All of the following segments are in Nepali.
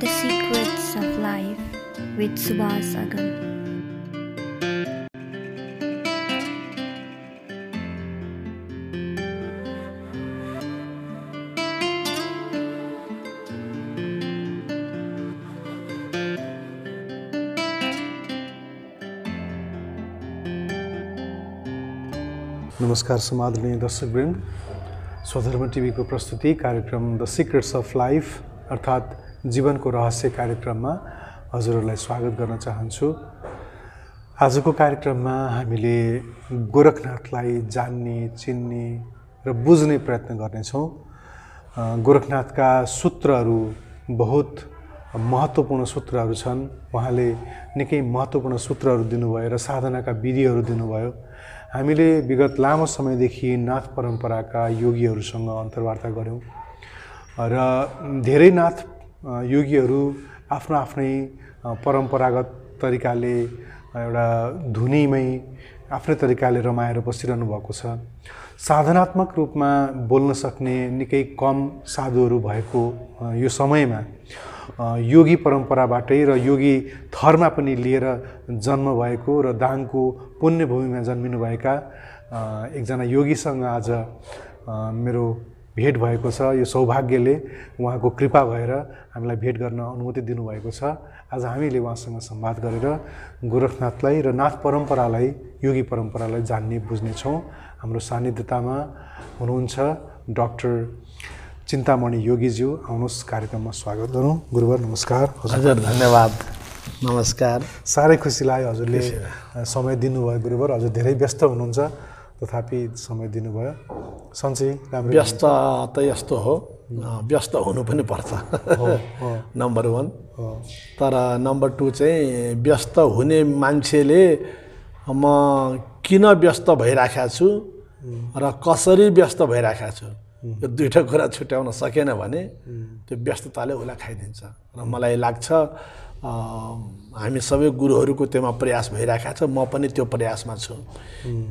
The Secrets of Life with Subhas Agam. नमस्कार समादरणीय दर्शकवृन्द स्वधर्म टिभीको प्रस्तुति कार्यक्रम द सिक्रेट्स अफ लाइफ अर्थात् जीवनको रहस्य कार्यक्रममा हजुरहरूलाई स्वागत गर्न चाहन्छु आजको कार्यक्रममा हामीले गोरखनाथलाई जान्ने चिन्ने र बुझ्ने प्रयत्न गर्नेछौँ गोरखनाथका सूत्रहरू बहुत महत्त्वपूर्ण सूत्रहरू छन् उहाँले निकै महत्त्वपूर्ण सूत्रहरू दिनुभयो र साधनाका विधिहरू दिनुभयो हामीले विगत लामो समयदेखि नाथ परम्पराका योगीहरूसँग अन्तर्वार्ता गऱ्यौँ र धेरै नाथ योगीहरू आफ्नो आफ्नै परम्परागत तरिकाले एउटा धुनीमै आफ्नै तरिकाले रमाएर बसिरहनु भएको छ साधनात्मक रूपमा बोल्न सक्ने निकै कम साधुहरू भएको यो समयमा योगी परम्पराबाटै र योगी थरमा पनि लिएर जन्म भएको र दाङको पुण्यभूमिमा जन्मिनुभएका एकजना योगीसँग आज मेरो भेट भएको छ यो सौभाग्यले उहाँको कृपा भएर हामीलाई भेट गर्न अनुमति दिनुभएको छ आज हामीले उहाँसँग सम्वाद गरेर गोरखनाथलाई र नाथ परम्परालाई योगी परम्परालाई जान्ने बुझ्नेछौँ हाम्रो सान्निध्यतामा हुनुहुन्छ डक्टर चिन्तामणि योगीज्यू आउनुहोस् कार्यक्रममा स्वागत गरौँ गुरुवर नमस्कार हजुर धन्यवाद नमस्कार साह्रै खुसी लाग्यो हजुरले समय दिनुभयो गुरुवर हजुर धेरै व्यस्त हुनुहुन्छ तथापि समय दिनुभयो सन्चै राम्रो व्यस्त त यस्तो हो व्यस्त हुनु पनि पर्छ नम्बर वान तर नम्बर टू चाहिँ व्यस्त हुने मान्छेले म किन व्यस्त भइराखेको छु र कसरी व्यस्त भइराखेको छु यो दुइटा कुरा छुट्याउन सकेन भने त्यो व्यस्तताले उसलाई खाइदिन्छ र मलाई लाग्छ हामी सबै गुरुहरूको त्योमा प्रयास भइरहेको छ म पनि त्यो प्रयासमा छु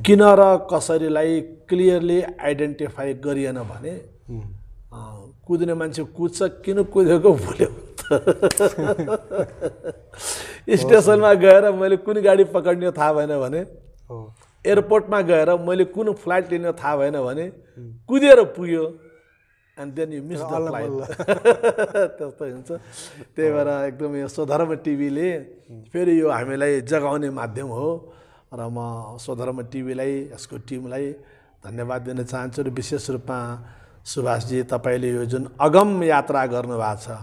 किन र कसरीलाई क्लियरली आइडेन्टिफाई गरिएन भने कुद्ने मान्छे कुद्छ किन कुदेको भुल्यो स्टेसनमा गएर मैले कुन गाडी पक्रिने थाहा भएन भने एयरपोर्टमा गएर मैले कुन फ्लाइट लिन थाहा भएन भने कुदेर पुग्यो and then you miss the त्यस्तो हुन्छ त्यही भएर एकदम यो स्वधर्म टिभीले फेरि यो हामीलाई जगाउने माध्यम हो र म स्वधर्म टिभीलाई यसको टिमलाई धन्यवाद दिन चाहन्छु र विशेष रूपमा सुभाषजी तपाईँले यो जुन अगम यात्रा गर्नुभएको छ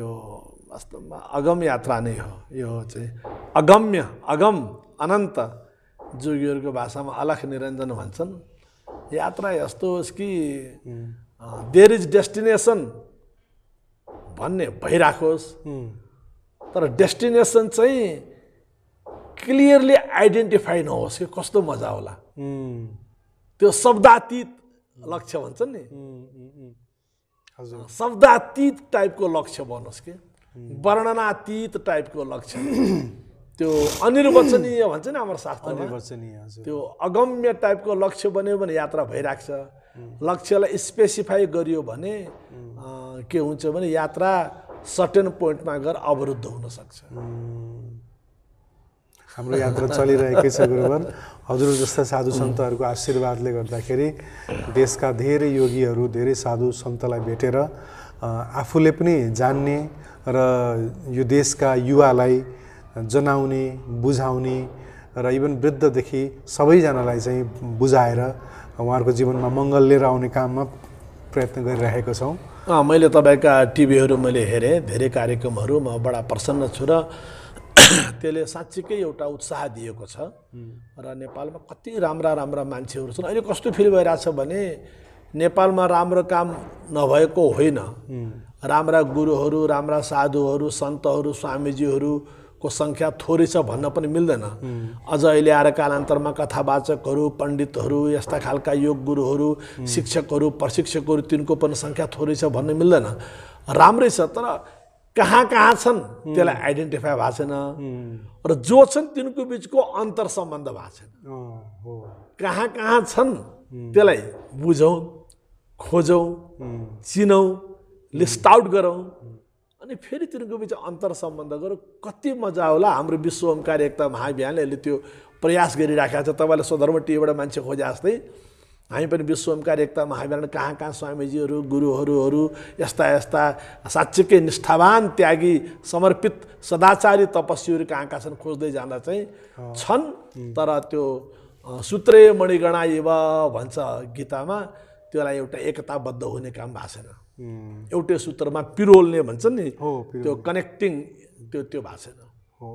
यो वास्तवमा अगम यात्रा नै हो यो चाहिँ अगम्य अगम अनन्त जोगीहरूको भाषामा अलख निरञ्जन भन्छन् यात्रा यस्तो होस् कि देयर इज डेस्टिनेसन भन्ने भइराखोस् तर डेस्टिनेसन चाहिँ क्लियरली आइडेन्टिफाई नहोस् कि कस्तो मजा होला त्यो शब्दातीत लक्ष्य भन्छन् नि uh, शब्दातीत टाइपको लक्ष्य बनोस् कि वर्णनातीत टाइपको लक्ष्य त्यो अनिर्वचनीय भन्छ नि हाम्रो शास्त्र त्यो अगम्य टाइपको लक्ष्य बन्यो भने यात्रा भइरहेको छ लक्ष्यलाई स्पेसिफाई गरियो भने के हुन्छ भने यात्रा सर्टेन पोइन्टमा गएर अवरुद्ध हुनसक्छ हाम्रो यात्रा चलिरहेकै छ गुरुवन हजुर जस्ता साधु सन्तहरूको आशीर्वादले गर्दाखेरि देशका धेरै योगीहरू धेरै साधु सन्तलाई भेटेर आफूले पनि जान्ने र यो देशका युवालाई जनाउने बुझाउने र इभन वृद्धदेखि सबैजनालाई चाहिँ बुझाएर उहाँहरूको जीवनमा मङ्गल लिएर आउने काममा प्रयत्न गरिरहेको छौँ मैले तपाईँका टिभीहरू मैले हेरेँ धेरै कार्यक्रमहरू म बडा प्रसन्न छु र त्यसले साँच्चीकै एउटा उत्साह दिएको छ र नेपालमा कति राम्रा राम्रा मान्छेहरू छन् अहिले कस्तो फिल भइरहेछ भने नेपालमा राम्रो काम नभएको होइन राम्रा गुरुहरू राम्रा साधुहरू सन्तहरू स्वामीजीहरू को सङ्ख्या थोरै छ भन्न पनि मिल्दैन अझ अहिले आएर कालान्तरमा कथावाचकहरू पण्डितहरू यस्ता खालका योग गुरुहरू शिक्षकहरू प्रशिक्षकहरू तिनको पनि सङ्ख्या थोरै छ भन्न मिल्दैन राम्रै छ तर कहाँ कहाँ छन् त्यसलाई आइडेन्टिफाई भएको छैन र जो छन् तिनको बिचको अन्तर सम्बन्ध भएको छैन कहाँ कहाँ छन् त्यसलाई बुझौँ खोजौँ चिनौँ लिस्ट आउट गरौँ अनि फेरि तिनीहरूको बिच अन्तर सम्बन्ध गरौँ कति मजा होला हाम्रो विश्व ओमकार एकता महाभियानले अहिले त्यो प्रयास गरिराखेको छ तपाईँले स्वधर्म टिभीबाट मान्छे खोजे जस्तै हामी पनि विश्व ओमकार एकता महाभियान कहाँ कहाँ स्वामीजीहरू गुरुहरूहरू यस्ता यस्ता साँच्चीकै निष्ठावान त्यागी समर्पित सदाचारी तपस्वीहरू कहाँ कहाँ छन् खोज्दै जाँदा चाहिँ छन् तर त्यो सूत्रे मणिगणा युवा भन्छ गीतामा त्यसलाई एउटा एकताबद्ध हुने काम भएको छैन एउटै सूत्रमा पिरोल्ने भन्छन् नि त्यो कनेक्टिङ त्यो त्यो भएको छैन हो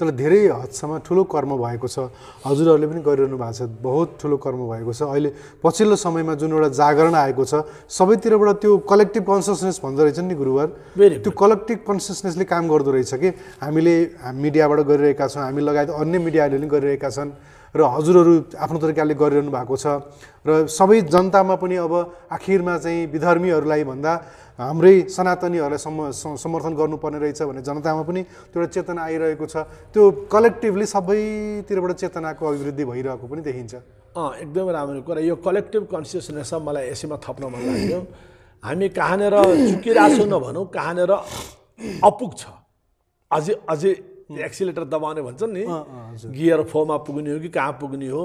तर धेरै हदसम्म ठुलो कर्म भएको छ हजुरहरूले पनि गरिरहनु भएको छ बहुत ठुलो कर्म भएको छ अहिले पछिल्लो समयमा जुन एउटा जागरण आएको छ सबैतिरबाट त्यो कलेक्टिभ कन्सियसनेस भन्दो रहेछन् नि गुरुवार त्यो कलेक्टिभ कन्सियसनेसले काम गर्दो रहेछ कि हामीले मिडियाबाट गरिरहेका छौँ हामी लगायत अन्य मिडियाहरूले पनि गरिरहेका छन् र हजुरहरू आफ्नो तरिकाले गरिरहनु भएको छ र सबै जनतामा पनि अब आखिरमा चाहिँ विधर्मीहरूलाई भन्दा हाम्रै सनातनीहरूलाई सम समर्थन गर्नुपर्ने रहेछ भन्ने जनतामा पनि त्यो एउटा चेतना आइरहेको छ त्यो कलेक्टिभली सबैतिरबाट चेतनाको अभिवृद्धि भइरहेको पनि देखिन्छ अँ एकदमै राम्रो कुरा यो कलेक्टिभ कन्सियसनेस मलाई यसैमा थप्न मन लाग्यो हामी कहाँनिर झुकिरहेको छौँ नभनौँ कहाँनिर अपुग छ अझै अझै एक्सिलेटर दबाउने भन्छन् नि गियर फोरमा पुग्ने हो कि कहाँ पुग्ने हो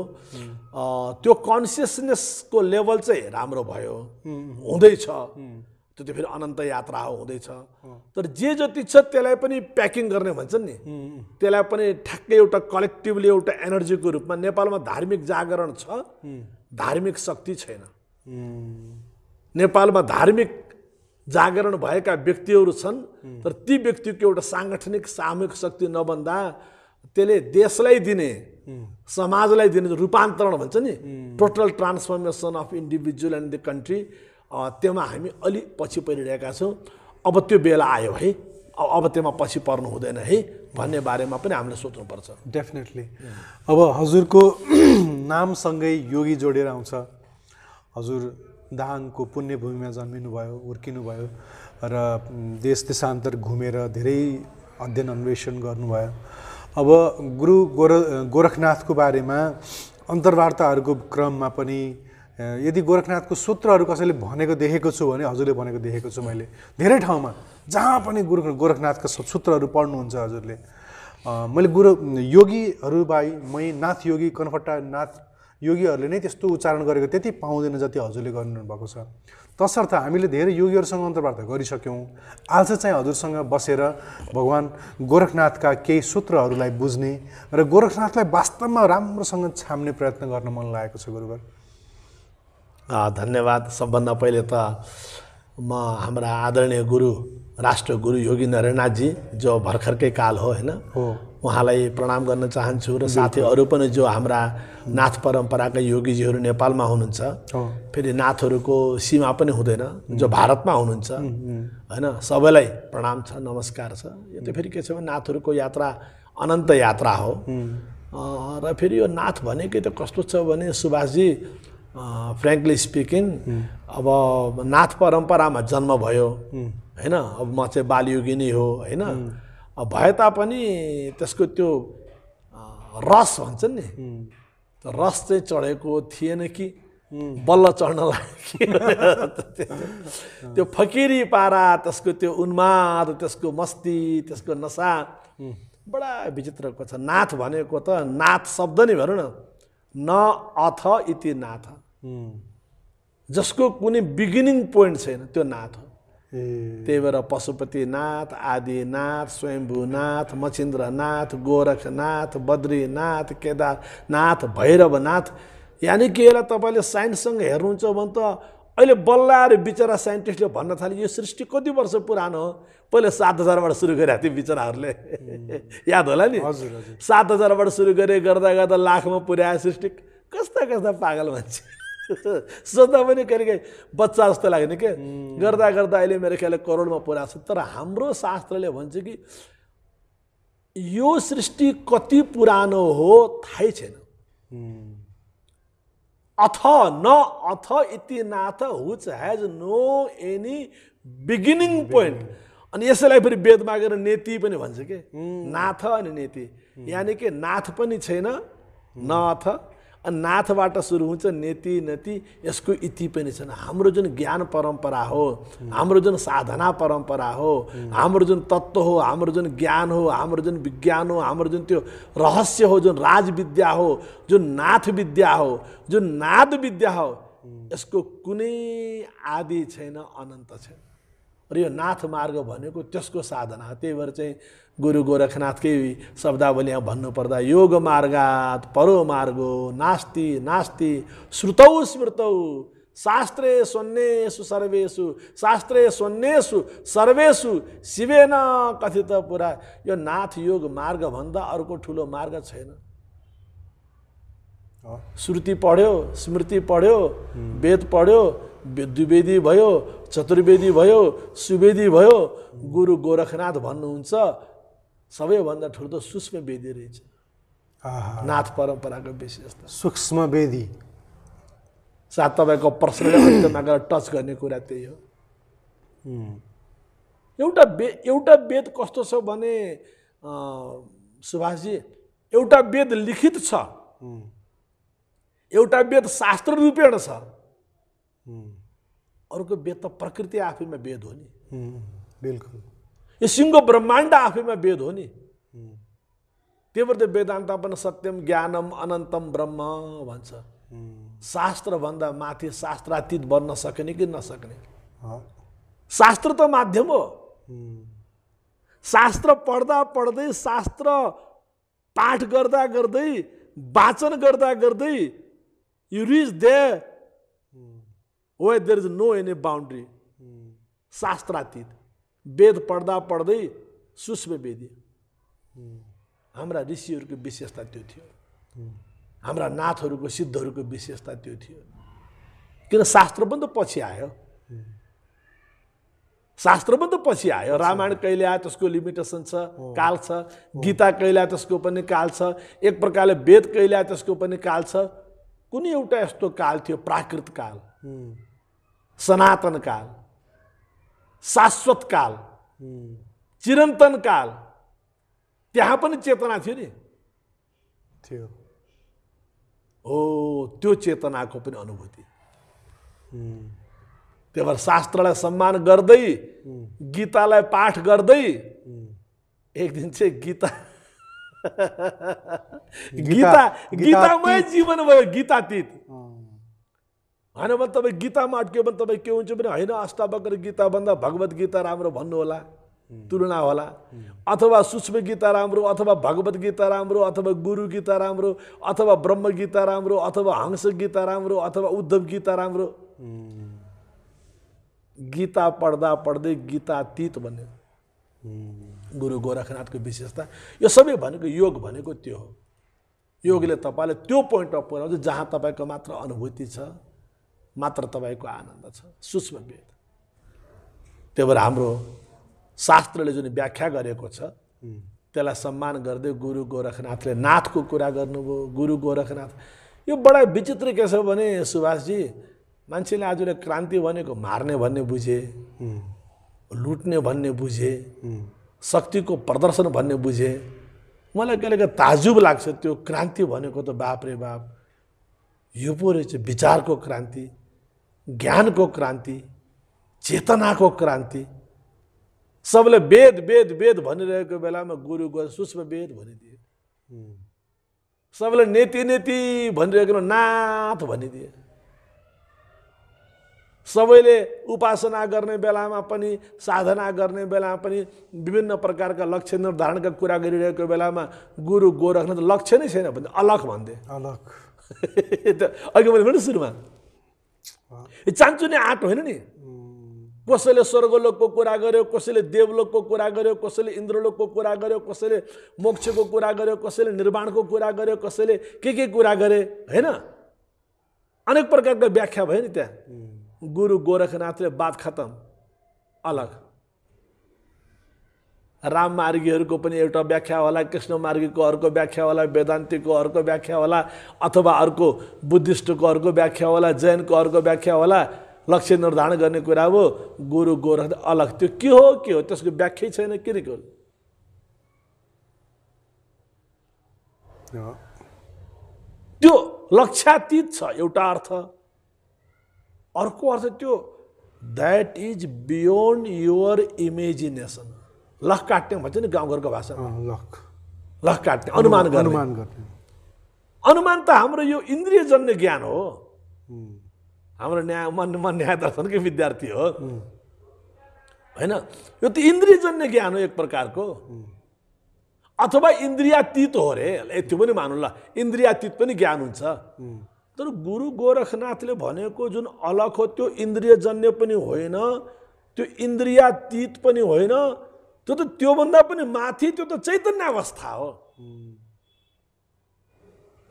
त्यो कन्सियसनेसको लेभल चाहिँ राम्रो भयो हुँदैछ त्यो त फेरि अनन्त यात्रा हो हुँदैछ तर जे जति छ त्यसलाई पनि प्याकिङ गर्ने भन्छन् नि त्यसलाई पनि ठ्याक्कै एउटा कलेक्टिभली एउटा एनर्जीको रूपमा नेपालमा धार्मिक जागरण छ धार्मिक शक्ति छैन नेपालमा धार्मिक जागरण भएका व्यक्तिहरू छन् तर ती व्यक्तिको एउटा साङ्गठनिक सामूहिक शक्ति नबन्दा त्यसले देशलाई दिने समाजलाई दिने रूपान्तरण भन्छ नि total transformation of individual and the country त्योमा हामी अलि पछि परिरहेका छौँ अब त्यो बेला आयो है अब त्योमा पछि पर्नु हुँदैन है भन्ने बारेमा पनि हामीले सोच्नुपर्छ डेफिनेटली अब हजुरको नामसँगै योगी जोडेर आउँछ हजुर दाहाङको पुण्यभूमिमा जन्मिनुभयो हुर्किनुभयो र देश देशान्तर घुमेर धेरै अध्ययन अन्वेषण गर्नुभयो अब गुरु गोर गोरखनाथको बारेमा अन्तर्वार्ताहरूको क्रममा पनि यदि गोरखनाथको सूत्रहरू कसैले भनेको देखेको छु भने हजुरले भनेको देखेको छु मैले धेरै ठाउँमा जहाँ पनि गुरु गोरखनाथका सूत्रहरू पढ्नुहुन्छ हजुरले मैले गुरु योगीहरू बाई मै नाथ योगी कनफट्टा नाथ योगीहरूले नै त्यस्तो उच्चारण गरेको त्यति पाउँदैन जति हजुरले गर्नुभएको छ तसर्थ हामीले धेरै योगीहरूसँग अन्तर्वार्ता गरिसक्यौँ आज चाहिँ हजुरसँग बसेर भगवान् गोरखनाथका केही सूत्रहरूलाई बुझ्ने र गोरखनाथलाई वास्तवमा राम्रोसँग छाम्ने प्रयत्न गर्न मन लागेको छ गुरुबार धन्यवाद सबभन्दा पहिले त म हाम्रा आदरणीय गुरु राष्ट्र गुरु योगी नारायणनाथजी जो भर्खरकै काल हो होइन हो उहाँलाई प्रणाम गर्न चाहन्छु र साथै अरू पनि जो हाम्रा नाथ परम्पराका योगीजीहरू नेपालमा हुनुहुन्छ फेरि नाथहरूको सीमा पनि हुँदैन जो भारतमा हुनुहुन्छ होइन सबैलाई प्रणाम छ नमस्कार छ यो त फेरि के छ भने नाथहरूको यात्रा अनन्त यात्रा हो र फेरि यो नाथ भनेकै त कस्तो छ भने सुभाषजी फ्रेङ्कली स्पिकिङ अब नाथ परम्परामा जन्म भयो होइन अब म चाहिँ बालयोगिनी हो होइन भए तापनि त्यसको त्यो रस भन्छन् नि रस चाहिँ चढेको थिएन कि बल्ल चढ्न लाग्यो त्यो फकिरी पारा त्यसको त्यो उन्माद त्यसको मस्ती त्यसको नसा बडा विचित्रको छ नाथ भनेको त नाथ शब्द नै भनौँ न न अथ इति नाथ जसको कुनै बिगिनिङ पोइन्ट छैन त्यो नाथ हो त्यही भएर पशुपतिनाथ आदिनाथ स्वयम्भूनाथ मचिन्द्रनाथ गोरखनाथ बद्रीनाथ केदारनाथ भैरवनाथ यानि कि यसलाई तपाईँले साइन्ससँग हेर्नुहुन्छ भने त अहिले बल्ल बिचरा साइन्टिस्टले भन्न थाल्यो यो सृष्टि कति वर्ष पुरानो हो पहिले सात हजारबाट सुरु गरेको थियो बिचराहरूले याद होला नि हजुर सात हजारबाट सुरु गरे गर्दा गर्दा लाखमा पुर्यायो सृष्टि कस्ता कस्ता पागल मान्छे सोद्धा पनि कहिले कहिलेकाहीँ बच्चा जस्तो नि के गर्दा गर्दा अहिले मेरो ख्याल करोडमा पुरा छ तर हाम्रो शास्त्रले भन्छ कि यो सृष्टि कति पुरानो हो थाहै छैन अथ न अथ इति नाथ which has no any beginning point अनि यसैलाई फेरि वेद मागेर नेति पनि भन्छ के नाथ अनि नेति यानि कि नाथ पनि छैन न अथ नाथबाट सुरु हुन्छ नेति नति यसको इति पनि छैन हाम्रो जुन ज्ञान परम्परा हो हाम्रो जुन साधना परम्परा हो हाम्रो जुन तत्त्व हो हाम्रो जुन ज्ञान हो हाम्रो जुन विज्ञान हो हाम्रो जुन त्यो रहस्य हो जुन राजविद्या हो जुन नाथ विद्या हो जुन नाद विद्या हो यसको कुनै आदि छैन अनन्त छैन र यो नाथ मार्ग भनेको त्यसको साधना त्यही भएर चाहिँ गुरु गोरखनाथकै शब्दावली यहाँ भन्नुपर्दा योग मार्गात परो मार्गो नास्ति नास्ति श्रुतौ स्मृतौ शास्त्रे सोन्नेसु सर्वेषु शास्त्रे सोन्नेसु सर्वेषु शिवेन कथित पुरा यो नाथ योग मार्ग भन्दा अर्को ठुलो मार्ग छैन श्रुति पढ्यो स्मृति पढ्यो वेद पढ्यो द्विवेदी भयो चतुर्वेदी भयो सुवेदी भयो गुरु गोरखनाथ भन्नुहुन्छ सबैभन्दा ठुलो त सूक्ष्म वेदी रहेछ नाथ परम्पराको विशेषता सूक्ष्म वेदी सायद तपाईँको प्रश्न टच गर्ने कुरा त्यही हो एउटा वे एउटा वेद कस्तो छ भने सुभाषजी एउटा वेद लिखित छ एउटा वेद शास्त्र रूपेण छ अरूको वेद त प्रकृति आफैमा वेद हो नि बिल्कुल यो सिङ्गो ब्रह्माण्ड आफैमा वेद हो नि त्यही भएर त वेदान्त पनि सत्यम ज्ञानम अनन्तम ब्रह्म भन्छ शास्त्रभन्दा माथि शास्त्रातीत बन्न सक्ने कि नसक्ने शास्त्र त माध्यम हो शास्त्र पढ्दा पढ्दै शास्त्र पाठ गर्दा गर्दै वाचन गर्दा गर्दै you reach the way there is no any boundary शास्त्रातीत वेद पढ्दा पढ्दै सूक्ष्म वेदी हाम्रा ऋषिहरूको विशेषता त्यो थियो हाम्रा नाथहरूको सिद्धहरूको विशेषता त्यो थियो किन शास्त्र पनि त पछि आयो शास्त्र पनि त पछि आयो रामायण कहिले आयो त्यसको लिमिटेसन छ काल छ गीता कहिले आयो त्यसको पनि काल छ एक प्रकारले वेद कहिले आयो त्यसको पनि काल छ कुनै एउटा यस्तो काल थियो प्राकृत काल सनातन काल शाश्वत काल चिरन्तन काल त्यहाँ पनि चेतना थियो नि थियो हो त्यो चेतनाको पनि अनुभूति त्यही भएर शास्त्रलाई सम्मान गर्दै गीतालाई पाठ गर्दै एक दिन चाहिँ गीता गीता गीतामय जीवन भयो गीतातीत होइन भने तपाईँ गीतामा अट्क्यो भने तपाईँ के हुन्छ भने होइन अष्टावक्र गीताभन्दा भगवत गीता राम्रो भन्नुहोला तुलना होला अथवा सूक्ष्म गीता राम्रो अथवा भगवत गीता राम्रो अथवा गुरु गीता राम्रो अथवा ब्रह्म गीता राम्रो अथवा हंस गीता राम्रो अथवा उद्धव गीता राम्रो गीता पढ्दा पढ्दै गीता तीत भन्ने गुरु गोरखनाथको विशेषता यो सबै भनेको योग भनेको त्यो हो योगले तपाईँलाई त्यो पोइन्ट अफ पुऱ्याउँछ जहाँ तपाईँको मात्र अनुभूति छ मात्र तपाईँको आनन्द छ सूक्ष्म वेद त्यही भएर हाम्रो शास्त्रले जुन व्याख्या गरेको छ त्यसलाई सम्मान गर्दै गुरु गोरखनाथले नाथको कुरा गर्नुभयो गुरु गोरखनाथ यो बडा विचित्र के छ भने सुभाषजी मान्छेले आजले क्रान्ति भनेको मार्ने भन्ने बुझे लुट्ने भन्ने बुझे शक्तिको प्रदर्शन भन्ने बुझे मलाई कहिलेका ताजुब लाग्छ त्यो क्रान्ति भनेको त बाप रे बाप यो पो रहेछ विचारको क्रान्ति ज्ञानको क्रान्ति चेतनाको क्रान्ति सबले वेद वेद वेद भनिरहेको बेलामा गुरु गो सूक्ष्म वेद भनिदिए सबले नीति नीति भनिरहेको नाथ भनिदिए सबैले उपासना गर्ने बेलामा पनि साधना गर्ने बेलामा पनि विभिन्न प्रकारका लक्ष्य निर्धारणका कुरा गरिरहेको बेलामा गुरु त लक्ष्य नै छैन भने अलख भनिदिए अलख अघि मैले भने सुरुमा चान्चु नै आँट होइन नि कसैले स्वर्गलोकको कुरा गर्यो कसैले देवलोकको कुरा गर्यो कसैले इन्द्रलोकको कुरा गर्यो कसैले मोक्षको कुरा गर्यो कसैले निर्माणको कुरा गर्यो कसैले के के कुरा गरे होइन अनेक प्रकारको व्याख्या भयो नि त्यहाँ गुरु गोरखनाथले बात खतम अलग राम राममार्गीहरूको पनि एउटा व्याख्या होला कृष्ण कृष्णमार्गीको अर्को व्याख्या होला वेदान्तिको अर्को व्याख्या होला अथवा अर्को बुद्धिस्टको अर्को व्याख्या होला जैनको अर्को व्याख्या होला लक्ष्य निर्धारण गर्ने कुरा हो गुरु गोरख अलग त्यो के हो के हो त्यसको व्याख्या छैन के हो त्यो लक्ष्यातीत छ एउटा अर्थ अर्को अर्थ त्यो that is beyond your imagination लख काट्यौँ भन्छ नि गाउँघरको भाषामा लख लख काट्ने अनुमान अनुमान गर्ने अनुमान त हाम्रो यो इन्द्रियजन्य ज्ञान हो हाम्रो न्याय मन मन न्याय दर्शनकै विद्यार्थी हो होइन यो त इन्द्रियजन्य ज्ञान हो एक प्रकारको अथवा इन्द्रियातीत हो अरे त्यो पनि मानौँ ल इन्द्रियातीत पनि ज्ञान हुन्छ तर गुरु गोरखनाथले भनेको जुन अलख हो त्यो इन्द्रियजन्य पनि होइन त्यो इन्द्रियातीत पनि होइन त्यो त त्योभन्दा पनि माथि त्यो त चैतन्य अवस्था हो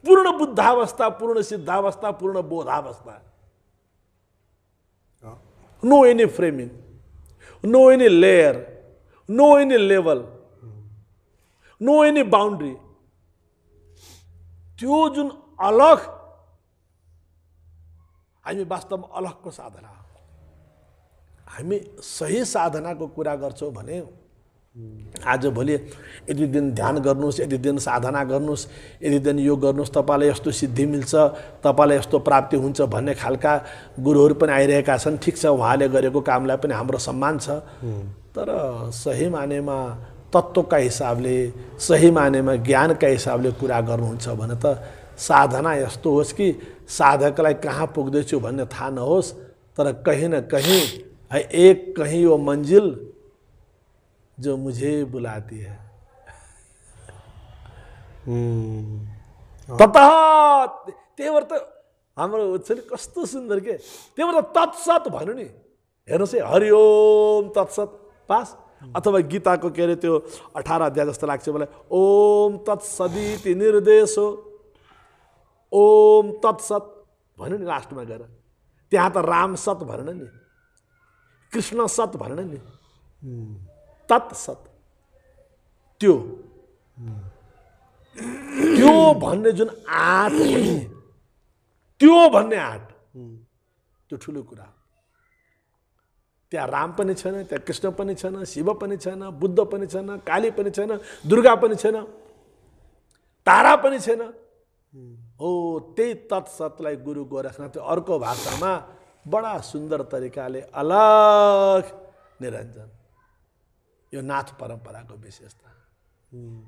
पूर्ण बुद्धावस्था पूर्ण सिद्धावस्था पूर्ण बोधावस्था no any framing no any layer no any level no any boundary त्यो जुन अलग हामी वास्तवमा अलगको साधना हो हामी सही साधनाको कुरा गर्छौँ भने आजभोलि यति दिन ध्यान गर्नुहोस् यति दिन साधना गर्नुहोस् यति दिन यो गर्नुहोस् तपाईँलाई यस्तो सिद्धि मिल्छ तपाईँलाई यस्तो प्राप्ति हुन्छ भन्ने खालका गुरुहरू पनि आइरहेका छन् ठिक छ उहाँले गरेको कामलाई पनि हाम्रो सम्मान छ तर सही मानेमा तत्त्वका हिसाबले सही मानेमा ज्ञानका हिसाबले कुरा गर्नुहुन्छ भने त साधना यस्तो होस् कि साधकलाई कहाँ पुग्दैछु भन्ने थाहा नहोस् तर कहीँ न कहीँ है एक कहीँ यो मन्जिल जो मुझे बुलाती है तत त्यही भएर त हाम्रो नि कस्तो सुन्दर के त्यही भएर तत्सत भन्नु नि हेर्नुहोस् है हरिओम तत्सत पास अथवा गीताको के अरे त्यो अठार अध्याय जस्तो लाग्छ मलाई ओम तत्सदिति निर्देश हो ओम तत्सत भन्यो नि लास्टमा गएर त्यहाँ त राम सत भन नि कृष्ण सत भन नि तत्सत त्यो त्यो भन्ने जुन आँट त्यो भन्ने आँट त्यो ठुलो कुरा त्यहाँ राम पनि छैन त्यहाँ कृष्ण पनि छैन शिव पनि छैन बुद्ध पनि छैन काली पनि छैन दुर्गा पनि छैन तारा पनि छैन हो त्यही तत्सतलाई गुरु गोरखनाथ अर्को भाषामा बडा सुन्दर तरिकाले अलग निरञ्जन यो नाथ परम्पराको विशेषता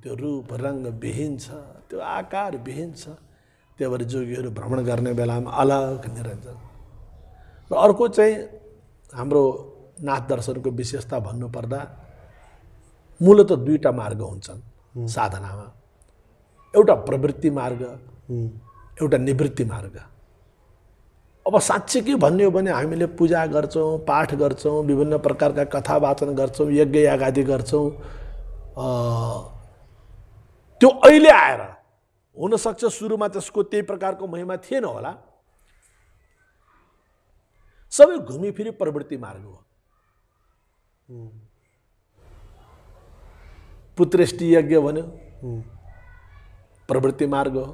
त्यो रूप रङ्ग विहीन छ त्यो आकार विहीन छ त्यही भएर जोगीहरू भ्रमण गर्ने बेलामा अलग निरञ्जन र अर्को चाहिँ हाम्रो नाथ दर्शनको विशेषता भन्नुपर्दा मूलत दुईवटा मार्ग हुन्छन् साधनामा एउटा प्रवृत्ति मार्ग एउटा निवृत्ति मार्ग अब साँच्चै के भन्ने हो भने हामीले पूजा गर्छौँ पाठ गर्छौँ विभिन्न प्रकारका कथा वाचन गर्छौँ यज्ञ यागादि गर्छौँ त्यो अहिले आएर हुनसक्छ सुरुमा त्यसको त्यही प्रकारको महिमा थिएन होला सबै घुमिफिरी प्रवृत्ति मार्ग हो पुत्रेष्टि यज्ञ भन्यो प्रवृत्ति मार्ग हो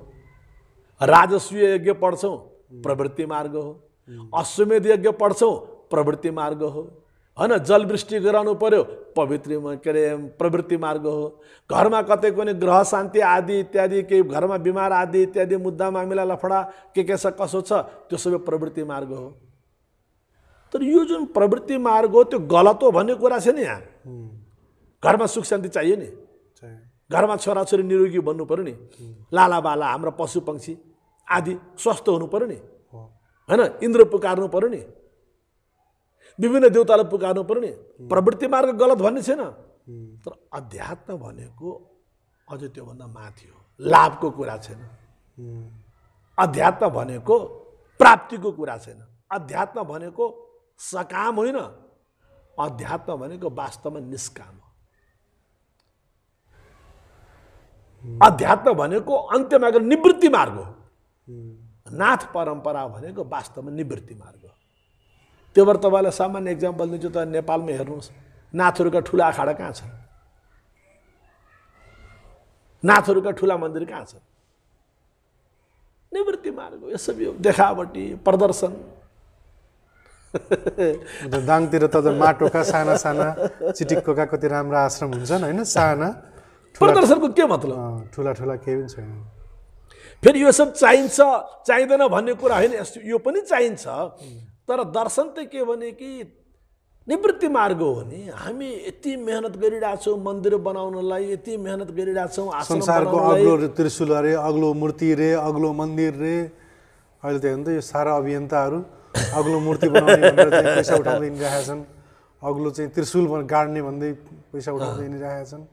राजस्वीय यज्ञ पढ्छौँ प्रवृत्ति मार्ग हो अश्वमेध यज्ञ पढ्छौँ प्रवृत्ति मार्ग हो होइन जलवृष्टि गराउनु पर्यो पवित्र के अरे प्रवृत्ति मार्ग हो घरमा कतै कुनै ग्रह शान्ति आदि इत्यादि केही घरमा बिमार आदि इत्यादि मुद्दा मामिला लफडा के के छ कसो छ त्यो सबै प्रवृत्ति मार्ग हो तर यो जुन प्रवृत्ति मार्ग हो त्यो गलत हो भन्ने कुरा छ नि यहाँ घरमा सुख शान्ति चाहियो नि घरमा छोराछोरी निरोगी बन्नु पऱ्यो नि बाला हाम्रो पशु पक्षी आदि स्वस्थ हुनु पऱ्यो नि होइन इन्द्र पुकार्नु पऱ्यो नि विभिन्न देउतालाई पुकार्नु पऱ्यो नि प्रवृत्ति मार्ग गलत भन्ने छैन तर अध्यात्म भनेको अझ त्योभन्दा माथि हो लाभको कुरा छैन अध्यात्म भनेको प्राप्तिको कुरा छैन अध्यात्म भनेको सकाम होइन अध्यात्म भनेको वास्तवमा निष्काम हो अध्यात्म भनेको अन्त्यमा गएर निवृत्ति मार्ग हो नाथ परम्परा भनेको वास्तवमा निवृत्ति मार्ग त्यो भएर तपाईँलाई सामान्य इक्जाम्पल दिन्छु त नेपालमा हेर्नुहोस् नाथहरूका ठुला आखाडा कहाँ छन् नाथहरूका ठुला मन्दिर कहाँ छन् निवृत्ति मार्ग यो सबै देखावटी प्रदर्शन दाङतिर त माटोका साना साना चिटिक्कोका कति राम्रा आश्रम हुन्छन् होइन साना प्रदर्शनको के मतलब ठुला ठुला केही पनि छैन फेरि यो सब चाहिन्छ चाहिँदैन भन्ने कुरा होइन यो पनि चाहिन्छ तर दर्शन त के भने कि निवृत्ति मार्ग हो नि हामी यति मेहनत गरिरहेछौँ मन्दिर बनाउनलाई यति मेहनत गरिरहेछौँ संसारको अग्लो त्रिशुल अरे अग्लो मूर्ति रे अग्लो मन्दिर रे अहिले त हेर्नु त यो सारा अभियन्ताहरू अग्लो मूर्ति पैसा उठाउँदै हिँडिरहेका छन् अग्लो चाहिँ त्रिशुल गाड्ने भन्दै पैसा उठाउँदै हिँडिरहेका छन्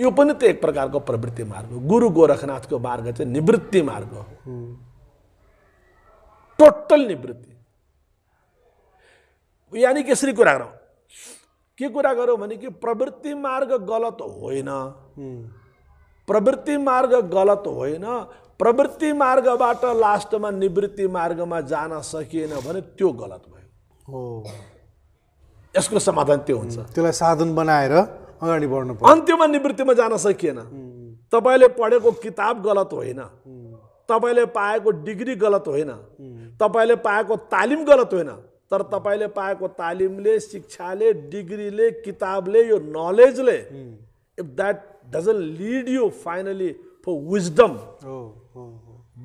यो पनि त एक प्रकारको प्रवृत्ति मार्ग हो गुरु गोरखनाथको मार्ग चाहिँ निवृत्ति मार्ग हो टोटल निवृत्ति यानि यसरी कुरा गरौँ के कुरा गरौँ भने कि प्रवृत्ति मार्ग गलत होइन प्रवृत्ति मार्ग गलत होइन प्रवृत्ति मार्गबाट लास्टमा निवृत्ति मार्गमा जान सकिएन भने त्यो गलत भयो हो यसको समाधान त्यो हुन्छ त्यसलाई साधन बनाएर अगाडि बढ्नु अन्त्यमा निवृत्तिमा जान सकिएन तपाईँले पढेको किताब गलत होइन तपाईँले पाएको डिग्री गलत होइन तपाईँले पाएको तालिम गलत होइन तर तपाईँले पाएको तालिमले शिक्षाले डिग्रीले किताबले यो नलेजले if that doesn't lead you finally for wisdom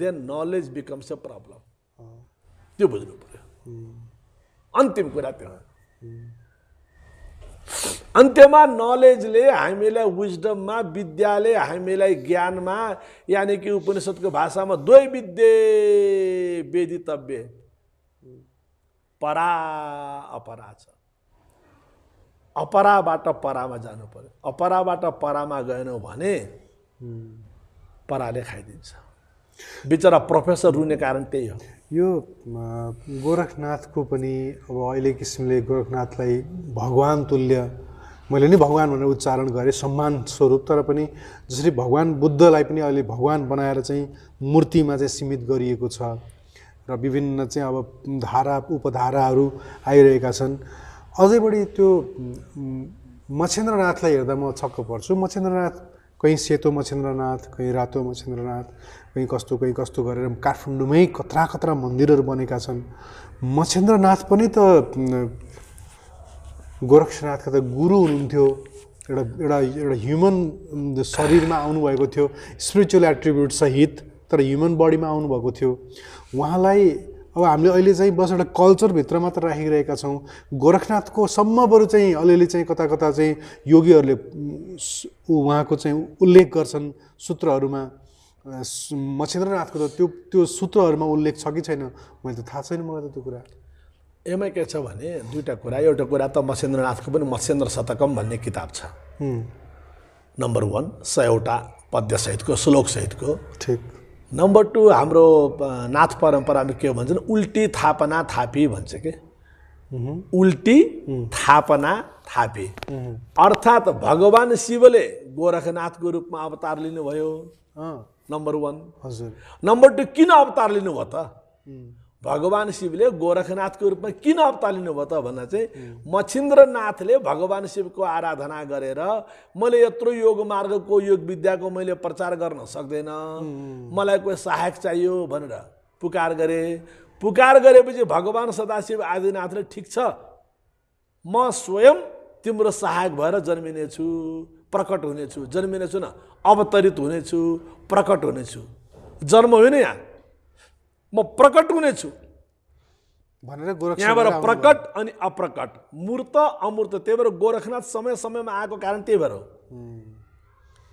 then knowledge becomes a problem त्यो बुझ्नु पऱ्यो अन्तिम कुरा त्यो अन्त्यमा नलेजले हामीलाई विजडममा विद्याले हामीलाई ज्ञानमा यानि कि उपनिषद्को भाषामा द्वै विद्ये वेदितव्य परा अपरा छ अपराबाट परामा जानु पऱ्यो अपराबाट परामा गएनौँ भने पराले खाइदिन्छ बिचरा प्रोफेसर रुने कारण त्यही हो यो गोरखनाथको पनि अब अहिले किसिमले गोरखनाथलाई भगवान तुल्य मैले नै भगवान् भनेर उच्चारण गरेँ सम्मान स्वरूप तर पनि जसरी भगवान् बुद्धलाई पनि अहिले भगवान् बनाएर चाहिँ मूर्तिमा चाहिँ सीमित गरिएको छ र विभिन्न चाहिँ अब धारा उपधाराहरू आइरहेका छन् अझै बढी त्यो मच्छेन्द्रनाथलाई हेर्दा म छक्क पर्छु मच्छेन्द्रनाथ कहीँ सेतो मछेन्द्रनाथ कहीँ रातो मछेन्द्रनाथ कहीँ कस्तो कहीँ कस्तो गरेर काठमाडौँमै कत्रा कत्रा मन्दिरहरू बनेका छन् मछेन्द्रनाथ पनि त गोरक्षनाथका त गुरु हुनुहुन्थ्यो एउटा एउटा एउटा ह्युमन शरीरमा आउनुभएको थियो स्पिरिचुअल एट्रिब्युट तर ह्युमन बडीमा आउनुभएको थियो उहाँलाई अब हामीले अहिले चाहिँ बस एउटा कल्चरभित्र मात्र राखिरहेका छौँ गोरखनाथको सम्म चाहिँ अलिअलि चाहिँ कता कता चाहिँ योगीहरूले उहाँको चाहिँ उल्लेख गर्छन् सूत्रहरूमा मछेन्द्रनाथको त त्यो त्यो सूत्रहरूमा उल्लेख छ कि छैन मैले त थाहा छैन मलाई त त्यो कुरा एमा के छ भने दुईवटा कुरा एउटा कुरा त मछेन्द्रनाथको पनि मत्स्येन्द्र शतकम भन्ने किताब छ नम्बर वान सयवटा पद्यसहितको श्लोकसहितको ठिक नम्बर टू हाम्रो नाथ परम्परामा के हो भन्छन् उल्टी थापना थापी भन्छ कि उल्टी थापना थापी अर्थात् भगवान् शिवले गोरखनाथको रूपमा अवतार लिनुभयो नम्बर वान हजुर नम्बर टू किन अवतार लिनुभयो त भगवान् शिवले गोरखनाथको रूपमा किन अवतार लिनुभयो त भन्दा चाहिँ मच्छिन्द्रनाथले भगवान शिवको आराधना गरेर मैले यत्रो योग मार्गको योग विद्याको मैले प्रचार गर्न सक्दैन मलाई कोही सहायक चाहियो भनेर पुकार गरे पुकार गरेपछि भगवान् सदाशिव आदिनाथले ठिक छ म स्वयं तिम्रो सहायक भएर जन्मिनेछु प्रकट हुनेछु जन्मिनेछु न अवतरित हुनेछु प्रकट हुनेछु जन्म होइन यहाँ म प्रकट छु भनेर गोरख यहाँबाट प्रकट अनि अप्रकट मूर्त अमूर्त त्यही भएर गोरखनाथ समय समयमा आएको कारण त्यही भएर हो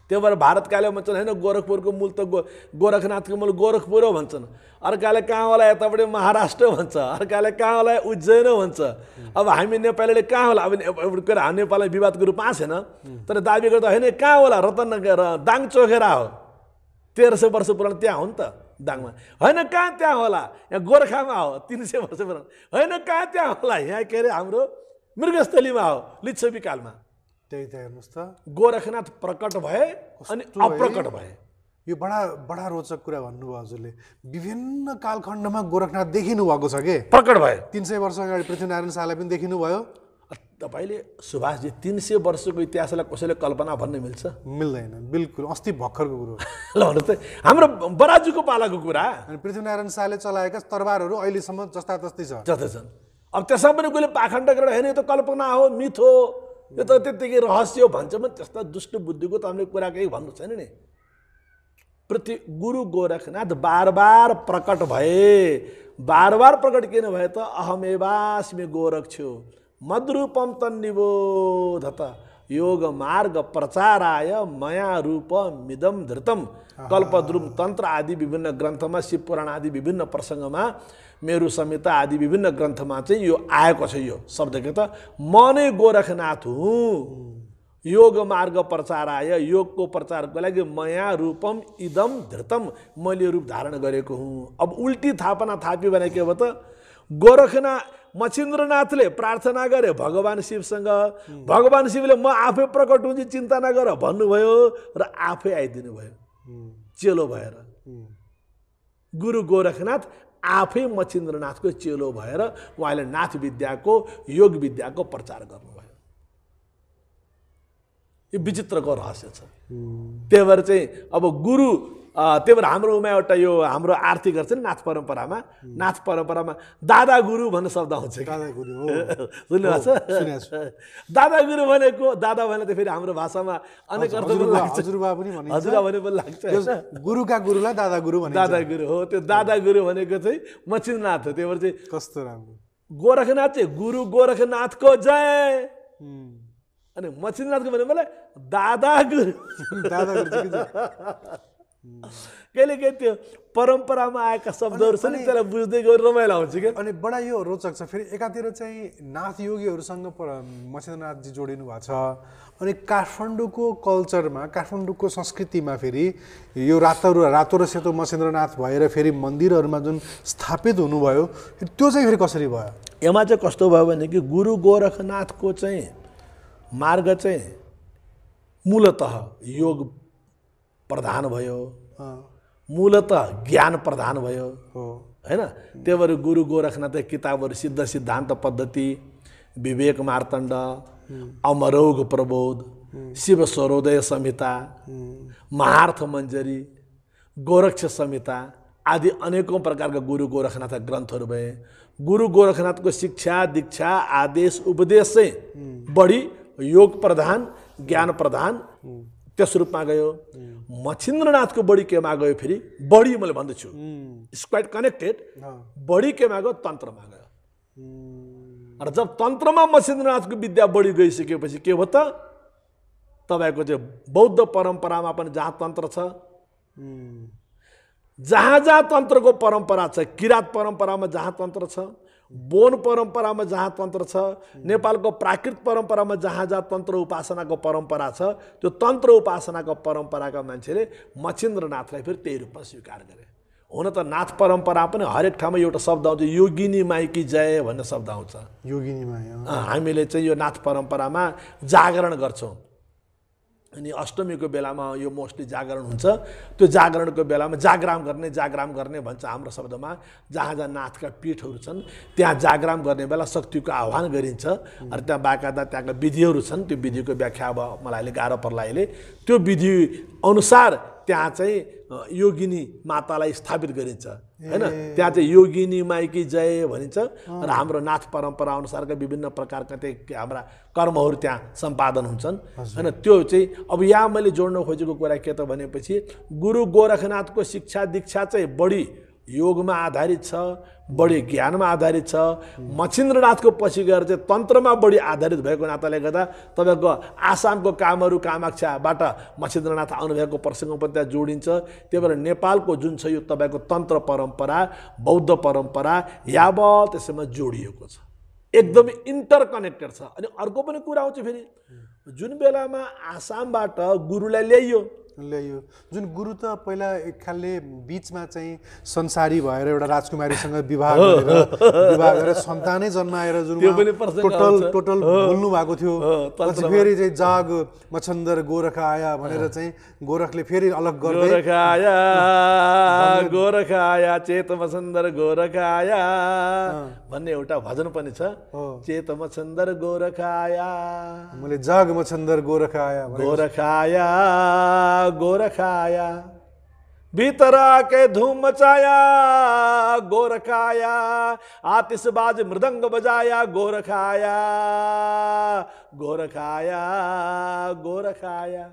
त्यही भएर भारतकाले भन्छन् होइन गोरखपुरको मूल त गो गोरखनाथको मूल गोरखपुर हो भन्छन् अर्काले कहाँ होला यतापट्टि महाराष्ट्र भन्छ अर्काले कहाँ होला उज्जैन भन्छ अब हामी नेपालीले कहाँ होला अब के अरे नेपाललाई विवादको रूप आएको छैन तर दाबी गर्दा होइन कहाँ होला रतन दाङ चोखेरा हो तेह्र सय वर्ष पुरानो त्यहाँ हो नि त दाङमा होइन कहाँ त्यहाँ होला यहाँ गोर्खामा हो तिन सय वर्ष पुरानो होइन कहाँ त्यहाँ होला यहाँ के अरे हाम्रो मृगस्थलीमा हो लिच्छवी कालमा त्यही त हेर्नुहोस् त गोरखनाथ प्रकट भए अनि अप्रकट भए यो बडा बडा रोचक कुरा भन्नुभयो हजुरले विभिन्न कालखण्डमा गोरखनाथ देखिनु भएको छ के प्रकट भयो तिन सय वर्ष अगाडि पृथ्वीनारायण शाहलाई पनि देखिनु भयो तपाईँले सुभाषजी तिन सय वर्षको इतिहासलाई कसैले कल्पना भन्न मिल्छ मिल्दैन बिल्कुल अस्ति भर्खरको कुरो ल भन्नु त हाम्रो बराजुको पालाको कुरा पृथ्वीनारायण शाहले चलाएका तरबारहरू अहिलेसम्म जस्ता तस्तै छ जस्तै छन् अब त्यसमा पनि कहिले पाखण्ड गरेर होइन यो त कल्पना हो मिथ हो यो त त्यत्तिकै रहस्य हो भन्छ भने त्यस्ता दुष्ट बुद्धिको त हामीले कुरा केही भन्नु छैन नि प्रति गुरु गोरखनाथ बार बार प्रकट भए बार बार प्रकट किन भए त गोरख छु मद्रूपम तन्निबोधत योग मार्ग प्रचाराय मया रूप मिदम धृतम कल्पद्रुम तन्त्र आदि विभिन्न ग्रन्थमा शिवपुराण आदि विभिन्न प्रसङ्गमा मेरो संहिता आदि विभिन्न ग्रन्थमा चाहिँ यो आएको छ यो शब्द के त म नै गोरखनाथ हुँ योग मार्ग प्रचाराय योगको प्रचारको लागि मया रूपम इदम धृतम मैले रूप धारण गरेको हुँ अब उल्टी थापना थाप्यो भने के हो त गोरखनाथ मचिन्द्रनाथले प्रार्थना गरे भगवान् शिवसँग भगवान् शिवले म आफै प्रकट हुन्छु चिन्ता नगर भन्नुभयो र आफै आइदिनु भयो चेलो भएर गुरु गोरखनाथ आफै मचिन्द्रनाथको चेलो भएर उहाँले नाथ विद्याको योग विद्याको प्रचार गर्नुभयो यो विचित्रको रहस्य छ त्यही भएर चाहिँ अब गुरु त्यही भएर हाम्रोमा एउटा यो हाम्रो आर्थिक गर्छ नि नाच परम्परामा नाच परम्परामा दादा गुरु भन्ने शब्द आउँछ दादा गुरु सुन्नुभएको छ दादा गुरु भनेको दादा भने त फेरि हाम्रो भाषामा अनेक अर्थ हजुरबा पनि हजुरबा भने पनि लाग्छ गुरुका गुरुलाई दादा गुरु भने दादा गुरु हो त्यो दादा गुरु भनेको चाहिँ मचिन्द्रनाथ हो त्यही भएर चाहिँ कस्तो राम्रो गोरखनाथ चाहिँ गुरु गोरखनाथको जय अनि मचिन्द्रनाथको भने मलाई दादा गुरु दादा गुरु कहिले कहिलेकाहीँ त्यो परम्परामा आएका शब्दहरू छ नि त्यसलाई बुझ्दै गयो रमाइलो हुन्छ क्या अनि बडा यो रोचक छ फेरि एकातिर चाहिँ नाथ योगीहरूसँग पर मसेन्द्रनाथजी जोडिनु भएको छ अनि काठमाडौँको कल्चरमा काठमाडौँको संस्कृतिमा फेरि यो रातो रातो र सेतो मसेन्द्रनाथ भएर फेरि मन्दिरहरूमा जुन स्थापित हुनुभयो त्यो चाहिँ फेरि कसरी भयो यसमा चाहिँ कस्तो भयो भने कि गुरु गोरखनाथको चाहिँ मार्ग चाहिँ मूलत योग प्रधान भयो मूलत ज्ञान प्रधान भयो होइन त्यही भएर गुरु गोरखनाथ किताबहरू सिद्ध सिद्धान्त पद्धति विवेक मार्तण्ड अमरोग प्रबोध शिव स्वरोदय संहिता महार्थ मञ्जरी गोरक्ष संहिता आदि अनेकौँ प्रकारका गुरु गोरखनाथ ग्रन्थहरू भए गुरु गोरखनाथको शिक्षा दीक्षा आदेश उपदेश चाहिँ बढी योग प्रधान ज्ञान प्रधान त्यस रूपमा गयो मच्छिन्द्रनाथको बढी केमा गयो फेरि बढी मैले भन्दैछु क्वाइट कनेक्टेड बढी केमा गयो तन्त्रमा गयो र जब तन्त्रमा मच्छिन्द्रनाथको विद्या बढी गइसकेपछि के हो त तपाईँको त्यो बौद्ध परम्परामा पनि जहाँ तन्त्र छ जहाँ जहाँ तन्त्रको परम्परा छ किराँत परम्परामा जहाँ तन्त्र छ बोन परम्परामा जहाँ तन्त्र छ नेपालको प्राकृत परम्परामा जहाँ जहाँ तन्त्र उपासनाको परम्परा छ त्यो तन्त्र उपासनाको परम्पराका मान्छेले मच्छिन्द्रनाथलाई फेरि त्यही रूपमा स्वीकार गरे हुन त नाथ परम्परा पनि हरेक ठाउँमा एउटा शब्द आउँछ योगिनी माइकी जय भन्ने शब्द आउँछ योगिनी माई हामीले चाहिँ यो नाथ परम्परामा जागरण गर्छौँ अनि अष्टमीको बेलामा यो मोस्टली जागरण हुन्छ त्यो जागरणको बेलामा जागराम गर्ने जागराम गर्ने भन्छ हाम्रो शब्दमा जहाँ जहाँ नाथका पीठहरू छन् त्यहाँ जागराम गर्ने बेला शक्तिको आह्वान गरिन्छ र त्यहाँ बाकादा त्यहाँका विधिहरू छन् त्यो विधिको व्याख्या अब मलाई अहिले गाह्रो पर्ला अहिले त्यो विधि अनुसार त्यहाँ चाहिँ योगिनी मातालाई स्थापित गरिन्छ होइन त्यहाँ चाहिँ योगिनी माइकी जय भनिन्छ र हाम्रो नाथ परम्परा अनुसारका विभिन्न प्रकारका त्यही हाम्रा कर्महरू त्यहाँ सम्पादन हुन्छन् होइन त्यो चाहिँ अब यहाँ मैले जोड्न खोजेको कुरा के त भनेपछि गुरु गोरखनाथको शिक्षा दीक्षा चाहिँ बढी योगमा आधारित छ बढी ज्ञानमा आधारित छ मच्छिन्द्रनाथको पछि गएर चाहिँ तन्त्रमा बढी आधारित भएको नाताले गर्दा तपाईँको आसामको कामहरू कामाक्षाबाट मच्छिन्द्रनाथ आउनुभएको प्रसङ्ग पनि त्यहाँ जोडिन्छ त्यही भएर नेपालको जुन छ यो तपाईँको तन्त्र परम्परा बौद्ध परम्परा यावत त्यसैमा जोडिएको छ एकदमै इन्टरकनेक्टेड छ अनि अर्को पनि कुरा आउँछ फेरि जुन बेलामा आसामबाट गुरुलाई ल्याइयो ल्याइयो जुन गुरु त पहिला एक खालले बिचमा चाहिँ संसारी भएर एउटा राजकुमारीसँग विवाह विवाह गरेर सन्तानै जन्माएर जुन टोटल टोटल बोल्नु भएको थियो पछि फेरि चाहिँ जाग मच्छन्दर गोरख आया भनेर चाहिँ गोरखले फेरि अलग गर्दै आया गोरख आया चेत मच्छन्दर गोरख आया भन्ने एउटा भजन पनि छ चेत मछन्दर गोरख आया मैले जाग रामचन्द्र गोरख गोरखाया गोरखाया गोरखाया भीतर आके धूम मचाया गोरखाया आतिशबाज मृदंग बजाया गोरखाया गोरखाया गोरखाया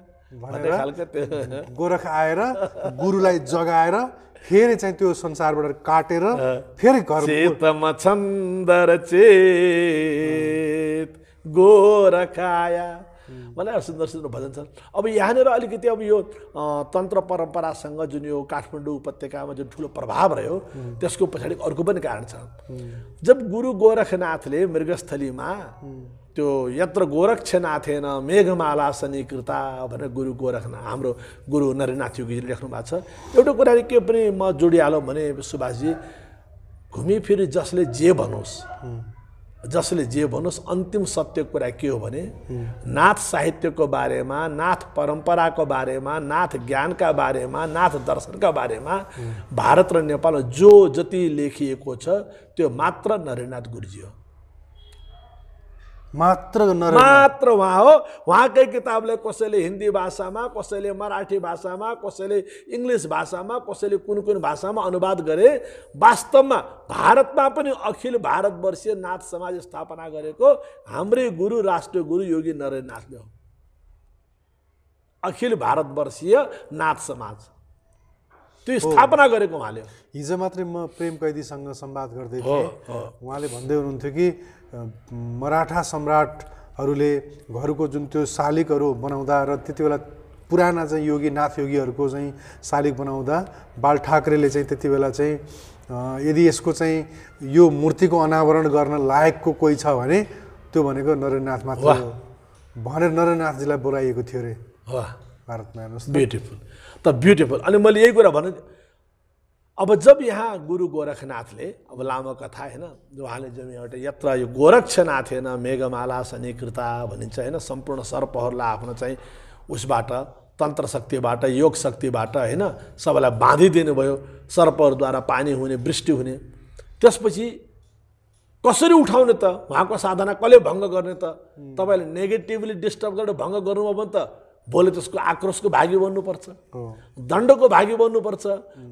गोरख आएर गुरुलाई जगाएर फेरि चाहिँ त्यो संसारबाट काटेर फेरि घर छन्दर चेत गोरखाया मलाई सुन्दर सुन्दर भजन छन् अब यहाँनिर अलिकति अब यो तन्त्र परम्परासँग जुन यो काठमाडौँ उपत्यकामा जुन ठुलो प्रभाव रह्यो त्यसको पछाडि अर्को पनि कारण छ जब गुरु गोरखनाथले मृगस्थलीमा त्यो यत्र गोरक्षनाथेन मेघमाला शनिकृता भनेर गुरु गोरखनाथ हाम्रो गुरु नरेन्द्रनाथ योगीजीले लेख्नु भएको छ एउटा कुराले के पनि म जोडिहालौँ भने सुभाषजी घुमिफिरी जसले जे भनोस् जसले जे भनोस् अन्तिम सत्य कुरा के हो भने नाथ साहित्यको बारेमा नाथ परम्पराको बारेमा नाथ ज्ञानका बारेमा नाथ दर्शनका बारेमा भारत र नेपालमा जो जति लेखिएको छ त्यो मात्र नरेन्द्रनाथ गुरुजी हो मात्र मात्र उहाँ हो उहाँकै किताबले कसैले हिन्दी भाषामा कसैले मराठी भाषामा कसैले इङ्ग्लिस भाषामा कसैले कुन कुन भाषामा अनुवाद गरे वास्तवमा भारतमा पनि अखिल भारतवर्षीय नाथ समाज स्थापना गरेको हाम्रै गुरु राष्ट्रिय गुरु योगी नरेन्द्रनाथले हो अखिल भारतवर्षीय नाथ समाज त्यो स्थापना गरेको उहाँले हिजो मात्रै म प्रेम कैदीसँग संवाद गर्दै थिएँ उहाँले भन्दै हुनुहुन्थ्यो कि मराठा सम्राटहरूले घरको जुन त्यो शालिकहरू बनाउँदा र त्यति बेला पुराना चाहिँ योगी नाथ योगीहरूको चाहिँ शालिक बनाउँदा बाल ठाकरेले चाहिँ त्यति बेला चाहिँ यदि यसको चाहिँ यो मूर्तिको अनावरण गर्न लायकको कोही छ भने त्यो भनेको नरेन्द्रनाथ मात्र हो भनेर नरेन्द्रनाथजीलाई बोलाइएको थियो अरे भारतमा हेर्नुहोस् ब्युटिफुल त ब्युटिफुल अनि मैले यही कुरा भने अब जब यहाँ गुरु गोरखनाथले अब लामो कथा होइन उहाँले जब एउटा यत्र यो गोरक्षनाथ होइन मेघमाला शनिकृता भनिन्छ होइन सम्पूर्ण सर्पहरूलाई आफ्नो चाहिँ उसबाट तन्त्र शक्तिबाट योग शक्तिबाट होइन सबैलाई बाँधिदिनु भयो सर्पहरूद्वारा पानी हुने वृष्टि हुने त्यसपछि कसरी उठाउने त उहाँको साधना कसले भङ्ग गर्ने त तपाईँले नेगेटिभली डिस्टर्ब गरेर भङ्ग गर्नुभयो भने त भोलि त्यसको आक्रोशको भागी बन्नुपर्छ दण्डको भागी बन्नुपर्छ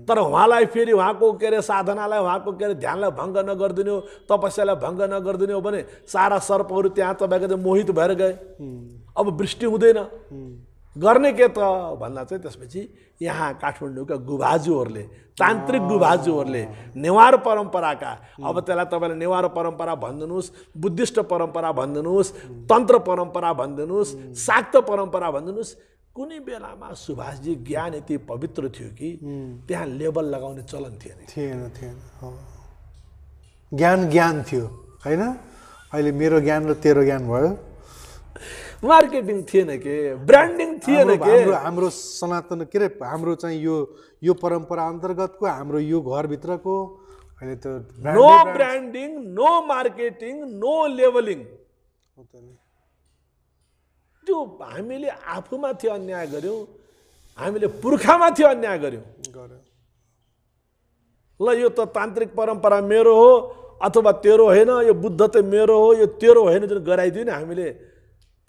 तर उहाँलाई फेरि उहाँको के अरे साधनालाई उहाँको के अरे ध्यानलाई भङ्ग नगरिदिने हो तपस्यालाई भङ्ग नगरिदिने हो भने सारा सर्पहरू त्यहाँ तपाईँको मोहित भएर गए अब वृष्टि हुँदैन गर्ने के त भन्दा चाहिँ त्यसपछि यहाँ काठमाडौँका गुभाजुहरूले तान्त्रिक गुभाजुहरूले नेवार परम्पराका अब त्यसलाई तपाईँले नेवार परम्परा भनिदिनुहोस् बुद्धिस्ट परम्परा भनिदिनुहोस् तन्त्र परम्परा भनिदिनुहोस् शाक्त परम्परा भनिदिनुहोस् कुनै बेलामा सुभाषजी ज्ञान यति पवित्र थियो कि त्यहाँ लेबल लगाउने चलन थिएन थिएन थिएन ज्ञान ज्ञान थियो होइन अहिले मेरो ज्ञान र तेरो ज्ञान भयो मार्केटिङ थिएन के ब्रान्डिङ थिएन के हाम्रो सनातन के अरे हाम्रो चाहिँ यो यो परम्परा अन्तर्गतको हाम्रो यो घरभित्रको त्यो no branding no marketing no लेभलिङ त्यो हामीले आफूमाथि अन्याय गऱ्यौँ हामीले पुर्खामाथि अन्याय गऱ्यौँ ल यो त तान्त्रिक परम्परा मेरो हो अथवा तेरो होइन यो बुद्ध त मेरो हो यो तेरो होइन जुन गराइदियो नि हामीले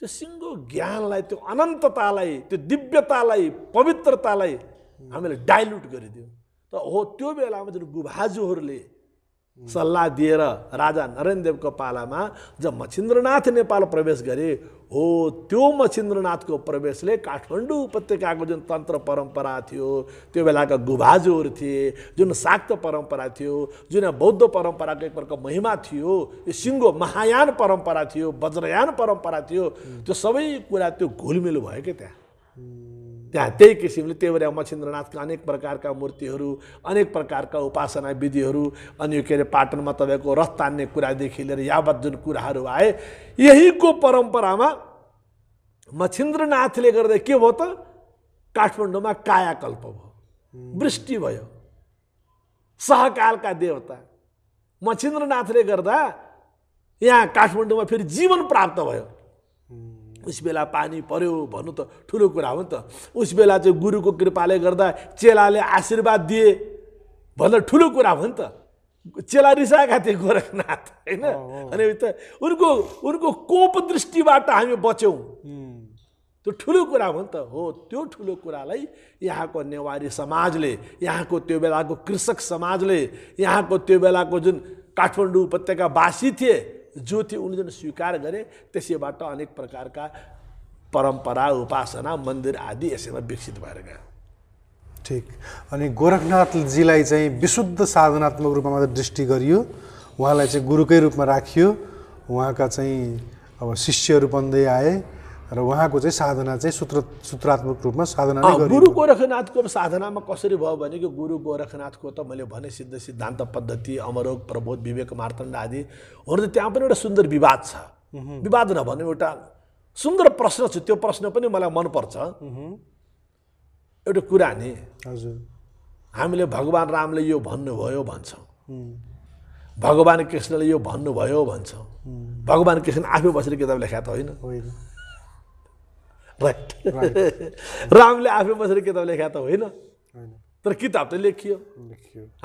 त्यो सिङ्गो ज्ञानलाई त्यो अनन्ततालाई त्यो दिव्यतालाई पवित्रतालाई हामीले डाइल्युट गरिदियौँ त हो त्यो बेलामा जुन गुभाजुहरूले सल्लाह दिएर राजा नरेनदेवको पालामा जब मच्छिन्द्रनाथ नेपाल प्रवेश गरे हो त्यो मच्छिन्द्रनाथको प्रवेशले काठमाडौँ उपत्यकाको जुन तन्त्र परम्परा थियो त्यो बेलाका गुभाजुहरू थिए जुन शाक्त परम्परा थियो जुन बौद्ध परम्पराको एक प्रकारको महिमा थियो यो सिङ्गो महायान परम्परा थियो वज्रयान परम्परा थियो त्यो सबै कुरा त्यो घुलमिल भयो क्या त्यहाँ त्यहाँ त्यही किसिमले त्यही भएर मच्छिन्द्रनाथका अनेक प्रकारका मूर्तिहरू अनेक प्रकारका उपासना विधिहरू अनि के अरे पाटनमा तपाईँको रथ तान्ने कुरादेखि लिएर यावत जुन कुराहरू आए यहीको परम्परामा मच्छिन्द्रनाथले गर्दा के भयो त काठमाडौँमा कायाकल्प भयो वृष्टि भयो सहकालका देवता मच्छिन्द्रनाथले गर्दा यहाँ काठमाडौँमा फेरि जीवन प्राप्त भयो उस बेला पानी पर्यो भन्नु त ठुलो कुरा हो नि त उस बेला चाहिँ गुरुको कृपाले गर्दा चेलाले आशीर्वाद दिए भन्दा ठुलो कुरा हो नि त चेला रिसाएका थिए गोरखनाथ होइन अनि त उनको उनको कोप दृष्टिबाट हामी बच्यौँ त्यो ठुलो कुरा हो नि त हो त्यो ठुलो कुरालाई यहाँको नेवारी समाजले यहाँको त्यो बेलाको कृषक समाजले यहाँको त्यो बेलाको जुन काठमाडौँ उपत्यकावासी थिए जो थियो उनले स्वीकार गरे त्यसैबाट अनेक प्रकारका परम्परा उपासना मन्दिर आदि यसैमा विकसित भएर गयो ठिक अनि गोरखनाथजीलाई चाहिँ विशुद्ध साधनात्मक रूपमा मात्र दृष्टि गरियो उहाँलाई चाहिँ गुरुकै रूपमा राखियो उहाँका चाहिँ अब शिष्यहरू बन्दै आए र उहाँको चाहिँ साधना चाहिँ सूत्र सूत्रात्मक रूपमा साधना गुरु गोरखनाथको साधनामा कसरी भयो भने कि गुरु गोरखनाथको त मैले भने सिद्ध सिद्धान्त पद्धति अमरोग प्रबोध विवेक मार्तण्ड आदि हुन त त्यहाँ पनि एउटा सुन्दर विवाद छ विवाद नभने एउटा सुन्दर प्रश्न छ त्यो प्रश्न पनि मलाई मनपर्छ एउटा कुरा नि हजुर हामीले भगवान् रामले यो भन्नुभयो भन्छौँ भगवान् कृष्णले यो भन्नुभयो भन्छौँ भगवान् कृष्ण आफै बसेर किताब लेखाएको त होइन राइट रामले आफै बसेर किताब लेखा त होइन तर किताब त लेखियो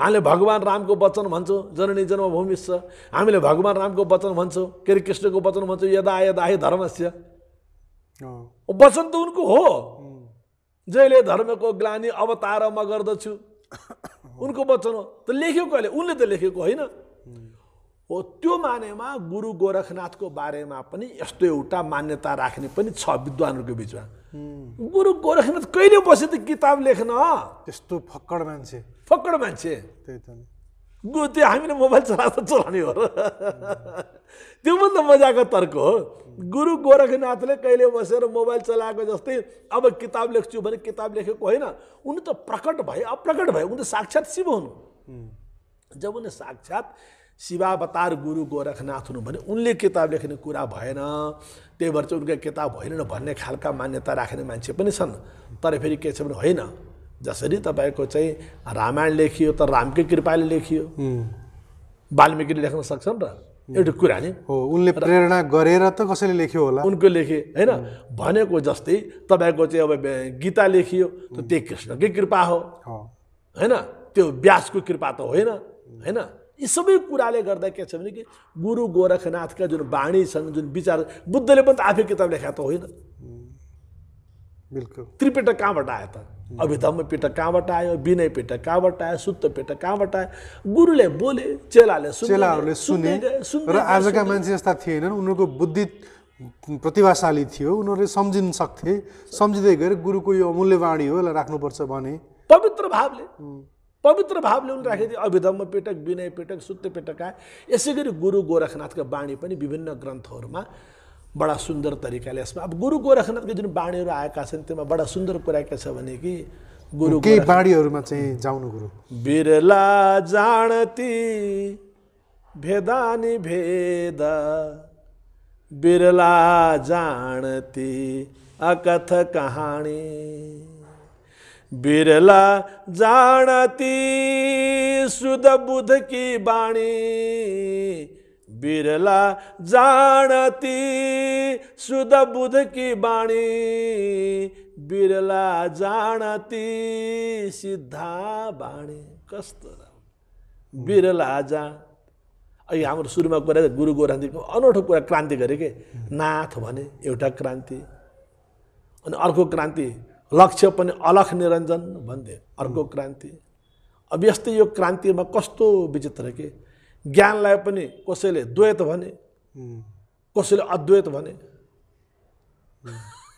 हामीले भगवान् रामको वचन भन्छौँ जननी जन्मभूमि छ हामीले भगवान् रामको वचन भन्छौँ के अरे कृष्णको वचन भन्छौँ यदा यदा धर्मस्य वचन त उनको हो जहिले धर्मको ग्लानी अवतार म गर्दछु उनको वचन हो त लेख्यो कहिले उनले त लेखेको होइन हो त्यो मानेमा गुरु गोरखनाथको बारेमा पनि यस्तो एउटा मान्यता राख्ने पनि छ विद्वानहरूको बिचमा गुरु गोरखनाथ कहिले बस्यो त किताब लेख्न त्यस्तो फक्कड मान्छे फक्कड मान्छे त्यही त त्यो हामीले मोबाइल चलाएर चलाउने हो र त मजाको तर्क हो गुरु गोरखनाथले कहिले बसेर मोबाइल चलाएको जस्तै अब किताब लेख्छु भने किताब लेखेको होइन उनी त प्रकट भए अप्रकट भए उनी त साक्षात् शिव हुनु जब उनी साक्षात् शिवावतार गुरु गोरखनाथ हुनु भने उनले किताब लेख्ने कुरा भएन त्यही भएर चाहिँ उनका किताब होइन भन्ने खालका मान्यता राख्ने मान्छे पनि छन् तर फेरि के छ भने होइन जसरी तपाईँको चाहिँ रामायण लेखियो त रामकै कृपाले लेखियो वाल्मिकीले लेख्न सक्छन् र एउटा कुरा नि हो उनले प्रेरणा गरेर त कसैले लेख्यो होला उनको लेखे होइन भनेको जस्तै तपाईँको चाहिँ अब गीता लेखियो त्यही कृष्णकै कृपा हो होइन त्यो व्यासको कृपा त होइन होइन यी सबै कुराले गर्दा के छ भने कि गुरु गोरखनाथका जुन बाणी छन् जुन विचार बुद्धले पनि त आफै किताब लेखा त होइन बिल्कुल त्रिपेटक कहाँबाट आयो त अभिधम्म पेटक कहाँबाट आयो विनय पेटक कहाँबाट आयो सुत्त पेटक कहाँबाट आयो गुरुले बोले चेलाले चेलाहरूले सुने र आजका मान्छे जस्ता थिएनन् उनीहरूको बुद्धि प्रतिभाशाली थियो उनीहरूले सम्झिन सक्थे सम्झिँदै गएर गुरुको यो अमूल्य वाणी हो यसलाई राख्नुपर्छ भने पवित्र भावले पवित्र भावले उनले राखेको अभिधम्म पेटक विनय पेटक सुत्य पेटका यसै गरी गुरु गोरखनाथको बाणी पनि विभिन्न ग्रन्थहरूमा बडा सुन्दर तरिकाले यसमा अब गुरु गोरखनाथको जुन बाणीहरू आएका छन् त्यसमा बडा सुन्दर कुरा के छ भने कि गुरु बाणीहरूमा चाहिँ जाउनु गुरु बिरला जाणती भेदानी भेद बिरला जाणती अकथ कहानी बिरला जानती सुध बुध की बाणी बिरला जानती सुध बुध की बाणी बिरला जानती सिद्धा बाणी कस्तो बिरला जा अहिले हाम्रो सुरुमा कुरा गुरु गोरान्तिको अनौठो कुरा क्रान्ति गरे के नाथ भने एउटा क्रान्ति अनि अर्को क्रान्ति लक्ष्य पनि अलख निरञ्जन भन्थे अर्को क्रान्ति अब यस्तै यो क्रान्तिमा कस्तो विचित्र के ज्ञानलाई पनि कसैले द्वैत भने कसैले अद्वैत भने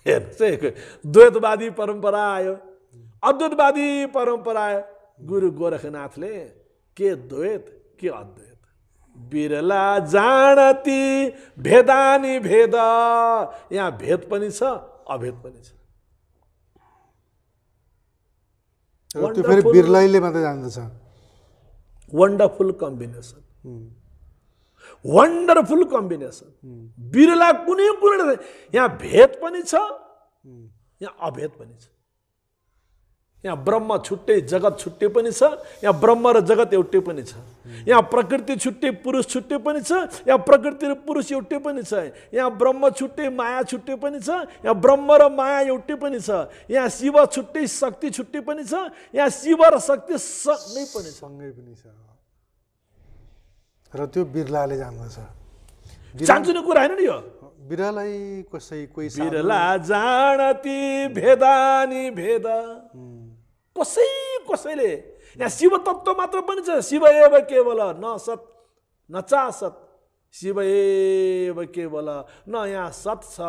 हेर्नुहोस् द्वैतवादी परम्परा आयो अद्वैतवादी परम्परा आयो गुरु गोरखनाथले के द्वैत के अद्वैत बिरला जाणती भेदानी भेद यहाँ भेद पनि छ अभेद पनि छ त्यो फेरि बिरलैले मात्रै जान्दछ वन्डरफुल कम्बिनेसन वन्डरफुल कम्बिनेसन बिरला कुनै कुरा यहाँ भेद पनि छ यहाँ अभेद पनि छ यहाँ ब्रह्म छुट्टै जगत छुट्टै पनि छ यहाँ ब्रह्म र जगत एउटै पनि छ यहाँ प्रकृति छुट्टै पुरुष छुट्टै पनि छ यहाँ प्रकृति र पुरुष एउटै पनि छ यहाँ ब्रह्म छुट्टै माया छुट्टै पनि छ यहाँ ब्रह्म र माया एउटै पनि छ यहाँ शिव छुट्टै शक्ति छुट्टै पनि छ यहाँ शिव र शक्ति सँगै पनि सँगै पनि छ र त्यो बिरलाले जान्दछ जान्छु कुरा होइन नि यो बिरलाई कसै कोही बिरला भेदानी भेदा कसै कसैले यहाँ शिव तत्त्व मात्र पनि छ शिव एव केवल न सत न सत शिव एव केवल न यहाँ सत छ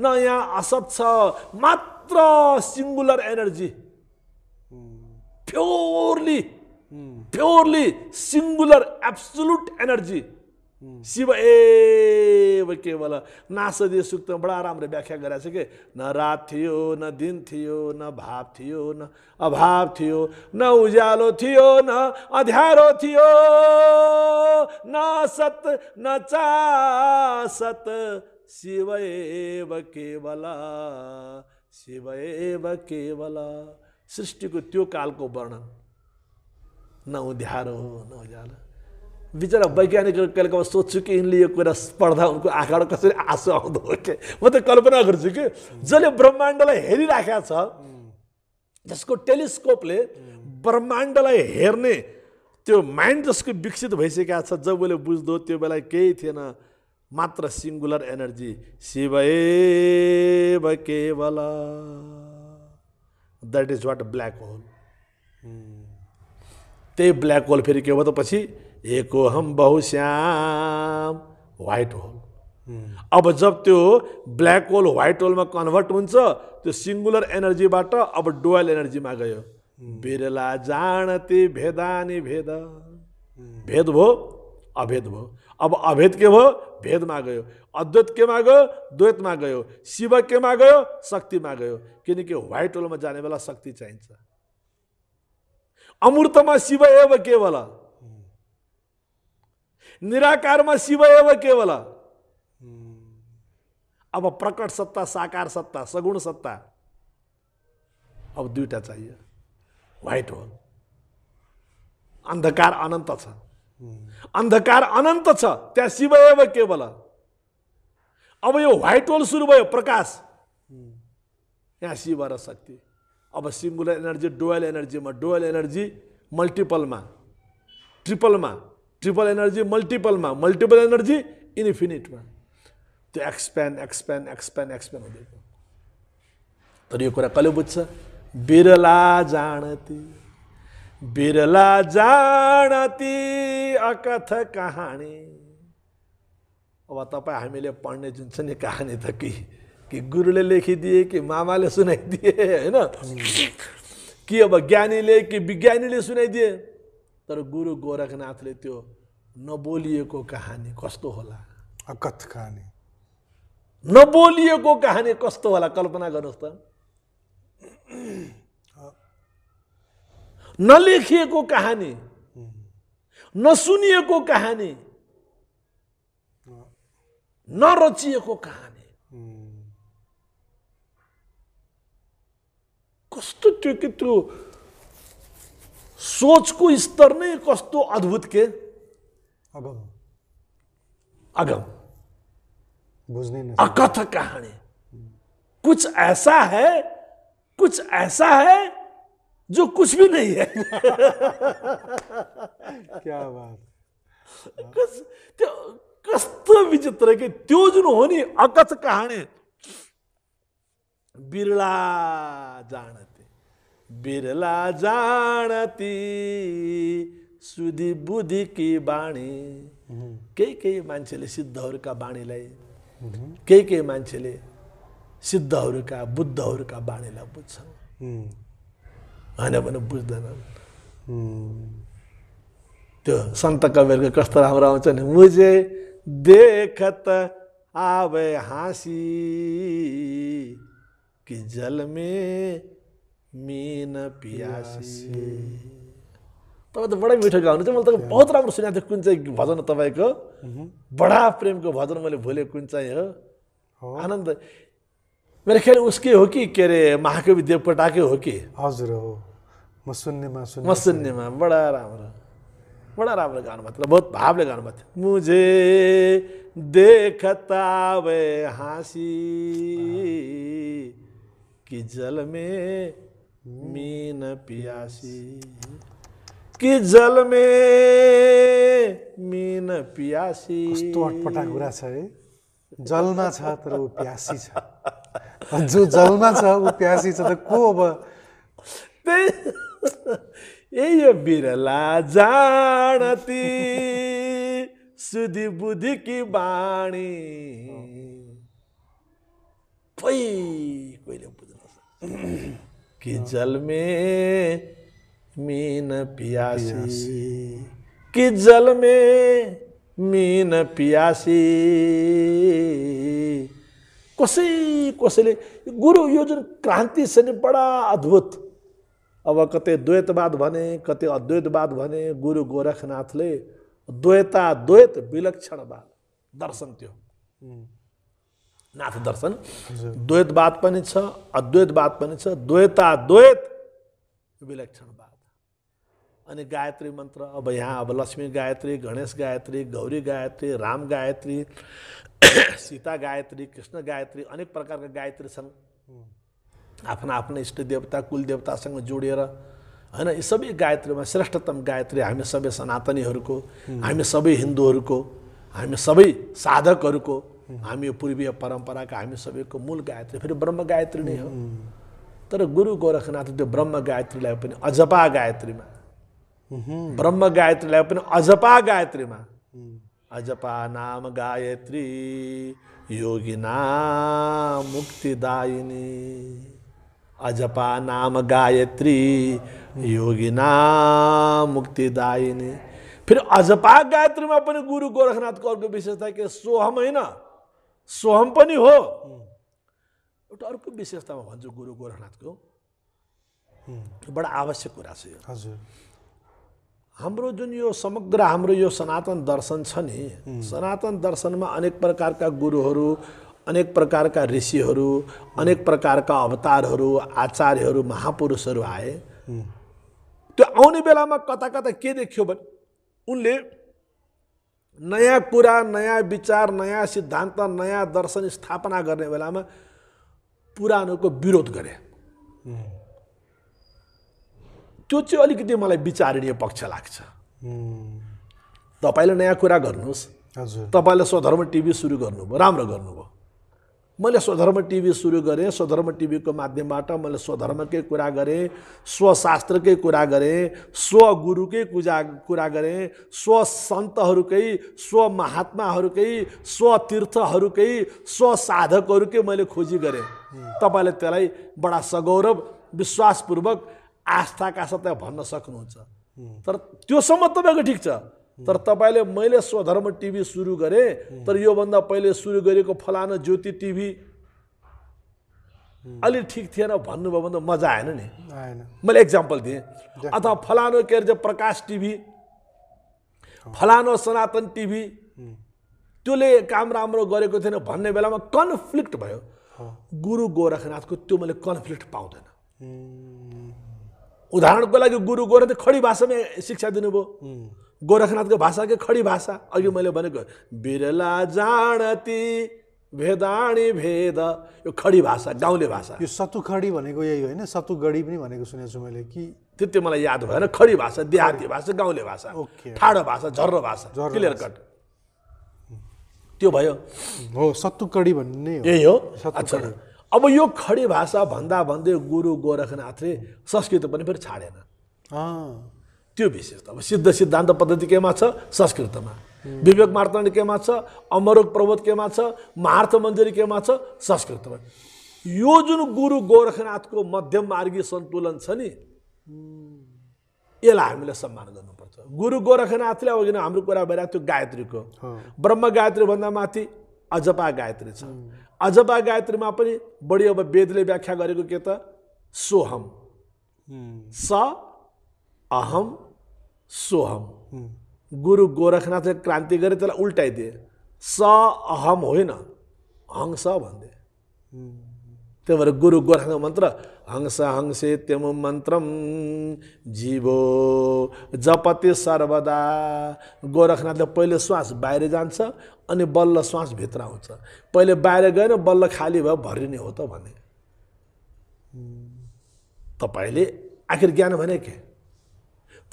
न यहाँ असत छ मात्र singular energy purely purely singular absolute energy Shiva ए केवल नासदीय सूक्त बडा राम्रो व्याख्या गरेको छ कि न रात थियो न दिन थियो न भाव थियो न अभाव थियो न उज्यालो थियो न अध्यारो थियो न सत न चा सत शिव केवल शिव केवल सृष्टिको त्यो कालको वर्णन न उध्यारो न उज्यालो बिचरा कहिले सोध्छु कि यिनले यो कुरा पढ्दा उनको आँखाबाट कसरी आँसु आउँदो हो कि म त कल्पना गर्छु कि जसले ब्रह्माण्डलाई हेरिराखेको छ जसको टेलिस्कोपले ब्रह्माण्डलाई हेर्ने त्यो माइन्ड जसको विकसित भइसकेको छ जब उसले बुझ्दो त्यो बेला केही थिएन मात्र सिङ्गुलर एनर्जी शिव केवल that is what black hole त्यही ब्ल्याक होल फेरि के भयो त पछि एको हम बहुश्याम वाइट होल अब जब त्यो ब्ल्याक होल व्हाइट होलमा कन्भर्ट हुन्छ त्यो सिङ्गुलर एनर्जीबाट अब डुवेल एनर्जीमा गयो बिरला जाणते भेदानी भेद भेद भयो अभेद भयो अब अभेद के भयो भेदमा गयो अद्वैत केमा गयो द्वैतमा गयो शिव केमा गयो शक्तिमा गयो किनकि व्हाइट होलमा जाने बेला शक्ति चाहिन्छ अमूर्तमा शिव एव केवल निराकारमा शिव एव केवल अब प्रकट सत्ता साकार सत्ता सगुण सत्ता अब दुईवटा चाहियो व्हाइट होल अन्धकार अनन्त छ अन्धकार अनन्त छ त्यहाँ शिव एव केवल अब यो व्हाइट होल सुरु भयो प्रकाश यहाँ शिव र शक्ति अब सिङ्गुलर एनर्जी डुवेल एनर्जीमा डुवेल एनर्जी मल्टिपलमा ट्रिपलमा ट्रिपल एनर्जी मल्टिपलमा मल्टिपल एनर्जी इन्फिनिटमा त्यो एक्सप्यान्ड एक्सप्यान्ड एक्सप्यान्ड एक्सप्यान्ड हुँदै तर यो कुरा कसले बुझ्छ बिरला जाणती बिरला जाणती अकथ कहानी अब तपाईँ हामीले पढ्ने जुन छ नि कहानी त कि कि गुरुले लेखिदिए कि मामाले सुनाइदिए होइन कि अब ज्ञानीले कि विज्ञानीले सुनाइदिए तर गुरु गोरखनाथले त्यो नबोलिएको कहानी कस्तो होला अकथ कहानी नबोलिएको कहानी कस्तो होला कल्पना गर्नुहोस् त नलेखिएको कहानी नसुनिएको कहानी नरचिएको कहानी कस्तो त्यो कि त्यो सोच को स्तर स्तरनै कस्तो अद्भुत के अगम अगम बुझने नहीं अकथ कहानी कुछ ऐसा है कुछ ऐसा है जो कुछ भी नहीं है क्या बात कस त्यो कस्तो विचित्र के त्यो जुन हो नि अकथ कहानी बिरला जाण बिरला जाणती सुधी कि बाणी केही केही मान्छेले सिद्धहरूका बाणीलाई केही केही मान्छेले सिद्धहरूका बुद्धहरूका बाणीलाई बुझ्छन् होइन भने बुझ्दैनन् त्यो सन्त कवीरको कस्तो राम्रो आउँछ नि मुझे देखत आवे हाँसी कि जलमे पियासी तपाईँ त बडा मिठो गाउनु चाहिँ मैले तपाईँ बहुत राम्रो सुनेको थिएँ कुन चाहिँ भजन तपाईँको बडा प्रेमको भजन मैले भोलेँ कुन चाहिँ हो आनन्द मेरो खेल उसकै हो कि के अरे महाकवि देवकोटाकै हो कि हजुर हो म सुन्नेमा म सुन्नेमा बडा राम्रो बडा राम्रो भएको थियो बहुत भावले भएको थियो मुझे देखता वे हाँसी कि जल मीन प्यासी कि जलमे मीन प्यासी कस्तो अटपटा कुरा छ है जलमा छ तर ऊ प्यासी छ जो जलमा छ ऊ प्यासी छ त को अब ए यो बिरला जानती, सुधि बुद्धि कि बाणी पै कहिले बुझ्नु कि जल मीन पियासी, कि जल कसै कसैले गुरु यो जुन क्रान्ति छ नि बडा अद्भुत अब कतै द्वैतवाद भने कतै अद्वैतवाद भने गुरु गोरखनाथले द्वैता द्वैत विलक्षणवाद दर्शन त्यो नाथ दर्शन द्वैतवाद पनि छ अद्वैतवाद पनि छ द्वैता द्वैताद्वैत विलक्षणवाद अनि गायत्री मन्त्र अब यहाँ अब लक्ष्मी गायत्री गणेश गायत्री गौरी गायत्री राम गायत्री सीता गायत्री कृष्ण गायत्री अनेक प्रकारका गायत्री छन् आफ्ना आफ्ना इष्ट देवता इष्टदेवता कुलदेवतासँग जोडिएर होइन यी सबै गायत्रीमा श्रेष्ठतम गायत्री हामी सबै सनातनीहरूको हामी सबै हिन्दूहरूको हामी सबै साधकहरूको हामी यो पूर्वीय परम्पराका हामी सबैको मूल गायत्री फेरि ब्रह्म गायत्री नै हो तर गुरु गोरखनाथ त्यो ब्रह्म गायत्रीलाई पनि अजपा गायत्रीमा ब्रह्म गायत्रीलाई पनि अजपा गायत्रीमा अजपा नाम गायत्री योगिना मुक्तिदायिनी अजपा नाम गायत्री योगिना मुक्तिदायिनी फेरि अजपा गायत्रीमा पनि गुरु गोरखनाथको अर्को विशेषता के सोहम होइन सोहम पनि हो एउटा अर्को विशेषतामा भन्छु गुरु गोरखनाथको बडा आवश्यक कुरा छ यो हजुर हाम्रो जुन यो समग्र हाम्रो यो सनातन दर्शन छ नि सनातन दर्शनमा अनेक प्रकारका गुरुहरू अनेक प्रकारका ऋषिहरू अनेक प्रकारका अवतारहरू आचार्यहरू महापुरुषहरू आए त्यो आउने बेलामा कता कता के देखियो भने उनले नयाँ कुरा नयाँ विचार नयाँ सिद्धान्त नयाँ दर्शन स्थापना गर्ने बेलामा पुरानोको विरोध गरे त्यो चाहिँ अलिकति मलाई विचारणीय पक्ष लाग्छ तपाईँले नयाँ कुरा गर्नुहोस् तपाईँले स्वधर्म टिभी सुरु गर्नुभयो राम्रो गर्नुभयो मैले स्वधर्म टिभी सुरु गरेँ स्वधर्म टिभीको माध्यमबाट मैले स्वधर्मकै कुरा गरेँ स्वशास्त्रकै कुरा गरेँ स्वगुरुकै कुजा कुरा गरेँ स्वसन्तहरूकै स्वमहात्माहरूकै स्वतीर्थहरूकै स्वसाधकहरूकै मैले खोजी गरेँ तपाईँले त्यसलाई बडा सगौरव विश्वासपूर्वक आस्थाका साथ भन्न सक्नुहुन्छ तर त्योसम्म तपाईँको ठिक छ तर तपाईँले मैले स्वधर्म टिभी सुरु गरेँ तर योभन्दा पहिले सुरु गरेको फलाना ज्योति टिभी अलि ठिक थिएन भन्नुभयो भने मजा आएन नि मैले एक्जाम्पल दिएँ अथवा फलानो के अरे प्रकाश टिभी फलानो सनातन टिभी त्यसले काम राम्रो गरेको थिएन भन्ने बेलामा कन्फ्लिक्ट भयो गुरु गोरखनाथको त्यो मैले कन्फ्लिक्ट पाउँदैन उदाहरणको लागि गुरु गोरखनाथ खडी भाषामा शिक्षा दिनुभयो गोरखनाथको भाषा भाषाकै खडी भाषा अघि मैले भनेको बिरला जाणती भेदाणी भेद यो खडी भाषा गाउँले भाषा यो सतुखडी भनेको यही होइन सतुगढी पनि भनेको सुनेको छु मैले कि त्यो मलाई याद भएन खडी भाषा देहाती भाषा गाउँले भाषा ठाडो भाषा झर्रो भाषा क्लियर कट त्यो भयो हो सतुकडी भन्ने यही हो अच्छा अब यो खडी भाषा भन्दा भन्दै गुरु गोरखनाथले संस्कृत पनि फेरि छाडेन त्यो विशेषता अब सिद्ध सिद्धान्त पद्धति केमा छ संस्कृतमा विवेक मार्तण्ड केमा छ अमरोग पर्वत केमा छ महार्थ मन्दिर केमा छ संस्कृतमा यो जुन गुरु गोरखनाथको मध्यम मार्गी सन्तुलन छ नि यसलाई हामीले सम्मान गर्नुपर्छ गुरु गोरखनाथले अब नै हाम्रो कुरा भइरहेको थियो गायत्रीको ब्रह्म गायत्रीभन्दा माथि अजपा गायत्री छ अजपा गायत्रीमा पनि बढी अब वेदले व्याख्या गरेको के त सोहम स अहम सोहम गुरु गोरखनाथले क्रान्ति गरे त्यसलाई उल्टाइदिए स अहम होइन हङ्स भन्दै त्यही भएर गुरु गोरखनाथ मन्त्र हंस हंसे त्यम मन्त्रम जीवो जपते सर्वदा गोरखनाथले पहिलो श्वास बाहिर जान्छ अनि बल्ल श्वास भित्र आउँछ पहिले बाहिर गएर बल्ल खाली भयो भरिने हो त भने तपाईँले आखिर ज्ञान भने के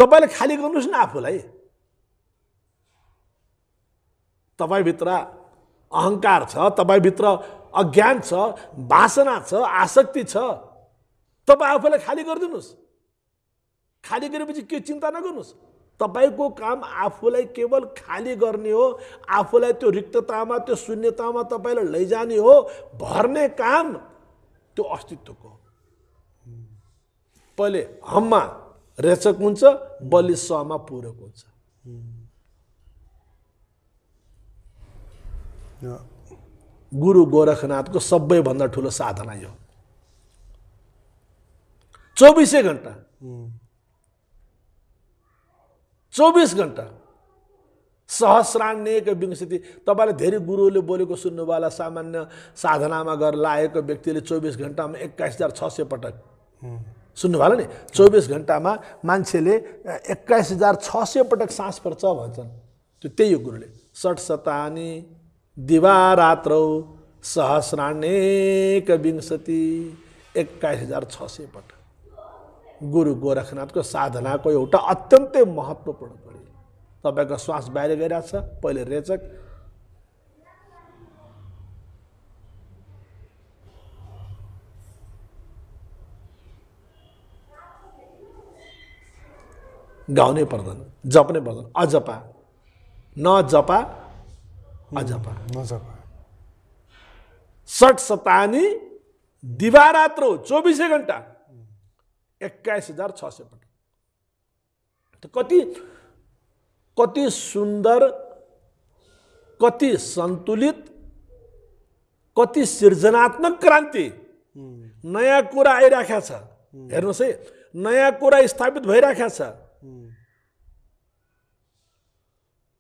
तपाईँले खाली गर्नुहोस् न आफूलाई तपाईँभित्र अहङ्कार छ तपाईँभित्र अज्ञान छ वासना छ आसक्ति छ तपाईँ आफूलाई खाली गरिदिनुहोस् खाली गरेपछि के चिन्ता नगर्नुहोस् तपाईँको काम आफूलाई केवल खाली गर्ने हो आफूलाई त्यो रिक्ततामा त्यो शून्यतामा तपाईँलाई लैजाने हो भर्ने काम त्यो अस्तित्वको पहिले हम्मा रेचक हुन्छ बलि समा पूरक हुन्छ गुरु गोरखनाथको सबैभन्दा ठुलो साधना यो चौबिसै घन्टा चौबिस घन्टा सहस्राणीको विंशति तपाईँले धेरै गुरुले बोलेको सुन्नुवाला सामान्य साधनामा गएर लागेको व्यक्तिले चौबिस घन्टामा एक्काइस हजार छ सय पटक सुन्नुभयो नि चौबिस घन्टामा मान्छेले एक्काइस हजार छ सय पटक सास पर्छ भन्छन् त्यो त्यही हो गुरुले सठ सतानी दिवा रात्रौ सहस्रानेक विंशति एक्काइस हजार छ सय पटक गुरु गोरखनाथको साधनाको एउटा अत्यन्तै महत्त्वपूर्ण कुरो तपाईँको श्वास बाहिर छ पहिले रेचक गाउनै पर्दैन जप्नै पर्दैन अजपा नजपा अजपा नजपा सठ सतानी दिवारात्र हो चौबिसै घन्टा एक्काइस हजार छ सय पटक कति कति सुन्दर कति सन्तुलित कति सृजनात्मक क्रान्ति नयाँ कुरा आइराख्या छ हेर्नुहोस् है नयाँ कुरा स्थापित भइराख्या छ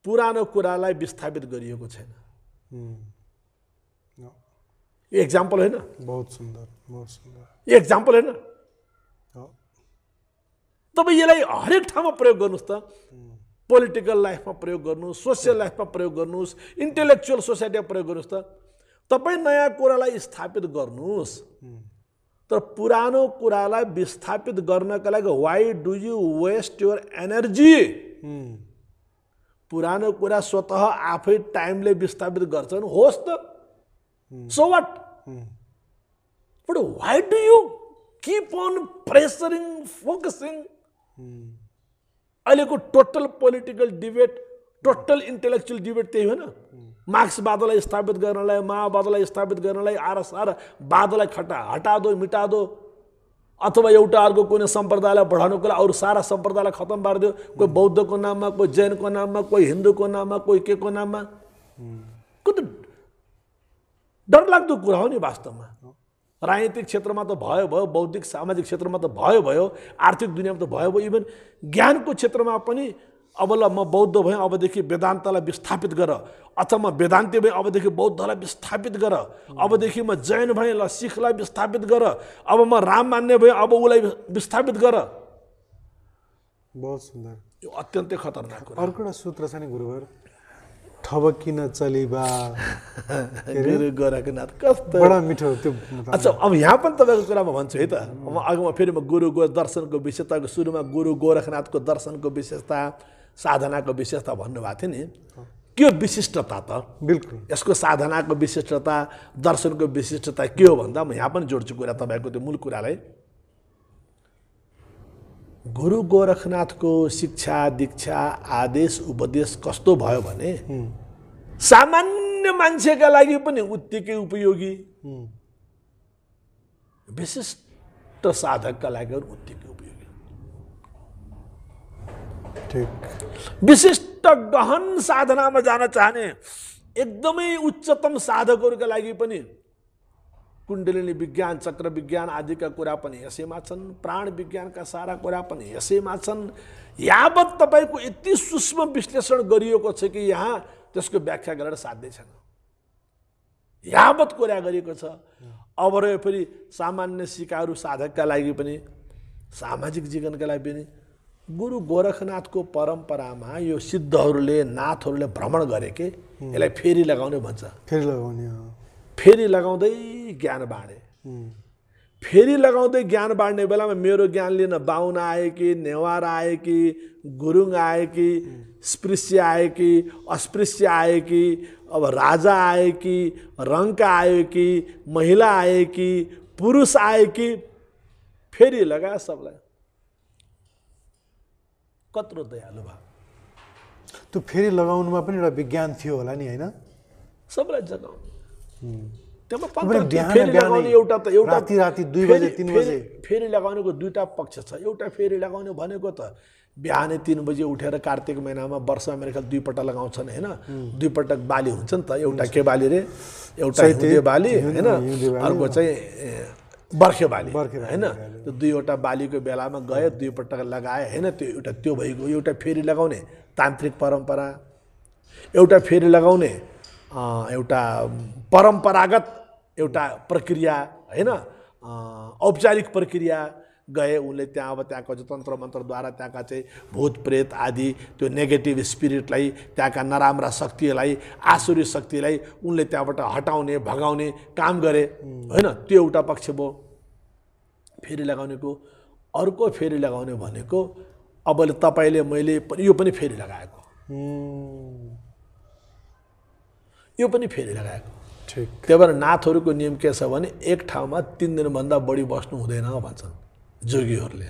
पुरानो कुरालाई विस्थापित गरिएको छैन यो एक्जाम्पल होइन बहुत सुन्दर बहुत सुन्दर यो एक्जाम्पल होइन तपाईँ यसलाई हरेक ठाउँमा प्रयोग गर्नुहोस् त पोलिटिकल लाइफमा प्रयोग गर्नुहोस् सोसियल लाइफमा प्रयोग गर्नुहोस् इन्टेलेक्चुअल सोसाइटीमा प्रयोग गर्नुहोस् त तपाईँ नयाँ कुरालाई स्थापित गर्नुहोस् तर पुरानो कुरालाई विस्थापित गर्नका लागि why do you waste your energy पुरानो कुरा स्वत आफै टाइमले विस्थापित गर्छन् होस् त so what but why do you keep on pressuring focusing अहिलेको total political debate total intellectual debate त्यही होइन मार्क्सवादलाई स्थापित गर्नलाई माओवादलाई स्थापित गर्नलाई आरएसआर वादलाई खटा हटादो मिटादो अथवा एउटा अर्को कुनै सम्प्रदायलाई बढाउनुको लागि अरू सारा सम्प्रदायलाई खतम पारिदियो कोही बौद्धको नाममा कोही जैनको नाममा कोही हिन्दूको नाममा कोही के को नाममा कुन डरलाग्दो कुरा हो नि वास्तवमा राजनीतिक क्षेत्रमा त भयो भयो बौद्धिक सामाजिक क्षेत्रमा त भयो भयो आर्थिक दुनियाँमा त भयो भयो इभन ज्ञानको क्षेत्रमा पनि अब ल म बौद्ध भएँ अबदेखि वेदान्तलाई विस्थापित गर अथवा म वेदान्ती भएँ अबदेखि बौद्धलाई विस्थापित गर अबदेखि म जैन भएँ ल सिखलाई विस्थापित गर अब म राम मान्ने भएँ अब उसलाई विस्थापित गर बहुत सुन्दर यो अत्यन्तै खतरनाक अर्को एउटा सूत्र छ नि गुरुवर ठबकिन चलिबा गुरु गोरखनाथ कस्तो बडा मिठो त्यो अच्छा अब यहाँ पनि तपाईँको म भन्छु है त अब अघि म फेरि म गुरु गो दर्शनको विशेषताको सुरुमा गुरु गोरखनाथको दर्शनको विशेषता साधनाको विशेषता भन्नुभएको थियो नि के विशिष्टता त बिल्कुल यसको साधनाको विशिष्टता दर्शनको विशिष्टता के हो भन्दा म यहाँ पनि जोड्छु कुरा तपाईँको त्यो मूल कुरालाई गुरु गोरखनाथको शिक्षा दीक्षा आदेश उपदेश कस्तो भयो भने सामान्य मान्छेका लागि पनि उत्तिकै उपयोगी विशिष्ट साधकका लागि उत्तिकै उपयोगी विशिष्ट गहन साधनामा जान चाहने एकदमै उच्चतम साधकहरूका लागि पनि कुण्डलिनी विज्ञान चक्र विज्ञान आदिका कुरा पनि यसैमा छन् प्राण विज्ञानका सारा कुरा पनि यसैमा छन् यावत तपाईँको यति सूक्ष्म विश्लेषण गरिएको छ कि यहाँ त्यसको व्याख्या गरेर साध्य छैन यावत कुरा गरिएको छ अब र फेरि सामान्य सिकाहरू साधकका लागि पनि सामाजिक जीवनका लागि पनि गुरु गोरखनाथको परम्परामा यो सिद्धहरूले नाथहरूले भ्रमण गरे के यसलाई फेरि लगाउने भन्छ फेरि लगाउने फेरि लगाउँदै ज्ञान बाँडे फेरि लगाउँदै ज्ञान बाँड्ने बेलामा मेरो ज्ञान लिन बाहुन आए कि नेवार आए कि गुरुङ आए कि स्पृश्य आए कि अस्पृश्य आए कि अब राजा आए कि रङ्का आयो कि महिला आए कि पुरुष आए कि फेरि लगाए सबलाई कत्रो दयालु भयो त्यो फेरि लगाउनुमा पनि एउटा विज्ञान थियो होला नि होइन सबलाई जगाउनु फेरि लगाउनेको दुईवटा पक्ष छ एउटा फेरि लगाउने भनेको त बिहानै तिन बजी उठेर कार्तिक महिनामा वर्षमा मेरो ख्याल दुईपल्ट लगाउँछन् होइन दुईपटक बाली हुन्छ नि त एउटा के बाली रे एउटा बाली होइन अर्को चाहिँ बर्ख्यो बाली होइन त्यो दुईवटा बालीको बेलामा गयो दुईपटक लगाए होइन त्यो एउटा त्यो भइगयो एउटा फेरि लगाउने तान्त्रिक परम्परा एउटा फेरि लगाउने एउटा परम्परागत एउटा प्रक्रिया होइन औपचारिक प्रक्रिया गए उनले त्यहाँ अब त्यहाँको तन्त्र मन्त्रद्वारा त्यहाँका चाहिँ भूत प्रेत आदि त्यो नेगेटिभ स्पिरिटलाई त्यहाँका नराम्रा शक्तिलाई आसुरी शक्तिलाई उनले त्यहाँबाट हटाउने भगाउने काम गरे होइन त्यो एउटा पक्ष भयो फेरि लगाउनेको अर्को फेरि लगाउने भनेको अब तपाईँले मैले यो पनि फेरि लगाएको यो पनि फेरि लगाएको ठिक त्यही भएर नाथहरूको नियम के छ भने एक ठाउँमा तिन दिनभन्दा बढी बस्नु हुँदैन भन्छन् जोगीहरूले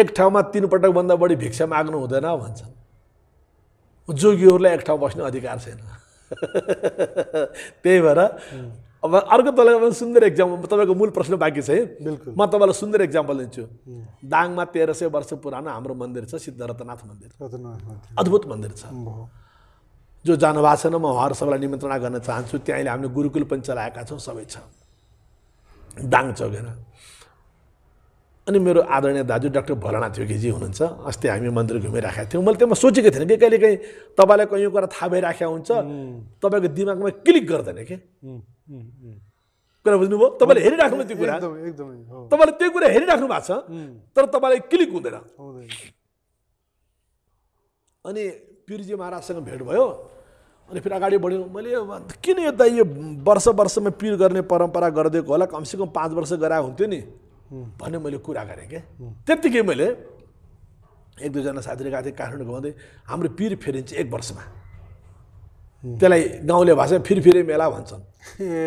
एक ठाउँमा तिन पटकभन्दा बढी भिक्षा माग्नु हुँदैन भन्छन् जोगीहरूलाई एक ठाउँ बस्ने अधिकार छैन त्यही भएर अब अर्को तपाईँलाई सुन्दर एक्जाम्पल तपाईँको मूल प्रश्न बाँकी छ है बिल्कुल म तपाईँलाई सुन्दर इक्जाम्पल दिन्छु दाङमा तेह्र सय वर्ष पुरानो हाम्रो मन्दिर छ सिद्धरतनाथ मन्दिर अद्भुत मन्दिर छ जो जानुभएको छैन म उहाँहरू सबैलाई निमन्त्रणा गर्न चाहन्छु त्यहाँ अहिले हामीले गुरुकुल पनि चलाएका छौँ सबै छ दाङ चौकेर अनि मेरो आदरणीय दाजु डाक्टर थियो घिजी हुनुहुन्छ अस्ति हामी मन्दिर घुमिराखेका थियौँ मैले त्यहाँ सोचेको थिइनँ कि कहिलेकाहीँ तपाईँलाई कहीँ कुरा थाहा भइराखेको हुन्छ तपाईँको दिमागमा क्लिक गर्दैन कि कुरा बुझ्नुभयो तपाईँले हेरिराख्नु त्यो कुरा एकदमै तपाईँले त्यो कुरा हेरिराख्नु भएको छ तर तपाईँलाई क्लिक हुँदैन अनि पिरजी महाराजसँग भेट भयो अनि फेरि अगाडि बढ्यो मैले किन यो यता यो वर्ष वर्षमा पिर गर्ने परम्परा गरिदिएको होला कमसेकम पाँच वर्ष गराएको हुन्थ्यो नि भन्ने मैले कुरा गरेँ क्या त्यत्तिकै मैले एक दुईजना साथीले गएको थिएँ काठमाडौँ घुमाउँदै हाम्रो पिर फेरिन्छ एक वर्षमा त्यसलाई गाउँले भाषा फिरफिरे मेला भन्छन्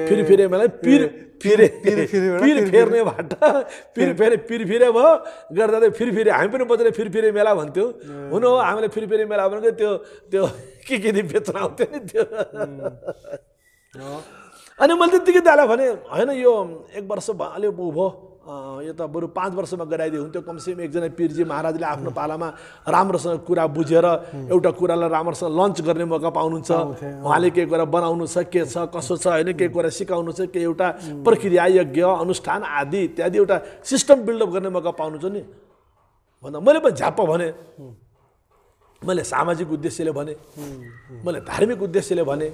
फिरफिरे मेला पिर फिरे पिर फेर्ने बाटा पिर फेरि फिरे भयो गर्दा चाहिँ फिरफिरे हामी पनि बजेर फिरफिरे मेला भन्थ्यौँ हुन हो हामीले फिरफिरे मेला भनेको त्यो त्यो के के बेच्न आउँथ्यो नि त्यो अनि मैले त्यतिकै दाला भने होइन यो एक वर्ष भयो उ भयो यो त बरु पाँच वर्षमा गराइदियो हुन्थ्यो कमसेकम एकजना पिरजी महाराजले आफ्नो पालामा राम्रोसँग कुरा बुझेर एउटा कुरालाई राम्रोसँग लन्च गर्ने मौका पाउनुहुन्छ उहाँले केही कुरा बनाउनु छ के छ कसो छ होइन केही कुरा सिकाउनु छ के एउटा प्रक्रिया यज्ञ अनुष्ठान आदि इत्यादि एउटा सिस्टम बिल्डअप गर्ने मौका पाउनुहुन्छ नि भन्दा मैले पनि झ्याप्प भने मैले सामाजिक उद्देश्यले भने मैले धार्मिक उद्देश्यले भने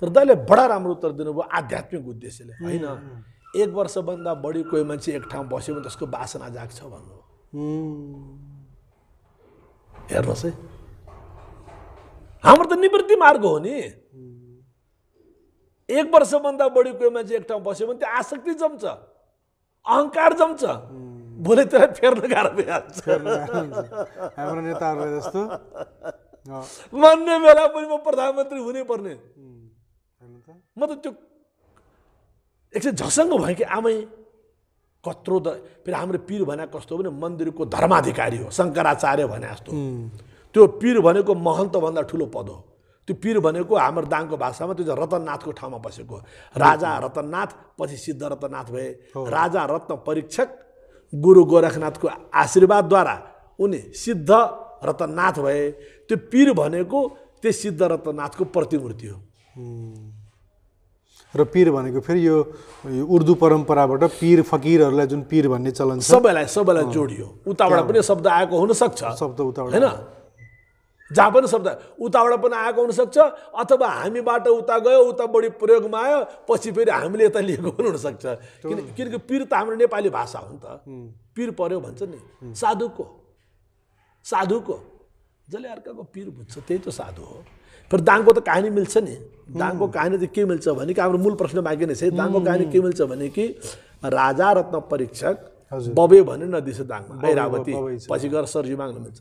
तर दाइले बडा राम्रो उत्तर दिनुभयो आध्यात्मिक उद्देश्यले होइन एक वर्षभन्दा बढी कोही मान्छे एक ठाउँ बस्यो भने त्यसको बासना जाग्छ भन्नु हेर्नुहोस् है हाम्रो त निवृत्ति मार्ग हो नि एक वर्षभन्दा बढी कोही मान्छे एक ठाउँ बस्यो भने त्यो आसक्ति जम्छ अहङ्कार जम्छ त्यसलाई फेर्न गाह्रो भइहाल्छ हाम्रो जस्तो मान्ने बेला पनि म प्रधानमन्त्री हुनै पर्ने म त त्यो एकछिन झसङ्ग भयो कि आमै कत्रो त फेरि हाम्रो पिर भने कस्तो भने मन्दिरको धर्माधिकारी हो शङ्कराचार्य भने जस्तो त्यो पिर भनेको महन्तभन्दा ठुलो पद हो त्यो पिर भनेको हाम्रो दाङको भाषामा त्यो चाहिँ रतननाथको ठाउँमा बसेको राजा रतननाथ पछि सिद्ध रतननाथ भए राजा रत्न परीक्षक गुरु गोरखनाथको आशीर्वादद्वारा उनी सिद्ध रतननाथ भए त्यो पिर भनेको त्यो सिद्ध रतननाथको प्रतिमूर्ति हो र पिर भनेको फेरि यो उर्दू परम्पराबाट पिर फकिरहरूलाई जुन पिर भन्ने चलन छ सबैलाई सबैलाई जोडियो उताबाट पनि शब्द आएको हुनसक्छ शब्द उताबाट होइन जहाँ पनि शब्द उताबाट पनि आएको हुनसक्छ अथवा हामीबाट उता गयो उता बढी प्रयोगमा आयो पछि फेरि हामीले यता लिएको पनि हुनसक्छ किन किनकि पिर त हाम्रो नेपाली भाषा हो नि त पिर पर्यो भन्छ नि साधुको साधुको जसले अर्काको पिर बुझ्छ त्यही त साधु हो फेरि दाङको त कहानी मिल्छ नि दाङको कहानी त के मिल्छ भने कि हाम्रो मूल प्रश्न बाँकी नै छ दाङको कहानी के मिल्छ भने कि राजा रत्न परीक्षक बबे भने नदी छ दाङमा ऐरावती पछि गएर सर्जी माग्नु मिल्छ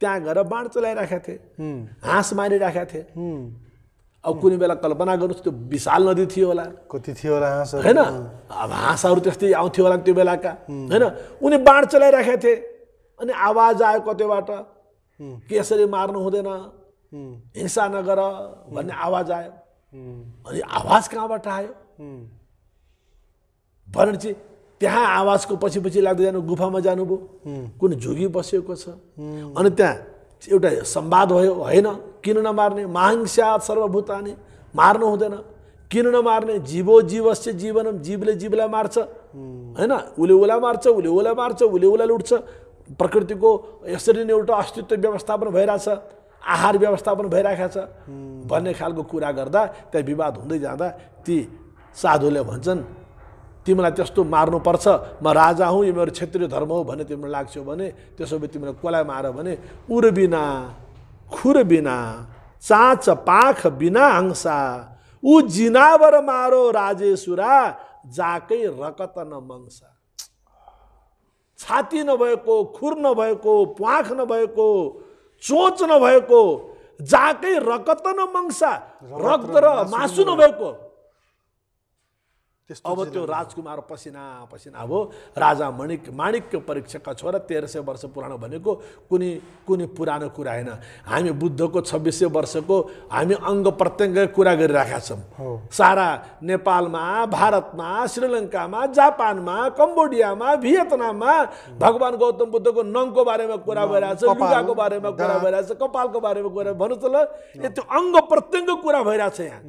त्यहाँ गएर बाँड चलाइराखेका थिए हाँस मारिराखेका थिए अब कुनै बेला कल्पना गर्नुहोस् त्यो विशाल नदी थियो होला कति थियो होला हाँस होइन अब हाँसहरू त्यस्तै आउँथ्यो होला त्यो बेलाका होइन उनी बाँड चलाइराखेका थिए अनि आवाज आयो कतैबाट के यसरी मार्नु हुँदैन हिंसा नगर भन्ने आवाज आयो अनि आवाज कहाँबाट आयो भनेपछि त्यहाँ आवाजको पछि पछि लाग्दै जानु गुफामा जानुभयो कुन झुगी बसेको छ अनि त्यहाँ एउटा संवाद भयो होइन किन नमार्ने माहिंस्या सर्वभूतानी मार्नु हुँदैन किन नमार्ने जीवो जीवस्य जीवनम जीवले जीवलाई मार्छ होइन उसले उसलाई मार्छ उसले उसलाई मार्छ उसले उसलाई लुट्छ प्रकृतिको यसरी नै एउटा अस्तित्व व्यवस्थापन भइरहेछ आहार व्यवस्थापन भइरहेको छ भन्ने खालको कुरा गर्दा त्यहाँ विवाद हुँदै जाँदा ती साधुले भन्छन् तिमीलाई त्यस्तो मार्नुपर्छ म राजा हुँ यो मेरो क्षेत्रीय धर्म हो भने तिमीलाई लाग्छौ भने त्यसो भए तिमीलाई कसलाई मार भने उर बिना खुर बिना चाँच पाख बिना हङ्सा ऊ जिनावर मारो राजेशुरा जाकै रकत मङ्सा छाती नभएको खुर नभएको प्वाख नभएको चोच नभएको जाकै रगत न मङ्सा रक्त र मासु नभएको अब त्यो राजकुमार पसिना पसिना अब राजा मणिक माणिक्य परीक्षकका छोरा तेह्र सय वर्ष पुरानो भनेको कुनै कुनै पुरानो कुरा होइन हामी बुद्धको छब्बिस सय वर्षको हामी अङ्ग प्रत्यङ्ग कुरा गरिरहेका छौँ सारा नेपालमा भारतमा श्रीलङ्कामा जापानमा कम्बोडियामा भियतनाममा भगवान् गौतम बुद्धको नङको बारेमा कुरा भइरहेछ लुगाको बारेमा कुरा भइरहेछ कपालको बारेमा कुरा भन्नु त ल यो त्यो अङ्ग प्रत्यङ्ग कुरा भइरहेछ यहाँ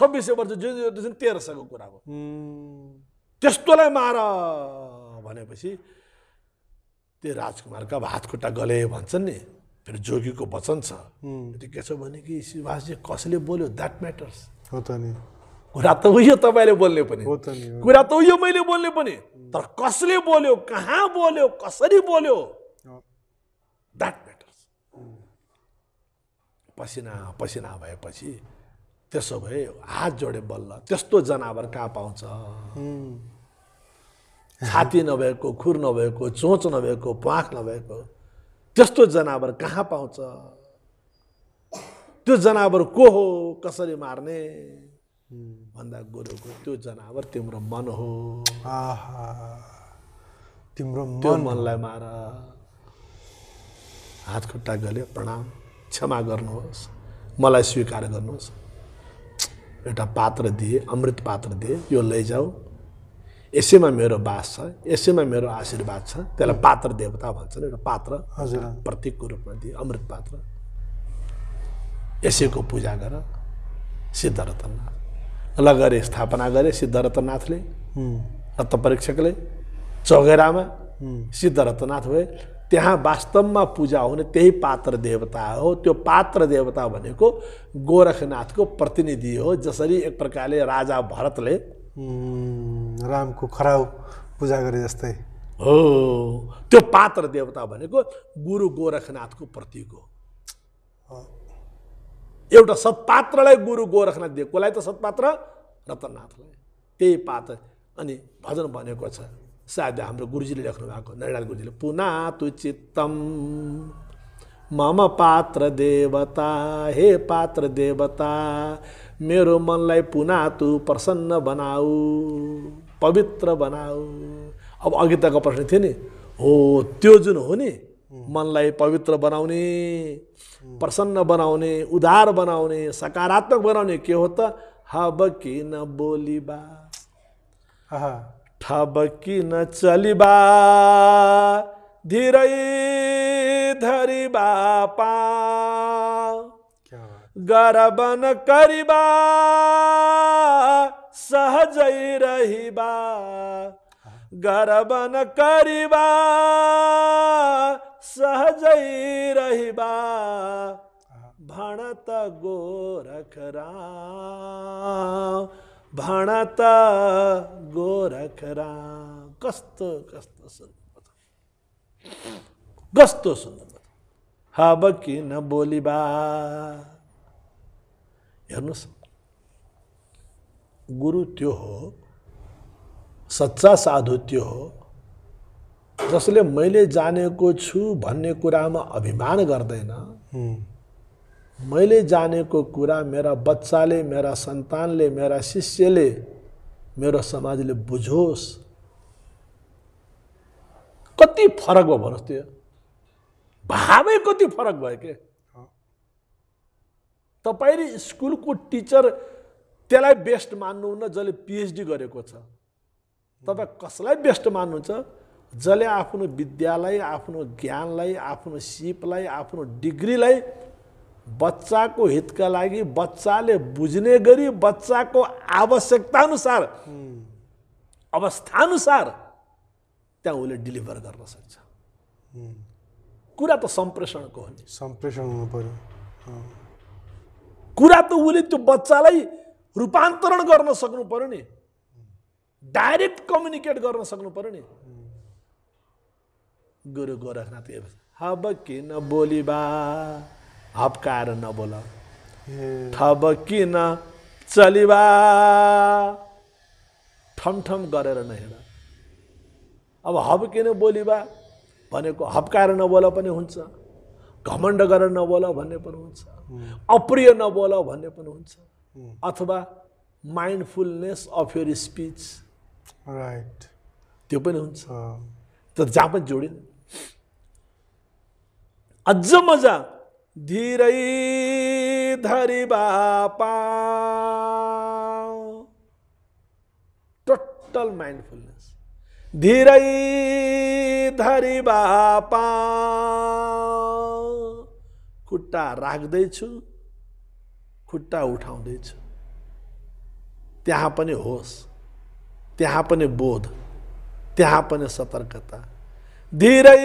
छब्बिस सय वर्ष जुन तेह्र सयको कुरा हो त्यस्तोलाई मार भनेपछि त्यो राजकुमारका हात खुट्टा गले भन्छन् नि फेरि जोगीको वचन छ त्यो के छ भने कि सुभाषजी कसले बोल्यो द्याट म्याटर्स हो त नि कुरा त उयो तपाईँले बोल्ने पनि हो त नि कुरा त उयो मैले बोल्ने पनि तर कसले बोल्यो कहाँ बोल्यो कसरी बोल्यो द्याट म्याटर्स पसिना पसिना भएपछि त्यसो भए हात जोडे बल्ल त्यस्तो जनावर कहाँ पाउँछ छाती नभएको खुर नभएको चोच नभएको प्वाख नभएको त्यस्तो जनावर कहाँ पाउँछ त्यो जनावर को हो कसरी मार्ने भन्दा गुरुको त्यो जनावर तिम्रो मन हो तिम्रो मन मनलाई मार हात खुट्टा गल्यो प्रणाम क्षमा गर्नुहोस् मलाई स्वीकार गर्नुहोस् एउटा पात्र दिए अमृत पात्र दिए यो लैजाऊ यसैमा मेरो बास छ यसैमा मेरो आशीर्वाद छ त्यसलाई पात्र देवता भन्छन् एउटा पात्र हजुर प्रतीकको रूपमा दिए अमृत पात्र यसैको पूजा गर सिद्धरतनाथ ल गरे स्थापना गरे सिद्धरतनाथले रत्न परीक्षकले चौगेरामा सिद्धरतनाथ भए त्यहाँ वास्तवमा पूजा हुने त्यही पात्र देवता हो त्यो पात्र देवता भनेको गोरखनाथको प्रतिनिधि हो जसरी एक प्रकारले राजा भरतले रामको खराउ पूजा गरे जस्तै हो त्यो पात्र देवता भनेको गुरु गोरखनाथको प्रतीक हो एउटा सत्पात्रलाई गुरु गोरखनाथ दियो कसलाई त सत्पात्र रतननाथलाई त्यही पात्र अनि भजन भनेको छ सायद हाम्रो गुरुजीले लेख्नु भएको नारायण गुरुजीले पुना तु चित्तम मम पात्र देवता हे पात्र देवता मेरो मनलाई पुना तु प्रसन्न बनाऊ पवित्र बनाऊ अब अघि तको प्रश्न थियो नि हो त्यो जुन हो नि मनलाई पवित्र बनाउने प्रसन्न बनाउने उदार बनाउने सकारात्मक बनाउने के हो त हब किन बोली बा कि न चलिबा धीरै धरी बापा गरबन करिबा सहजै रहिबा गरबन करिबा सहजै रहिबा हाँ। भणत गोरख राम भाँडा त राम कस्तो कस्तो सुन्नु कस्तो सुन्नु हब किन बोली बा हेर्नुहोस् गुरु त्यो हो सच्चा साधु त्यो हो जसले मैले जानेको छु भन्ने कुरामा अभिमान गर्दैन मैले जानेको कुरा मेरा बच्चाले मेरा सन्तानले मेरा शिष्यले मेरो समाजले बुझोस् कति फरक भयो भन्नुहोस् त्यो भावै कति फरक भयो के तपाईँले स्कुलको टिचर त्यसलाई बेस्ट मान्नुहुन्न जसले पिएचडी गरेको छ तपाईँ कसलाई बेस्ट मान्नुहुन्छ जसले आफ्नो विद्यालय आफ्नो ज्ञानलाई आफ्नो सिपलाई आफ्नो डिग्रीलाई बच्चाको हितका लागि बच्चाले बुझ्ने गरी बच्चाको आवश्यकताअनुसार अवस्थाअनुसार त्यहाँ उसले डेलिभर गर्न सक्छ कुरा त सम्प्रेषणको हो नि सम्प्रेषण हुनु पऱ्यो कुरा त उसले त्यो बच्चालाई रूपान्तरण गर्न सक्नु पऱ्यो नि डाइरेक्ट कम्युनिकेट गर्न सक्नु पऱ्यो नि गुरु गोरखनाथ हब किन बोली बा हप्काएर नबोल किन चलिबा ठमठम गरेर नहेर अब हबकिन बोलिबा भनेको हप्काएर नबोल पनि हुन्छ घमण्ड गरेर नबोल भन्ने पनि हुन्छ अप्रिय नबोल भन्ने पनि हुन्छ अथवा mindfulness of your speech right त्यो पनि हुन्छ त जहाँ पनि जोडिन् अझ मजा धीरै धरि बापा टोटल माइन्डफुलनेस धीरै धरि बापा खुट्टा राख्दैछु खुट्टा उठाउँदैछु त्यहाँ पनि होस् त्यहाँ पनि बोध त्यहाँ पनि सतर्कता धेरै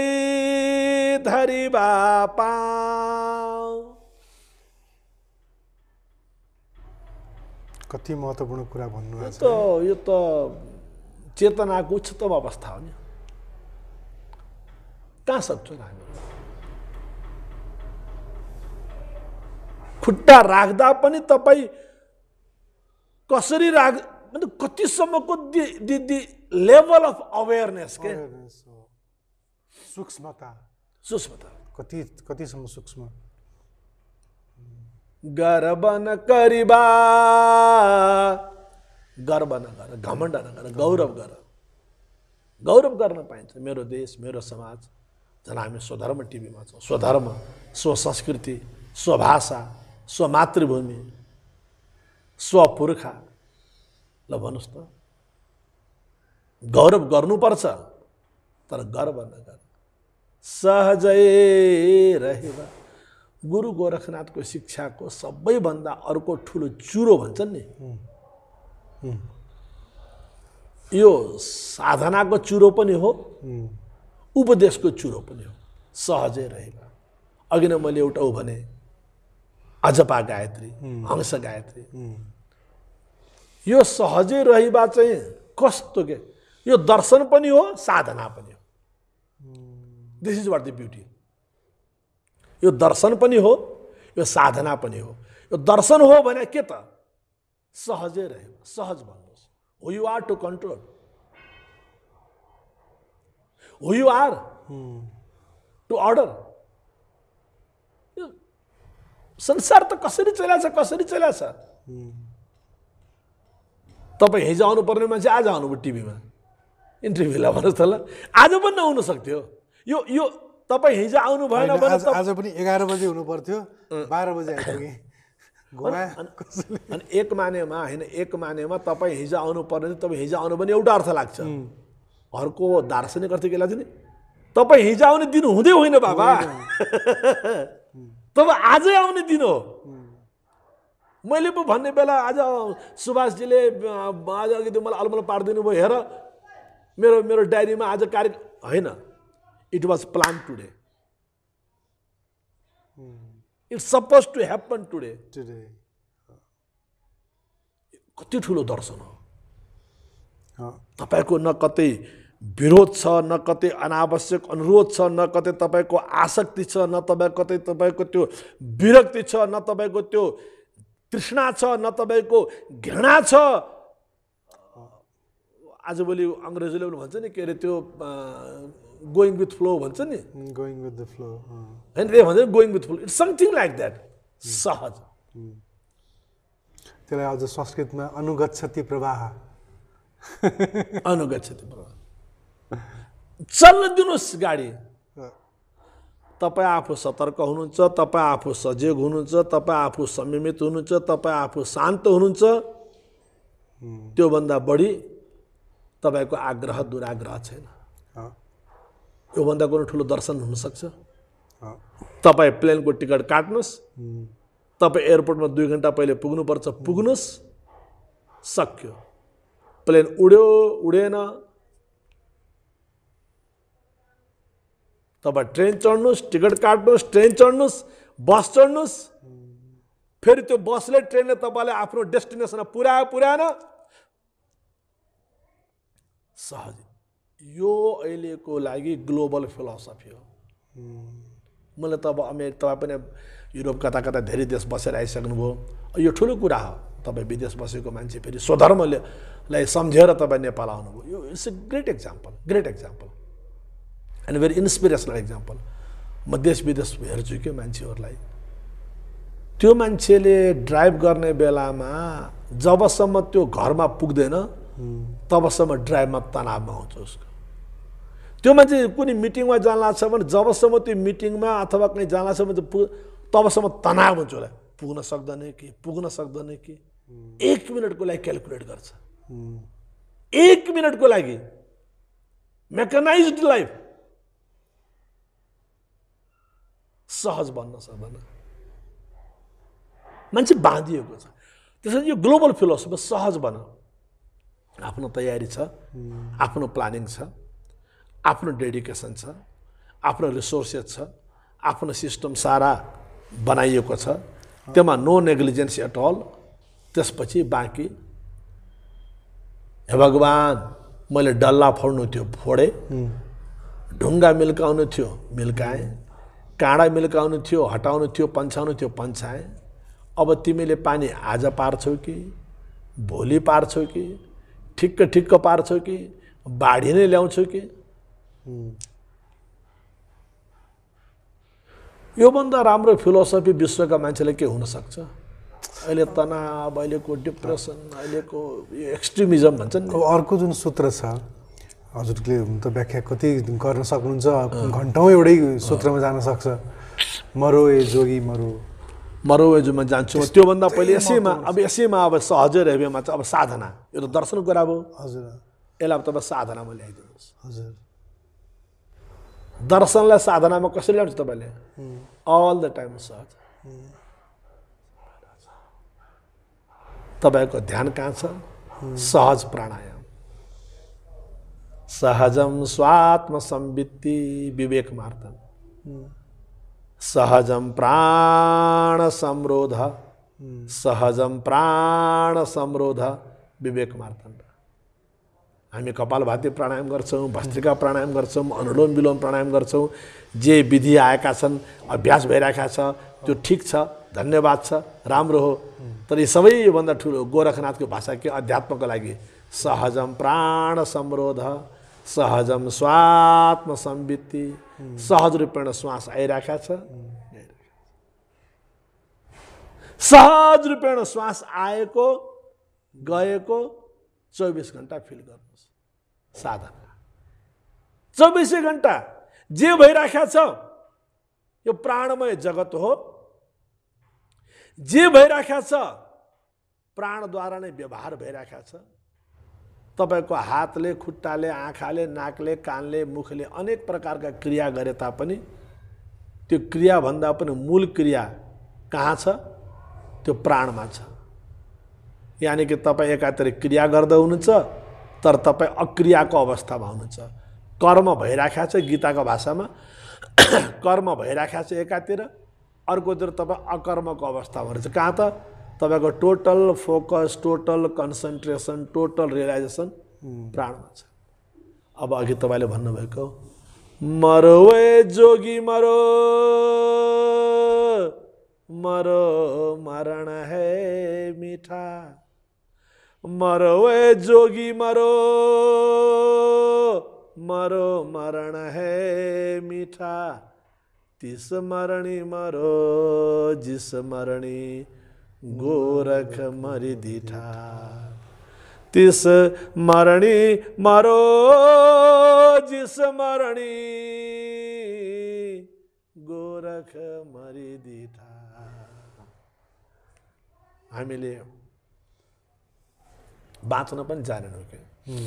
धरि बापा कति महत्वपूर्ण कुरा भन्नु यो त यो त चेतनाको उच्चतम अवस्था हो नि कहाँ सक्छौँ हामी खुट्टा राख्दा पनि तपाईँ कसरी राख मतलब कतिसम्मको the the level of awareness के सूक्ष्मता सूक्ष्मता कति कतिसम्म सूक्ष्म गर्व करिबा गर्व नगर घमण्ड नगर गौरव गर गौरव गर्न पाइन्छ मेरो देश मेरो समाज झन् हामी स्वधर्म टिभीमा छौँ स्वधर्म स्वसंस्कृति स्वभाषा स्वमातृभूमि स्वपुर्खा ल भन्नुहोस् त गौरव गर्नुपर्छ तर गर्व नगर सहजै रहेवा गुरु गोरखनाथको शिक्षाको सबैभन्दा अर्को ठुलो चुरो भन्छन् नि यो साधनाको चुरो पनि हो उपदेशको चुरो पनि हो सहजै रहेर अघि नै मैले एउटा ऊ भने अजपा गायत्री हंस गायत्री यो सहजै रहिबा चाहिँ कस्तो के यो दर्शन पनि हो साधना पनि this is what the beauty यो दर्शन पनि हो यो साधना पनि हो यो दर्शन हो भने के त सहजै रह्यो सहज भन्नुहोस् हो यु आर टु कन्ट्रोल हो यु आर टु अर्डर संसार त कसरी चलाएछ कसरी चलाएछ तपाईँ हिजो आउनुपर्ने मान्छे आज आउनुभयो टिभीमा इन्टरभ्यूलाई भन्नुहोस् त ल आज पनि नहुन सक्थ्यो यो यो तपाईँ हिजो आउनु भएन आज पनि एघार बजे हुनु पर्थ्यो बाह्र बजे आइपुगेँ अनि एक मानेमा होइन एक मानेमा तपाईँ हिजो आउनु पर्ने तपाईँ हिजो आउनु भने एउटा अर्थ लाग्छ घरको दार्शनिक अर्थ के लाग्छ नि तपाईँ हिजो आउने दिन हुँदै होइन बाबा तपाईँ आजै आउने दिन हो मैले पो भन्ने बेला आज सुभाषजीले आज अघि मलाई अलमल पारिदिनु भयो हेर मेरो मेरो डायरीमा आज कार्य होइन it was plan today Hmm. It's supposed to happen today. Today. कति ठुलो दर्शन हो तपाईँको न कतै विरोध छ न कतै अनावश्यक अनुरोध छ न कतै तपाईँको आसक्ति छ न तपाईँ कतै तपाईँको त्यो विरक्ति छ न तपाईँको त्यो तृष्णा छ न तपाईँको घृणा छ आजभोलि अङ्ग्रेजीले पनि भन्छ नि के अरे त्यो गोइङ विथ फ्लो भन्छ नि गोइङ विथ द फ्लो होइन त्यही भन्छ going with flow it's something like that सहज mm. त्यसलाई अझ संस्कृतमा अनुगच्छति प्रवाह अनुगच्छति प्रवाह चल्न दिनुहोस् गाडी तपाईँ आफू सतर्क हुनुहुन्छ तपाईँ आफू सजग हुनुहुन्छ तपाईँ आफू संयमित हुनुहुन्छ तपाईँ आफू शान्त हुनुहुन्छ mm. त्योभन्दा बढी तपाईँको आग्रह दुराग्रह छैन योभन्दा कुनै ठुलो दर्शन हुनसक्छ तपाईँ प्लेनको टिकट काट्नुहोस् तपाईँ एयरपोर्टमा दुई घन्टा पहिले पुग्नुपर्छ पुग्नुहोस् सक्यो प्लेन उड्यो उडेन तपाईँ ट्रेन चढ्नुहोस् टिकट काट्नुहोस् ट्रेन चढ्नुहोस् बस चढ्नुहोस् फेरि त्यो बसले ट्रेनले तपाईँलाई आफ्नो डेस्टिनेसनमा पुऱ्यायो पुऱ्याएन सहजै यो अहिलेको लागि ग्लोबल फिलोसफी हो मैले त अब अमेरिका तपाईँ पनि युरोप कता कता धेरै देश बसेर आइसक्नुभयो यो ठुलो कुरा हो तपाईँ विदेश बसेको मान्छे फेरि स्वधर्मले लाई सम्झेर तपाईँ नेपाल आउनुभयो यो it's a great example great example and very inspirational example म देश विदेश हेर्छु क्या मान्छेहरूलाई त्यो मान्छेले ड्राइभ गर्ने बेलामा जबसम्म त्यो घरमा पुग्दैन तबसम्म ड्राइभमा तनावमा आउँछ उसको त्यो मान्छे कुनै मिटिङमा जान लाग्छ भने जबसम्म त्यो मिटिङमा अथवा कुनै जान लाग्छ भने पु तबसम्म तनाव हुन्छ उसलाई पुग्न सक्दैन कि पुग्न सक्दैन कि एक मिनटको लागि क्यालकुलेट गर्छ एक मिनटको लागि मेकनाइज लाइफ सहज बन्न सक्दैन मान्छे बाँधिएको छ त्यसरी यो ग्लोबल फिलोसफी सहज भन आफ्नो तयारी छ आफ्नो प्लानिङ छ आफ्नो डेडिकेसन छ आफ्नो रिसोर्सेस छ आफ्नो सिस्टम सारा बनाइएको छ त्यसमा नो नेग्लिजेन्स एट अल त्यसपछि बाँकी हे भगवान् मैले डल्ला फोड्नु थियो फोडेँ ढुङ्गा मिल्काउनु थियो मिल्काएँ काँडा मिल्काउनु थियो हटाउनु थियो पन्छाउनु थियो पन्छाएँ अब तिमीले पानी आज पार्छौ कि भोलि पार्छौ कि ठिक्क ठिक्क पार्छौ कि बाढी नै ल्याउँछौ कि योभन्दा राम्रो फिलोसफी विश्वका मान्छेलाई के हुनसक्छ अहिले तनाव अहिलेको डिप्रेसन अहिलेको यो एक्सट्रिमिजम भन्छ नि अर्को जुन सूत्र छ हजुरले हुन त व्याख्या कति गर्न सक्नुहुन्छ घन्टौँ एउटै सूत्रमा जान सक्छ मरो ए जोगी मरो मरो एजुमा जान्छु त्योभन्दा पहिले यसैमा अब यसैमा अब सहजै रेबेमा चाहिँ अब साधना यो त दर्शनको कुरा भयो हजुर यसलाई अब तपाईँ साधनामा ल्याइदिनुहोस् हजुर दर्शनलाई साधनामा कसरी ल्याउँछ तपाईँले अल द टाइम सहज तपाईँको ध्यान कहाँ छ सहज प्राणायाम सहजम स्वात्म संवित्ति विवेक मार्तन सहजम प्राण समरोध सहजम प्राण समरोध विवेक मार्तन हामी कपालभाती प्राणायाम गर्छौँ भस्त्रिका प्राणायाम गर्छौँ अनुलोम विलोम प्राणायाम गर्छौँ जे विधि आएका छन् अभ्यास भइरहेका छ त्यो ठिक छ धन्यवाद छ राम्रो हो तर यी सबैभन्दा ठुलो गोरखनाथको भाषा के अध्यात्मको लागि सहजम प्राण समरोध सहजम स्वात्म संवित्ति सहज रूपेण श्वास आइरहेका छ सहज रूपेण श्वास आएको गएको चौबिस घन्टा फिल गर्नु साधना चौबिसै घन्टा जे भइराखेको छ यो प्राणमय जगत हो जे भइराखेको छ प्राणद्वारा नै व्यवहार भइरहेको छ तपाईँको हातले खुट्टाले आँखाले नाकले कानले मुखले अनेक प्रकारका क्रिया गरे तापनि त्यो क्रियाभन्दा पनि मूल क्रिया कहाँ छ त्यो प्राणमा छ यानि कि तपाईँ एकातिर क्रिया गर्दै हुनुहुन्छ तर तपाईँ अक्रियाको अवस्थामा हुनुहुन्छ कर्म भइराखेको छ गीताको भाषामा कर्म भइराखेको छ एकातिर अर्कोतिर तपाईँ अकर्मको अवस्थामा हुनुहुन्छ कहाँ त तपाईँको total focus total concentration total realisation प्राण हुन्छ अब अघि तपाईँले भन्नुभएको मरो जोगी मरो मरो मरण है मिठा मरो ए जोगी मरो मरो मरण है मीठा तिस मरणी मरो जिस मरणी गोरख मरी दीठा तिस मरणी मरो जिस मरणी गोरख मरी दीठा हमें बाँच्न पनि जानेनौँ क्या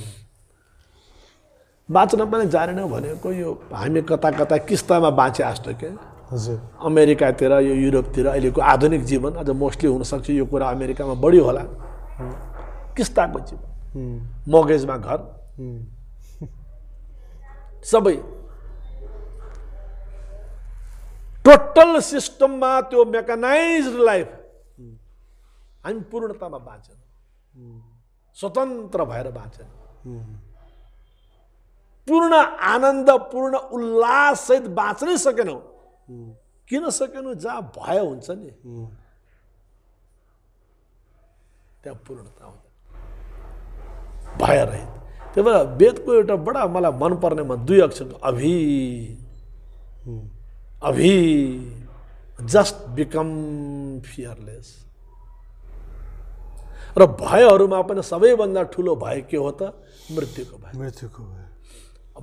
बाँच्न पनि जानेनौँ भनेको यो हामी कता कता किस्तामा बाँचे आस्तो के हजुर अमेरिकातिर यो युरोपतिर अहिलेको आधुनिक जीवन अझ मोस्टली हुनसक्छ यो कुरा अमेरिकामा बढी होला किस्ताको जीवन मगेजमा घर सबै टोटल सिस्टममा त्यो मेकानाइज लाइफ हामी पूर्णतामा बाँच्यौँ स्वतन्त्र भएर बाँचेन पूर्ण आनन्द पूर्ण उल्लाससहित बाँच्नै सकेनौ किन सकेनौ जहाँ भय हुन्छ नि त्यहाँ पूर्णता हुन्छ भय रहित त्यही भएर वेदको एउटा बडा मलाई मनपर्नेमा दुई अक्षर अभि अभि जस्ट बिकम फियरलेस र भयहरूमा पनि सबैभन्दा ठुलो भय के हो त मृत्युको भय मृत्युको भय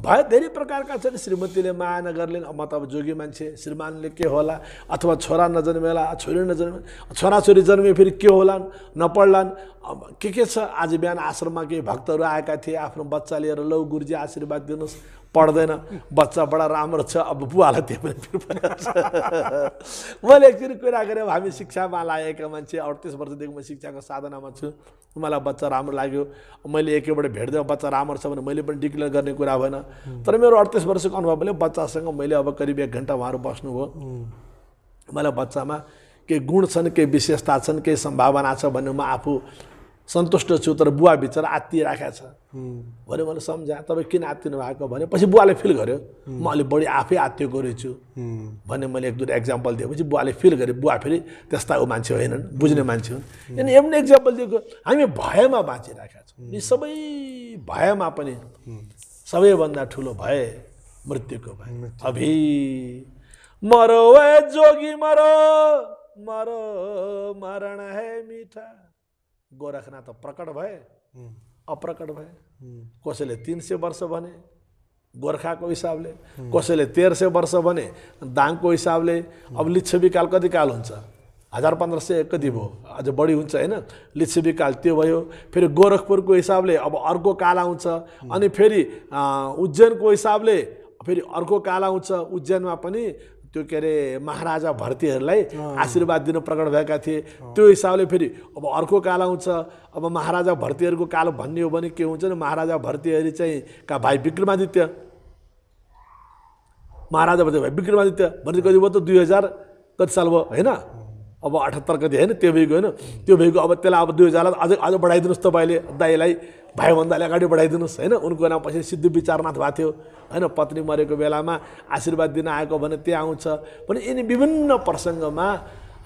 भय धेरै प्रकारका छन् श्रीमतीले माया नगर्ने म त अब जोगी मान्छे श्रीमानले के होला अथवा छोरा नजन्मेला छोरी नजन्मे छोराछोरी जन्मे फेरि के होला नपढ्लान् के के छ आज बिहान आश्रममा केही भक्तहरू आएका थिए आफ्नो बच्चा लिएर लौ गुरुजी आशीर्वाद दिनुहोस् पढ्दैन बच्चा बडा राम्रो छ अब बुवालाई त्यो पनि मैले एकचोटि कुरा गरेँ हामी शिक्षामा लागेका मान्छे अडतिस वर्षदेखि म शिक्षाको साधनामा छु मलाई बच्चा राम्रो लाग्यो मैले एकैबाट भेट्दै बच्चा राम्रो छ भने मैले पनि डिक्लेयर गर्ने कुरा भएन तर मेरो अडतिस वर्षको अनुभवले बच्चासँग मैले अब करिब एक घन्टा उहाँहरू बस्नुभयो मलाई बच्चामा केही गुण छन् केही विशेषता छन् केही सम्भावना छ भन्ने म आफू सन्तुष्ट छु तर बुवा बिचरा आत्तिरहेको छ भने मैले सम्झाएँ तपाईँ किन आत्तिनु भएको भने पछि बुवाले फिल गर्यो म अलिक बढी आफै आत्तिएको रहेछु भने मैले एक दुईवटा दिएँ दिएपछि बुवाले फिल गरेँ बुवा फेरि त्यस्ता ऊ मान्छे होइनन् बुझ्ने मान्छे हुन् अनि एउटा एक्जाम्पल दिएको हामी भयमा बाँचिरहेका छौँ यी सबै भयमा पनि सबैभन्दा ठुलो भय मृत्युको भय अभि मरो जोगी मरो मरो मरण है मिठा गोरखनाथ प्रकट भए अप्रकट भए कसैले तिन सय वर्ष भने गोर्खाको हिसाबले कसैले तेह्र सय वर्ष भने दाङको हिसाबले अब लिच्छवी काल कति काल हुन्छ हजार पन्ध्र सय कति भयो अझ बढी हुन्छ होइन लिच्छवी काल त्यो भयो फेरि गोरखपुरको हिसाबले अब अर्को काल आउँछ अनि फेरि उज्जैनको हिसाबले फेरि अर्को काल आउँछ उज्जैनमा पनि त्यो के अरे महाराजा भर्तीहरूलाई आशीर्वाद दिन प्रकट भएका थिए त्यो हिसाबले फेरि अब अर्को काल आउँछ अब महाराजा भर्तीहरूको काल भन्ने हो भने के हुन्छ भने महाराजा भर्तीहरू चाहिँ का भाइ विक्रमादित्य महाराजा भर्ती भाइ विक्रमादित्य भनेपछि कति भयो त दुई हजार कति साल भयो होइन अब अठहत्तर कति होइन त्यो भइगयो होइन त्यो भइगयो अब त्यसलाई अब दुई हजारलाई अझ अझ बढाइदिनुहोस् तपाईँले दाईलाई भाइभन्दा अगाडि बढाइदिनुहोस् होइन उनको नाम पछि सिद्धि विचारनाथ भएको थियो होइन पत्नी मरेको बेलामा आशीर्वाद दिन आएको भने त्यहाँ आउँछ भने यिनी विभिन्न प्रसङ्गमा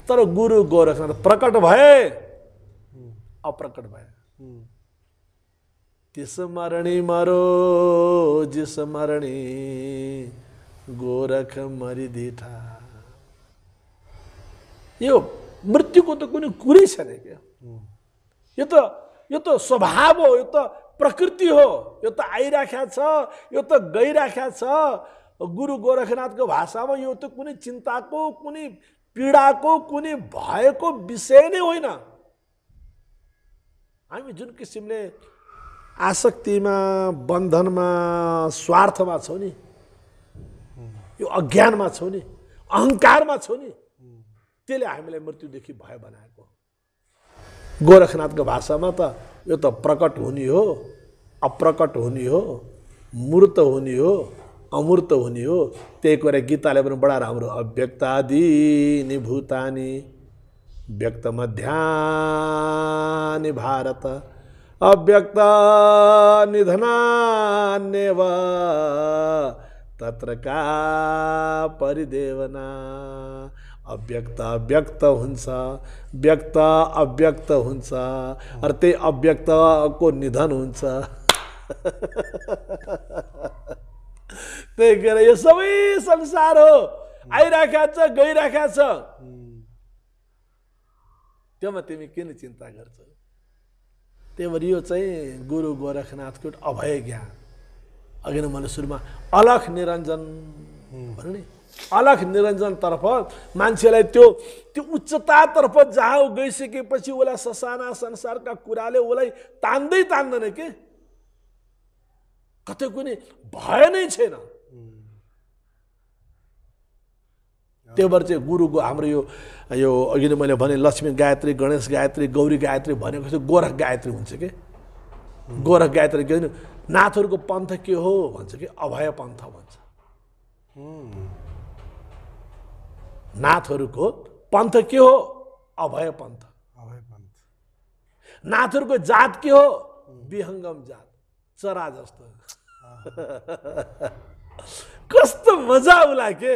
तर गुरु गोरखनाथ प्रकट भए अप्रकट भए तिस्मरणी मरो जिस्मरणी गोरख मरिदिठा यो मृत्युको त कुनै कुरै छैन क्या यो त यो त स्वभाव हो यो त प्रकृति हो यो त आइराख्या छ यो त गइराख्या छ गुरु गोरखनाथको भाषामा यो त कुनै चिन्ताको कुनै पीडाको कुनै भएको विषय नै होइन हामी जुन किसिमले आसक्तिमा बन्धनमा स्वार्थमा छौँ नि यो अज्ञानमा छौँ नि अहङ्कारमा छौँ नि त्यसले हामीलाई मृत्युदेखि भय बनाएको गोरखनाथको भाषामा त यो त प्रकट हुने हो अप्रकट हुने हो मूर्त हुने हो अमूर्त हुने हो त्यही कुरा गीताले पनि बडा राम्रो अव्यक्तादि भूतानी व्यक्त मध्यानि भारत अव्यक्त निधनान्यव तत्र का परिदेवना अव्यक्त व्यक्त हुन्छ व्यक्त अव्यक्त हुन्छ र त्यही अव्यक्तको निधन हुन्छ त्यही गरेर यो सबै संसार हो आइरहेको छ गइरहेका छ त्योमा तिमी किन चिन्ता गर्छौ त्यही भएर यो चाहिँ गुरु गोरखनाथको अभय ज्ञान अघि नै मैले सुरुमा अलख निरञ्जन भनौँ नि अलग निरञ्जनतर्फ मान्छेलाई त्यो त्यो उच्चतातर्फ जहाँ गइसकेपछि उसलाई ससाना संसारका कुराले उसलाई तान्दै तान्दैन के कतै कुनै भय नै छैन त्यो भएर चाहिँ गुरुको हाम्रो यो यो अघि नै मैले भने लक्ष्मी गायत्री गणेश गायत्री गौरी गायत्री भनेको चाहिँ गोरख गायत्री हुन्छ कि गोरख गायत्री के नाथहरूको पन्थ के हो भन्छ कि अभय पन्थ भन्छ नाथहरूको पन्थ के हो अभय पन्थ अभय पन्थ नाथहरूको जात के हो विहङ्गम जात चरा जस्तो कस्तो मजा आउला के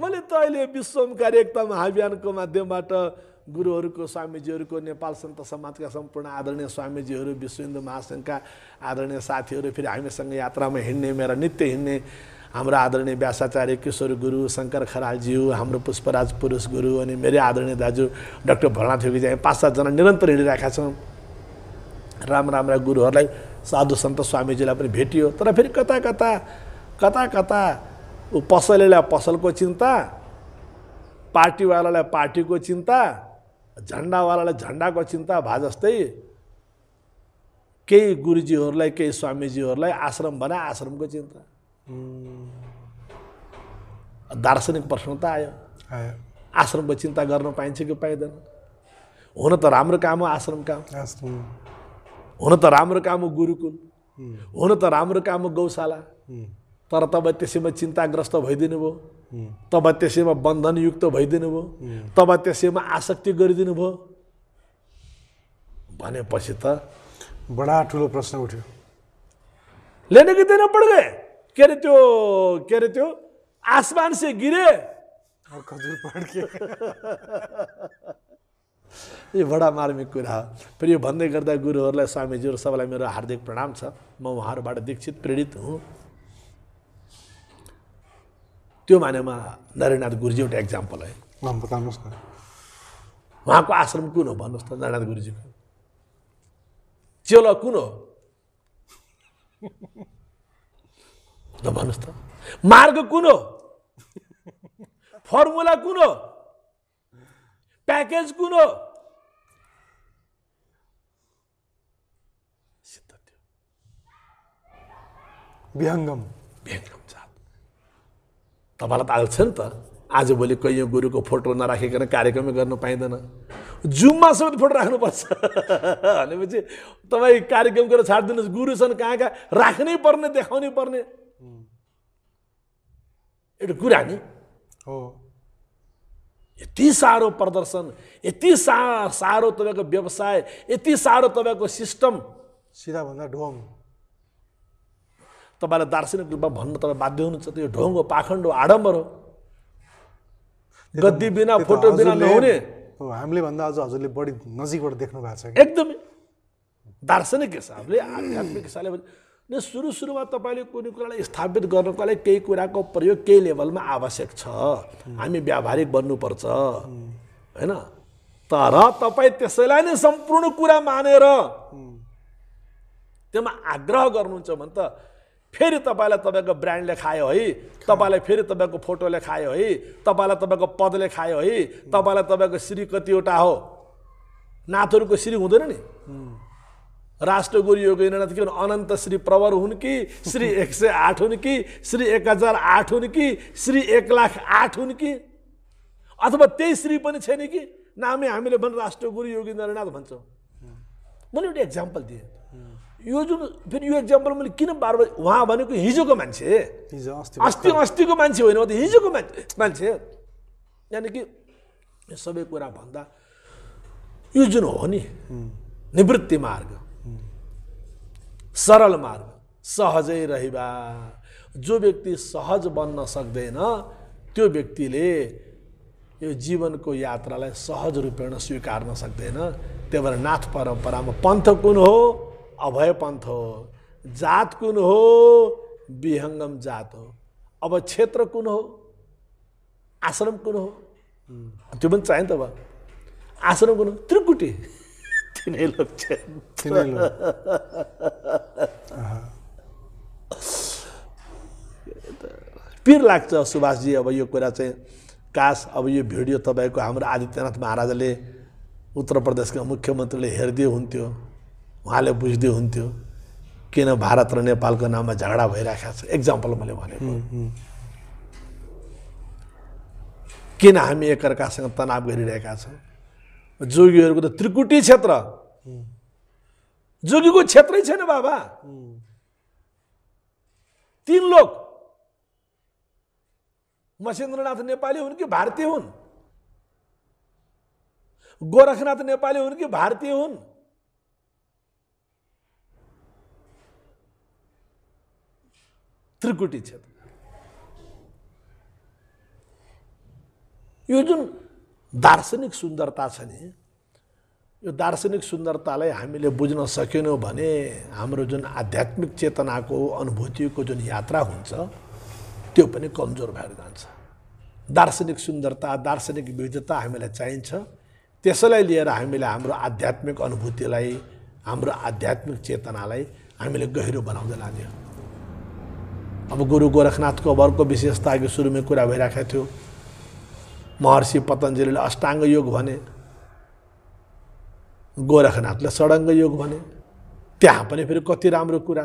मैले त अहिले विश्वम कार्यक्रम महाभियानको माध्यमबाट गुरुहरूको स्वामीजीहरूको नेपाल सन्त समाजका सम्पूर्ण आदरणीय स्वामीजीहरू विश्व हिन्दू महासङ्घका आदरणीय साथीहरू फेरि हामीसँग यात्रामा हिँड्ने मेरा नित्य हिँड्ने हाम्रो आदरणीय व्यासाचार्य किशोर गुरु शङ्कर खरालज्यू हाम्रो पुष्पराज पुरुष गुरु अनि मेरै आदरणीय दाजु डक्टर भलनाथ योगीजी हामी पाँच सातजना निरन्तर हिँडिरहेका छौँ राम राम्रा गुरुहरूलाई साधु सन्त स्वामीजीलाई पनि भेटियो तर फेरि कता कता कता कता ऊ पसलेलाई पसलको चिन्ता पार्टीवालालाई पार्टीको चिन्ता झन्डावालालाई झन्डाको चिन्ता भए जस्तै केही गुरुजीहरूलाई केही स्वामीजीहरूलाई आश्रम भने आश्रमको चिन्ता दार्शनिक प्रश्न त आयो आश्रमको चिन्ता गर्न पाइन्छ कि पाइँदैन हुन त राम्रो काम हो आश्रम काम हुन त राम्रो काम हो गुरुकुल हुन त राम्रो काम हो गौशाला तर तब त्यसैमा चिन्ताग्रस्त भइदिनु भयो तब त्यसैमा बन्धनयुक्त भइदिनु भयो तब त्यसैमा आसक्ति गरिदिनु भयो भनेपछि त बडा ठुलो प्रश्न उठ्यो लेने कि दिन पड के अरे त्यो के अरे त्यो आसमान से गिरे यो बडा मार्मिक कुरा हो फेरि यो भन्दै गर्दा गुरुहरूलाई स्वामीजीहरू सबैलाई मेरो हार्दिक प्रणाम छ म उहाँहरूबाट दीक्षित प्रेरित हुँ त्यो मानेमा नारायणनाथ गुरुजी एउटा एक्जाम्पल है बताउनुहोस् न उहाँको आश्रम कुन हो भन्नुहोस् त नारायणनाथ गुरुजीको चेलो कुन हो ल भन्नुहोस् त मार्ग कुन हो फर्मुला कुन हो प्याकेज कुन हो विहङ्गम विहङ्गम जात तपाईँलाई त आएको छ नि त आजभोलि कैयौँ गुरुको फोटो नराखिकन कार्यक्रमै गर्नु पाइँदैन जुममा समेत फोटो राख्नुपर्छ भनेपछि तपाईँ कार्यक्रम गरेर छाडिदिनुहोस् गुरुसँग कहाँ कहाँ राख्नै पर्ने देखाउनै पर्ने एउटा कुरा नि हो यति साह्रो प्रदर्शन यति सा साह्रो तपाईँको व्यवसाय यति साह्रो तपाईँको सिस्टम सिधाभन्दा ढोङ तपाईँलाई दार्शनिक रूपमा भन्न तपाईँ बाध्य हुनुहुन्छ त्यो ढोङ हो पाखण्ड हो आडम्बर हो गद्दी बिना फोटो बिना नहुने हामीले भन्दा आज हजुरले बढी नजिकबाट देख्नु भएको छ एकदमै दार्शनिक हिसाबले आध्यात्मिक हिसाबले र सुरु सुरुमा तपाईँले कुनै कुरालाई स्थापित गर्नको लागि केही कुराको प्रयोग केही लेभलमा आवश्यक छ हामी व्यावहारिक बन्नुपर्छ होइन तर तपाईँ त्यसैलाई नै सम्पूर्ण कुरा मानेर त्योमा आग्रह गर्नुहुन्छ भने त फेरि तपाईँलाई तपाईँको ब्रान्डले खायो है तपाईँलाई फेरि तपाईँको फोटोले खायो है तपाईँलाई तपाईँको पदले खायो है तपाईँलाई तपाईँको श्री कतिवटा हो नाथहरूको श्री हुँदैन नि राष्ट्रगुरु योगेन्द्रनाथ के अनन्त श्री प्रवर हुन् कि श्री एक सय आठ हुन् कि श्री एक हजार आठ हुन् कि श्री एक लाख आठ हुन् कि अथवा त्यही श्री पनि छैन कि नामै हामीले भन् राष्ट्रगुरु योगेन्द्रनाथ भन्छौँ मैले एउटा एक्जाम्पल दिएँ यो जुन फेरि यो एक्जाम्पल मैले किन बार बार उहाँ भनेको हिजोको मान्छे हिजो अस्ति अस्तिको मान्छे होइन हो हिजोको मान्छे मान्छे यानि कि सबै कुरा भन्दा यो जुन हो नि निवृत्ति मार्ग सरल मार्ग सहजै रहिबा जो व्यक्ति सहज बन्न सक्दैन त्यो व्यक्तिले यो जीवनको यात्रालाई सहज रूपेण स्वीकार्न सक्दैन त्यही भएर नाथ परम्परामा पन्थ कुन हो अभय पन्थ हो जात कुन हो विहङ्गम जात हो अब क्षेत्र कुन हो आश्रम कुन हो त्यो पनि चाहियो नि त अब आश्रम कुन हो त्रिकुटी Tinelo पिर लाग्छ सुभाषजी अब यो कुरा चाहिँ कास अब यो भिडियो तपाईँको हाम्रो आदित्यनाथ महाराजले उत्तर प्रदेशका मुख्यमन्त्रीले हेरिदियो हुन्थ्यो उहाँले बुझिदियो हुन्थ्यो किन भारत र नेपालको नाममा झगडा भइरहेको छ एक्जाम्पल मैले भनेको किन हामी एकअर्कासँग तनाव गरिरहेका छौँ जोगीहरूको त त्रिकुटी क्षेत्र जोगीको क्षेत्रै छैन बाबा तिन लोक मसेन्द्रनाथ नेपाली हुन् कि भारतीय हुन् गोरखनाथ नेपाली हुन् कि भारतीय हुन् त्रिकुटी क्षेत्र यो जुन दार्शनिक सुन्दरता छ नि यो दार्शनिक सुन्दरतालाई हामीले बुझ्न सकेनौँ भने हाम्रो जुन आध्यात्मिक चेतनाको अनुभूतिको जुन यात्रा हुन्छ त्यो पनि कमजोर भएर जान्छ दार्शनिक सुन्दरता दार्शनिक विविधता हामीलाई चाहिन्छ त्यसैलाई लिएर हामीले हाम्रो आध्यात्मिक अनुभूतिलाई हाम्रो आध्यात्मिक चेतनालाई हामीले गहिरो बनाउँदै लाग्यो अब गुरु गोरखनाथको वर्गको विशेषता अघि सुरुमै कुरा भइरहेको थियो महर्षि पतञ्जलीले अष्टाङ्ग योग भने गोरखनाथले षडङ्ग योग भने त्यहाँ पनि फेरि कति राम्रो कुरा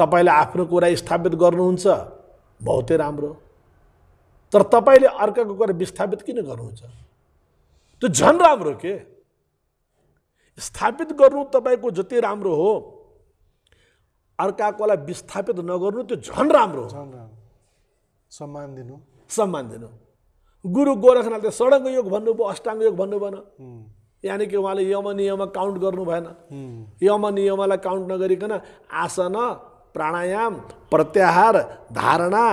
तपाईँले आफ्नो कुरा स्थापित गर्नुहुन्छ बहुतै राम्रो तर तपाईँले अर्काको कुरा विस्थापित किन गर्नुहुन्छ त्यो झन् राम्रो के स्थापित गर्नु तपाईँको जति राम्रो हो अर्काकोलाई विस्थापित नगर्नु त्यो झन् राम्रो हो सम्मान दिनु सम्मान दिनु गुरु गोरखनाथले सडङ्ग योग भन्नुभयो अष्टाङ्ग योग भन्नु भएन यानि कि उहाँले यम नियम काउन्ट गर्नु भएन यम नियमलाई काउन्ट नगरिकन आसन प्राणायाम प्रत्याहार धारणा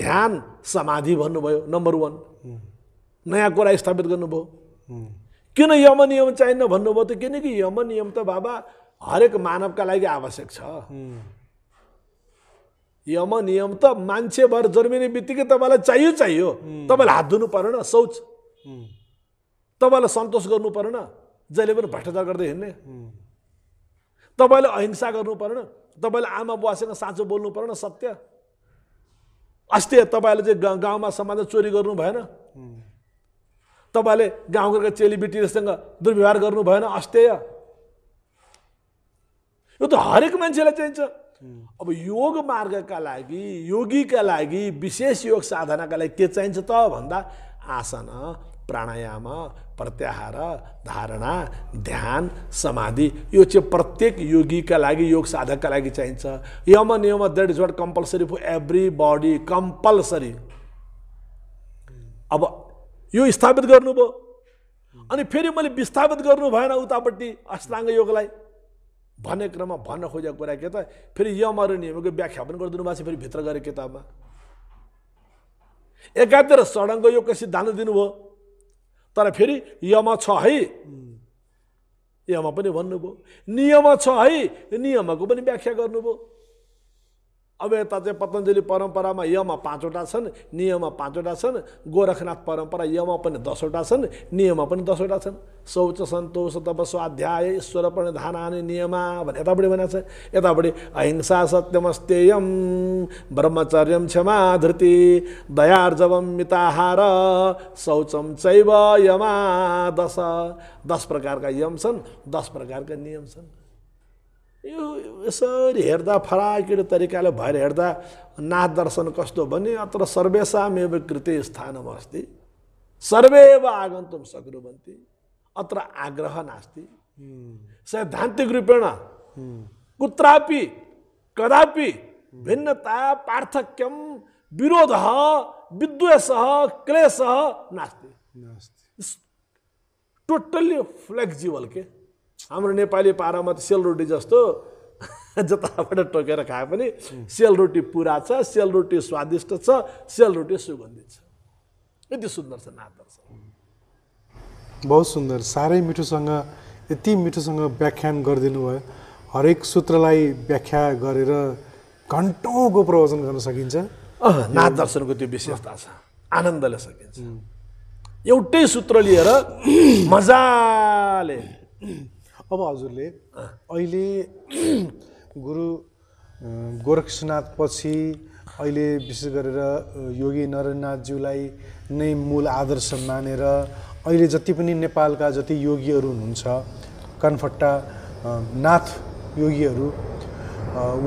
ध्यान समाधि भन्नुभयो नम्बर वान नयाँ कुरा स्थापित गर्नुभयो किन यम नियम चाहिन्न भन्नुभयो त किनकि यम नियम त बाबा हरेक मानवका लागि आवश्यक छ नियम त मान्छे भएर जन्मिने बित्तिकै तपाईँलाई चाहियो चाहियो तपाईँलाई हात धुनु परेन शौच तपाईँलाई सन्तोष गर्नु परेन जहिले पनि भ्रष्टाचार गर्दै हिँड्ने तपाईँले अहिंसा गर्नु परेन तपाईँले आमा बुवासँग साँचो बोल्नु परेन सत्य अस्ति तपाईँले चाहिँ गाउँमा समाज चोरी गर्नु भएन तपाईँले गाउँघरका चेलीबेटीहरूसँग दुर्व्यवहार गर्नु भएन अस्ति यो त हरेक मान्छेलाई चाहिन्छ Mm. अब योग मार्गका लागि योगीका लागि विशेष योग साधनाका लागि के चाहिन्छ त भन्दा आसन प्राणायाम प्रत्याहार धारणा ध्यान समाधि यो चाहिँ प्रत्येक योगीका लागि योग साधकका लागि चाहिन्छ यम नियम that is what compulsory for everybody compulsory अब यो स्थापित गर्नुभयो अनि फेरि मैले विस्थापित गर्नु भएन उतापट्टि अष्टाङ्ग योगलाई भन्ने क्रममा भन्न खोजेको कुरा के त फेरि यमहरू नियमको व्याख्या पनि गरिदिनु भएको छ फेरि भित्र गरेको किताबमा एकातिर सडङ्ग यो सिद्धान्त दान दिनुभयो तर फेरि यम छ है यम पनि भन्नुभयो नियम छ है नियमको पनि व्याख्या गर्नुभयो अब यता चाहिँ पतञ्जली परम्परामा यमा पाँचवटा छन् नियममा पाँचवटा छन् गोरखनाथ परम्परा यमा पनि दसवटा छन् नियममा पनि दसवटा छन् शौच सन्तोष तपस्वाध्याय स्वाध्याय ईश्वर प्रणिधानानि नियमा भने यतापट्टि भनेको छ यतापट्टि अहिंसा सत्यमस्तेयम ब्रह्मचर्य क्षमा धृति दयार्जवम मिताहार शौचम चैव यमा दश दस प्रकारका यम छन् दस प्रकारका नियम छन् यो यसरी हेर्दा फराकिलो तरिकाले भएर हेर्दा नाथ दर्शन कस्तो भने अत्र सर्वेसामेव कृते स्थानम अस्ति सर्वेव आगन्तुम सक्नुभन्ति अत्र आग्रह नास्ति सैद्धान्तिक रूपेण कुत्रापि कदापि भिन्नता पार्थक्यम विरोध विद्वेष क्लेश नास्ति टोटल्ली फ्लेक्जिबल के हाम्रो नेपाली पारामा त सेलरोटी जस्तो जताबाट टोकेर खाए पनि सेलरोटी पुरा छ सेलरोटी स्वादिष्ट छ सेलरोटी सुगन्धित छ यति सुन्दर छ नाता छ बहुत सुन्दर साह्रै मिठोसँग यति मिठोसँग व्याख्यान गरिदिनु भयो हरेक सूत्रलाई व्याख्या गरेर घन्टौँको प्रवचन गर्न सकिन्छ नाथ दर्शनको त्यो विशेषता छ आनन्दले सकिन्छ एउटै सूत्र लिएर मजाले अब हजुरले अहिले गुरु गोरक्षनाथ पछि अहिले विशेष गरेर योगी नरेन्द्रनाथज्यूलाई नै मूल आदर्श मानेर अहिले जति पनि नेपालका जति योगीहरू हुनुहुन्छ कनफट्टा नाथ योगीहरू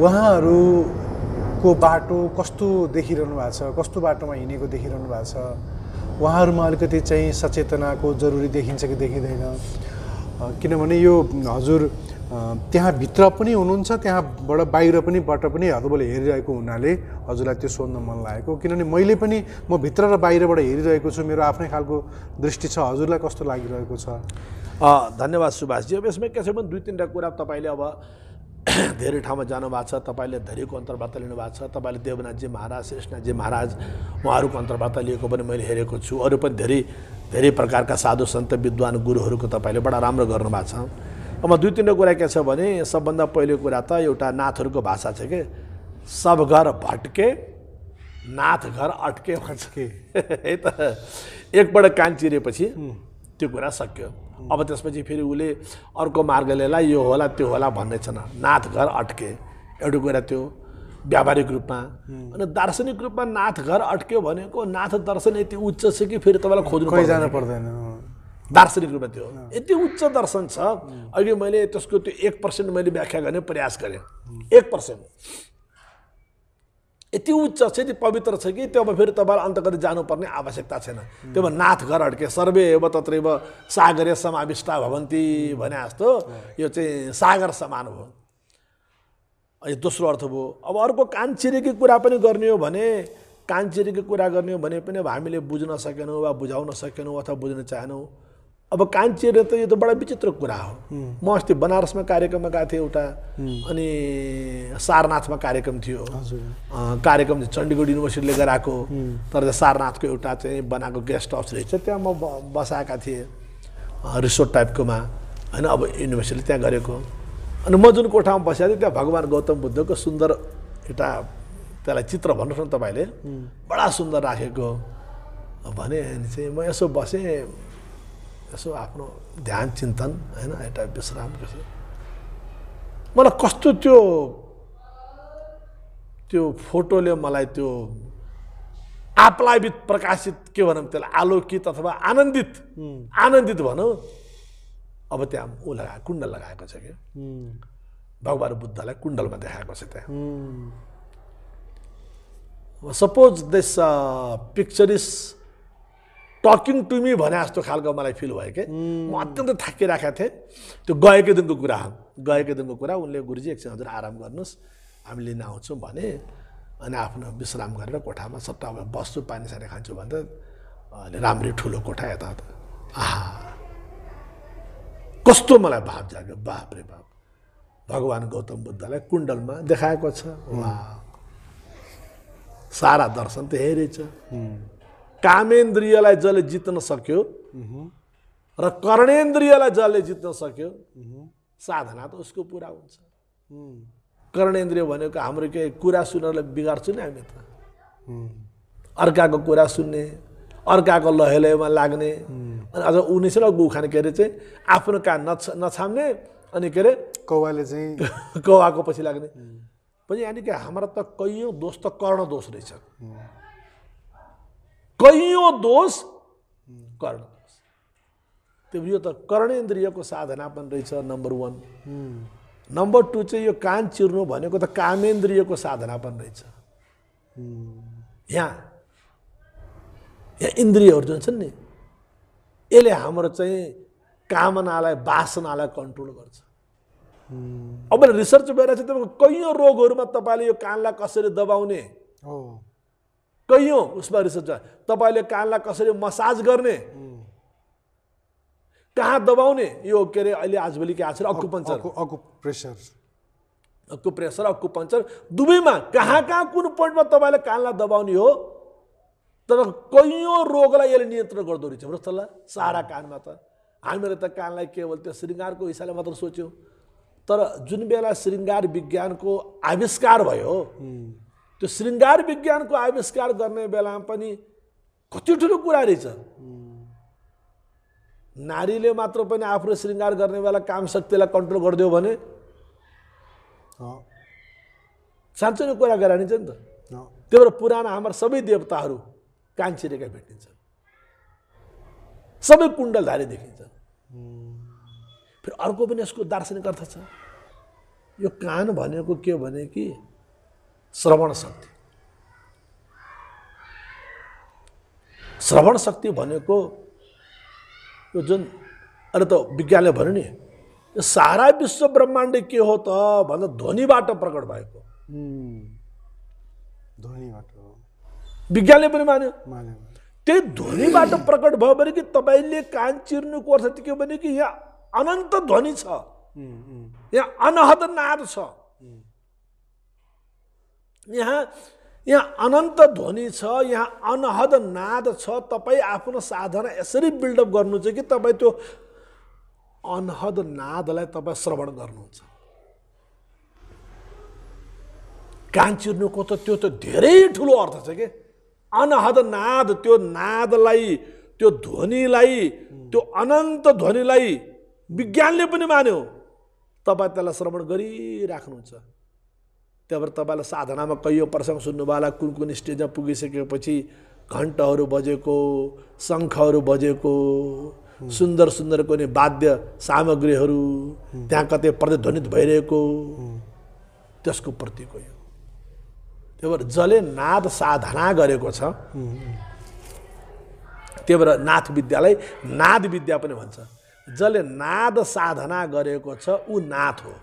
उहाँहरूको बाटो कस्तो देखिरहनु भएको छ कस्तो बाटोमा हिँडेको देखिरहनु भएको छ उहाँहरूमा अलिकति चाहिँ सचेतनाको जरुरी देखिन्छ कि देखिँदैन किनभने यो हजुर त्यहाँभित्र पनि हुनुहुन्छ त्यहाँबाट बाहिर पनिबाट पनि हजुरले हेरिरहेको हुनाले हजुरलाई त्यो सोध्न मन लागेको किनभने मैले पनि म भित्र र बाहिरबाट हेरिरहेको छु मेरो आफ्नै खालको दृष्टि छ हजुरलाई कस्तो लागिरहेको छ धन्यवाद सुभाषजी अब यसमा के छ भने दुई तिनवटा कुरा तपाईँले अब धेरै ठाउँमा जानुभएको छ तपाईँले धेरैको अन्तर्वार्ता लिनुभएको छ तपाईँले देवनाथजी महाराज श्रेष्ठनाथजी महाराज उहाँहरूको अन्तर्वार्ता लिएको पनि मैले हेरेको छु अरू पनि धेरै धेरै प्रकारका साधु सन्त विद्वान गुरुहरूको तपाईँले बडा राम्रो गर्नुभएको छ अब दुई तिनवटा कुरा के छ भने सबभन्दा पहिलो कुरा त एउटा नाथहरूको भाषा छ कि सब घर भट्के नाथ घर अट्के भन्छ कि है त एकपल्ट कान चिरेपछि त्यो कुरा सक्यो अब त्यसपछि फेरि उसले अर्को मार्गले ला यो होला त्यो होला भन्ने छैन नाथ घर अट्के एउटा कुरा त्यो व्यावहारिक रूपमा अनि दार्शनिक रूपमा नाथ घर अट्क्यो भनेको नाथ दर्शन यति उच्च छ कि फेरि तपाईँलाई खोज्नु जानु पर्दैन दार्शनिक रूपमा त्यो यति उच्च दर्शन छ अहिले मैले त्यसको त्यो एक पर्सेन्ट मैले व्याख्या गर्ने प्रयास गरेँ एक पर्सेन्ट यति उच्च छ यति पवित्र छ कि त्यो अब फेरि तपाईँलाई अन्त गरी जानुपर्ने आवश्यकता छैन त्यो भए नाथ घर हड्के सर्वे अब तत्रैव सागरे समाविष्टा भवन्ती भने जस्तो यो चाहिँ सागर समान हो यो दोस्रो अर्थ भयो अब अर्को कान्छिरीकी कुरा पनि गर्ने हो भने कान्छिरीकी कुरा गर्ने हो भने पनि अब हामीले बुझ्न सकेनौँ वा बुझाउन सकेनौँ अथवा बुझ्न चाहेनौँ अब कान्छी त यो त बडा विचित्र कुरा हो म अस्ति बनारसमा कार्यक्रममा गएको थिएँ एउटा अनि सारनाथमा कार्यक्रम थियो कार्यक्रम चण्डीगढ युनिभर्सिटीले गराएको तर सारनाथको एउटा चाहिँ बनाएको गेस्ट हाउस रहेछ त्यहाँ म बसाएका थिएँ रिसोर्ट टाइपकोमा होइन अब युनिभर्सिटीले त्यहाँ गरेको अनि म जुन कोठामा बसेको थिएँ त्यहाँ भगवान् गौतम बुद्धको सुन्दर एउटा त्यसलाई चित्र भन्नुहोस् न तपाईँले बडा सुन्दर राखेको भने चाहिँ म यसो बसेँ यसो आफ्नो ध्यान चिन्तन होइन एउटा विश्राम कसो मलाई कस्तो त्यो त्यो फोटोले मलाई त्यो आप्लावित प्रकाशित के भनौँ त्यसलाई आलोकित अथवा आनन्दित आनन्दित भनौँ अब त्यहाँ ऊ लगाएको कुण्डल लगाएको छ क्या भगवान् बुद्धलाई कुण्डलमा देखाएको छ त्यहाँ suppose this picture is talking to me भने जस्तो खालको मलाई फिल भयो कि म अत्यन्त थाकिरहेका थिएँ त्यो गएकै दिनको कुरा हो गएकै दिनको कुरा उनले गुरुजी एकछिन हजुर आराम गर्नुहोस् हामी लिन आउँछौँ भने अनि आफ्नो विश्राम गरेर कोठामा सट्टा बस्छु पानी सानी खान्छु भन्दा अनि राम्रै ठुलो कोठा यता आहा कस्तो मलाई भाव जाग्यो बाप रे बाप भगवान् गौतम बुद्धलाई कुण्डलमा देखाएको छ वा सारा दर्शन त हेरेछ कामेन्द्रियलाई जसले जित्न सक्यो र कर्णेन्द्रियलाई जसले जित्न सक्यो साधना त उसको पुरा हुन्छ कर्णेन्द्रिय भनेको हाम्रो के कुरा सुन्नलाई बिगार्छु नि हामी त अर्काको कुरा सुन्ने अर्काको लहेलयमा लाग्ने अनि अझ उनीस र के अरे चाहिँ आफ्नो कान नछ नछाम्ने अनि के अरे कौवाले चाहिँ कौवाको पछि लाग्ने पनि यहाँनिर हाम्रो त कैयौँ दोष त कर्ण दोष रहेछ कैयौँ दोष कर्ण दोष त्यो यो त कर्णेन्द्रियको साधना पनि रहेछ नम्बर वान नम्बर टू चाहिँ यो कान चिर्नु भनेको त कामेन्द्रियको साधना पनि रहेछ यहाँ यहाँ इन्द्रियहरू जुन छन् नि यसले हाम्रो चाहिँ कामनालाई बासनालाई कन्ट्रोल गर्छ अब रिसर्च भइरहेको छ तपाईँको कैयौँ रोगहरूमा तपाईँले यो कानलाई कसरी दबाउने कैयौँ उसमा रिसर्च तपाईँले कानलाई कसरी मसाज गर्ने कहाँ दबाउने यो के अरे अहिले आजभोलि के आएको छ अक्कु प्रेसर अक्कु पञ्चर दुवैमा कहाँ कहाँ कुन पोइन्टमा तपाईँले कानलाई दबाउने हो तर कैयौँ रोगलाई यसले नियन्त्रण गर्दो रहेछ भन्नुहोस् त ल सारा कानमा त हामीले त कानलाई केवल त्यो शृङ्गारको हिसाबले मात्र सोच्यौँ तर जुन बेला शृङ्गार विज्ञानको आविष्कार भयो त्यो शृङ्गार विज्ञानको आविष्कार गर्ने बेलामा पनि कति ठुलो कुरा रहेछ नारीले मात्र पनि आफ्नो शृङ्गार गर्ने बेला काम शक्तिलाई कन्ट्रोल गरिदियो भने साँच्चो नै कुरा गराइन्छ नि त त्यही भएर पुराना हाम्रा सबै देवताहरू कान्छेरेका भेटिन्छन् सबै कुण्डलधारी देखिन्छन् फेरि अर्को पनि यसको दार्शनिक अर्थ छ यो कान भनेको के भने कि श्रवण शक्ति श्रवण शक्ति भनेको यो जुन अहिले त विज्ञानले भन्यो नि यो सारा विश्व ब्रह्माण्ड के हो त भन्दा ध्वनिबाट प्रकट भएको ध्वनिबाट विज्ञानले पनि मान्यो मान्यो त्यही ध्वनिबाट प्रकट भयो भने कि तपाईँले कान चिर्नुको अर्थ के भने कि यहाँ अनन्त ध्वनि छ यहाँ अनहद नाद छ यहाँ यहाँ अनन्त ध्वनि छ यहाँ अनहद नाद छ तपाईँ आफ्नो साधना यसरी बिल्डअप गर्नु चाहिँ कि तपाईँ त्यो अनहद नादलाई तपाईँ श्रवण गर्नुहुन्छ कान चिर्नुको त त्यो त धेरै ठुलो अर्थ छ कि अनहद नाद त्यो नादलाई त्यो ध्वनिलाई त्यो अनन्त ध्वनिलाई विज्ञानले पनि मान्यो तपाईँ त्यसलाई श्रवण गरिराख्नुहुन्छ त्यहाँबाट तपाईँलाई साधनामा कैयौँ प्रसङ्ग सुन्नुभयो कुन कुन स्टेजमा पुगिसकेपछि घन्टहरू बजेको शङ्खहरू बजेको सुन्दर सुन्दर कुनै वाद्य सामग्रीहरू त्यहाँ कतै प्रतिध्वनित भइरहेको त्यसको प्रतीक यो त्यही भएर जसले नाद साधना गरेको छ त्यही भएर नाथ विद्यालाई नाद विद्या पनि भन्छ जसले नाद साधना गरेको छ ऊ नाथ हो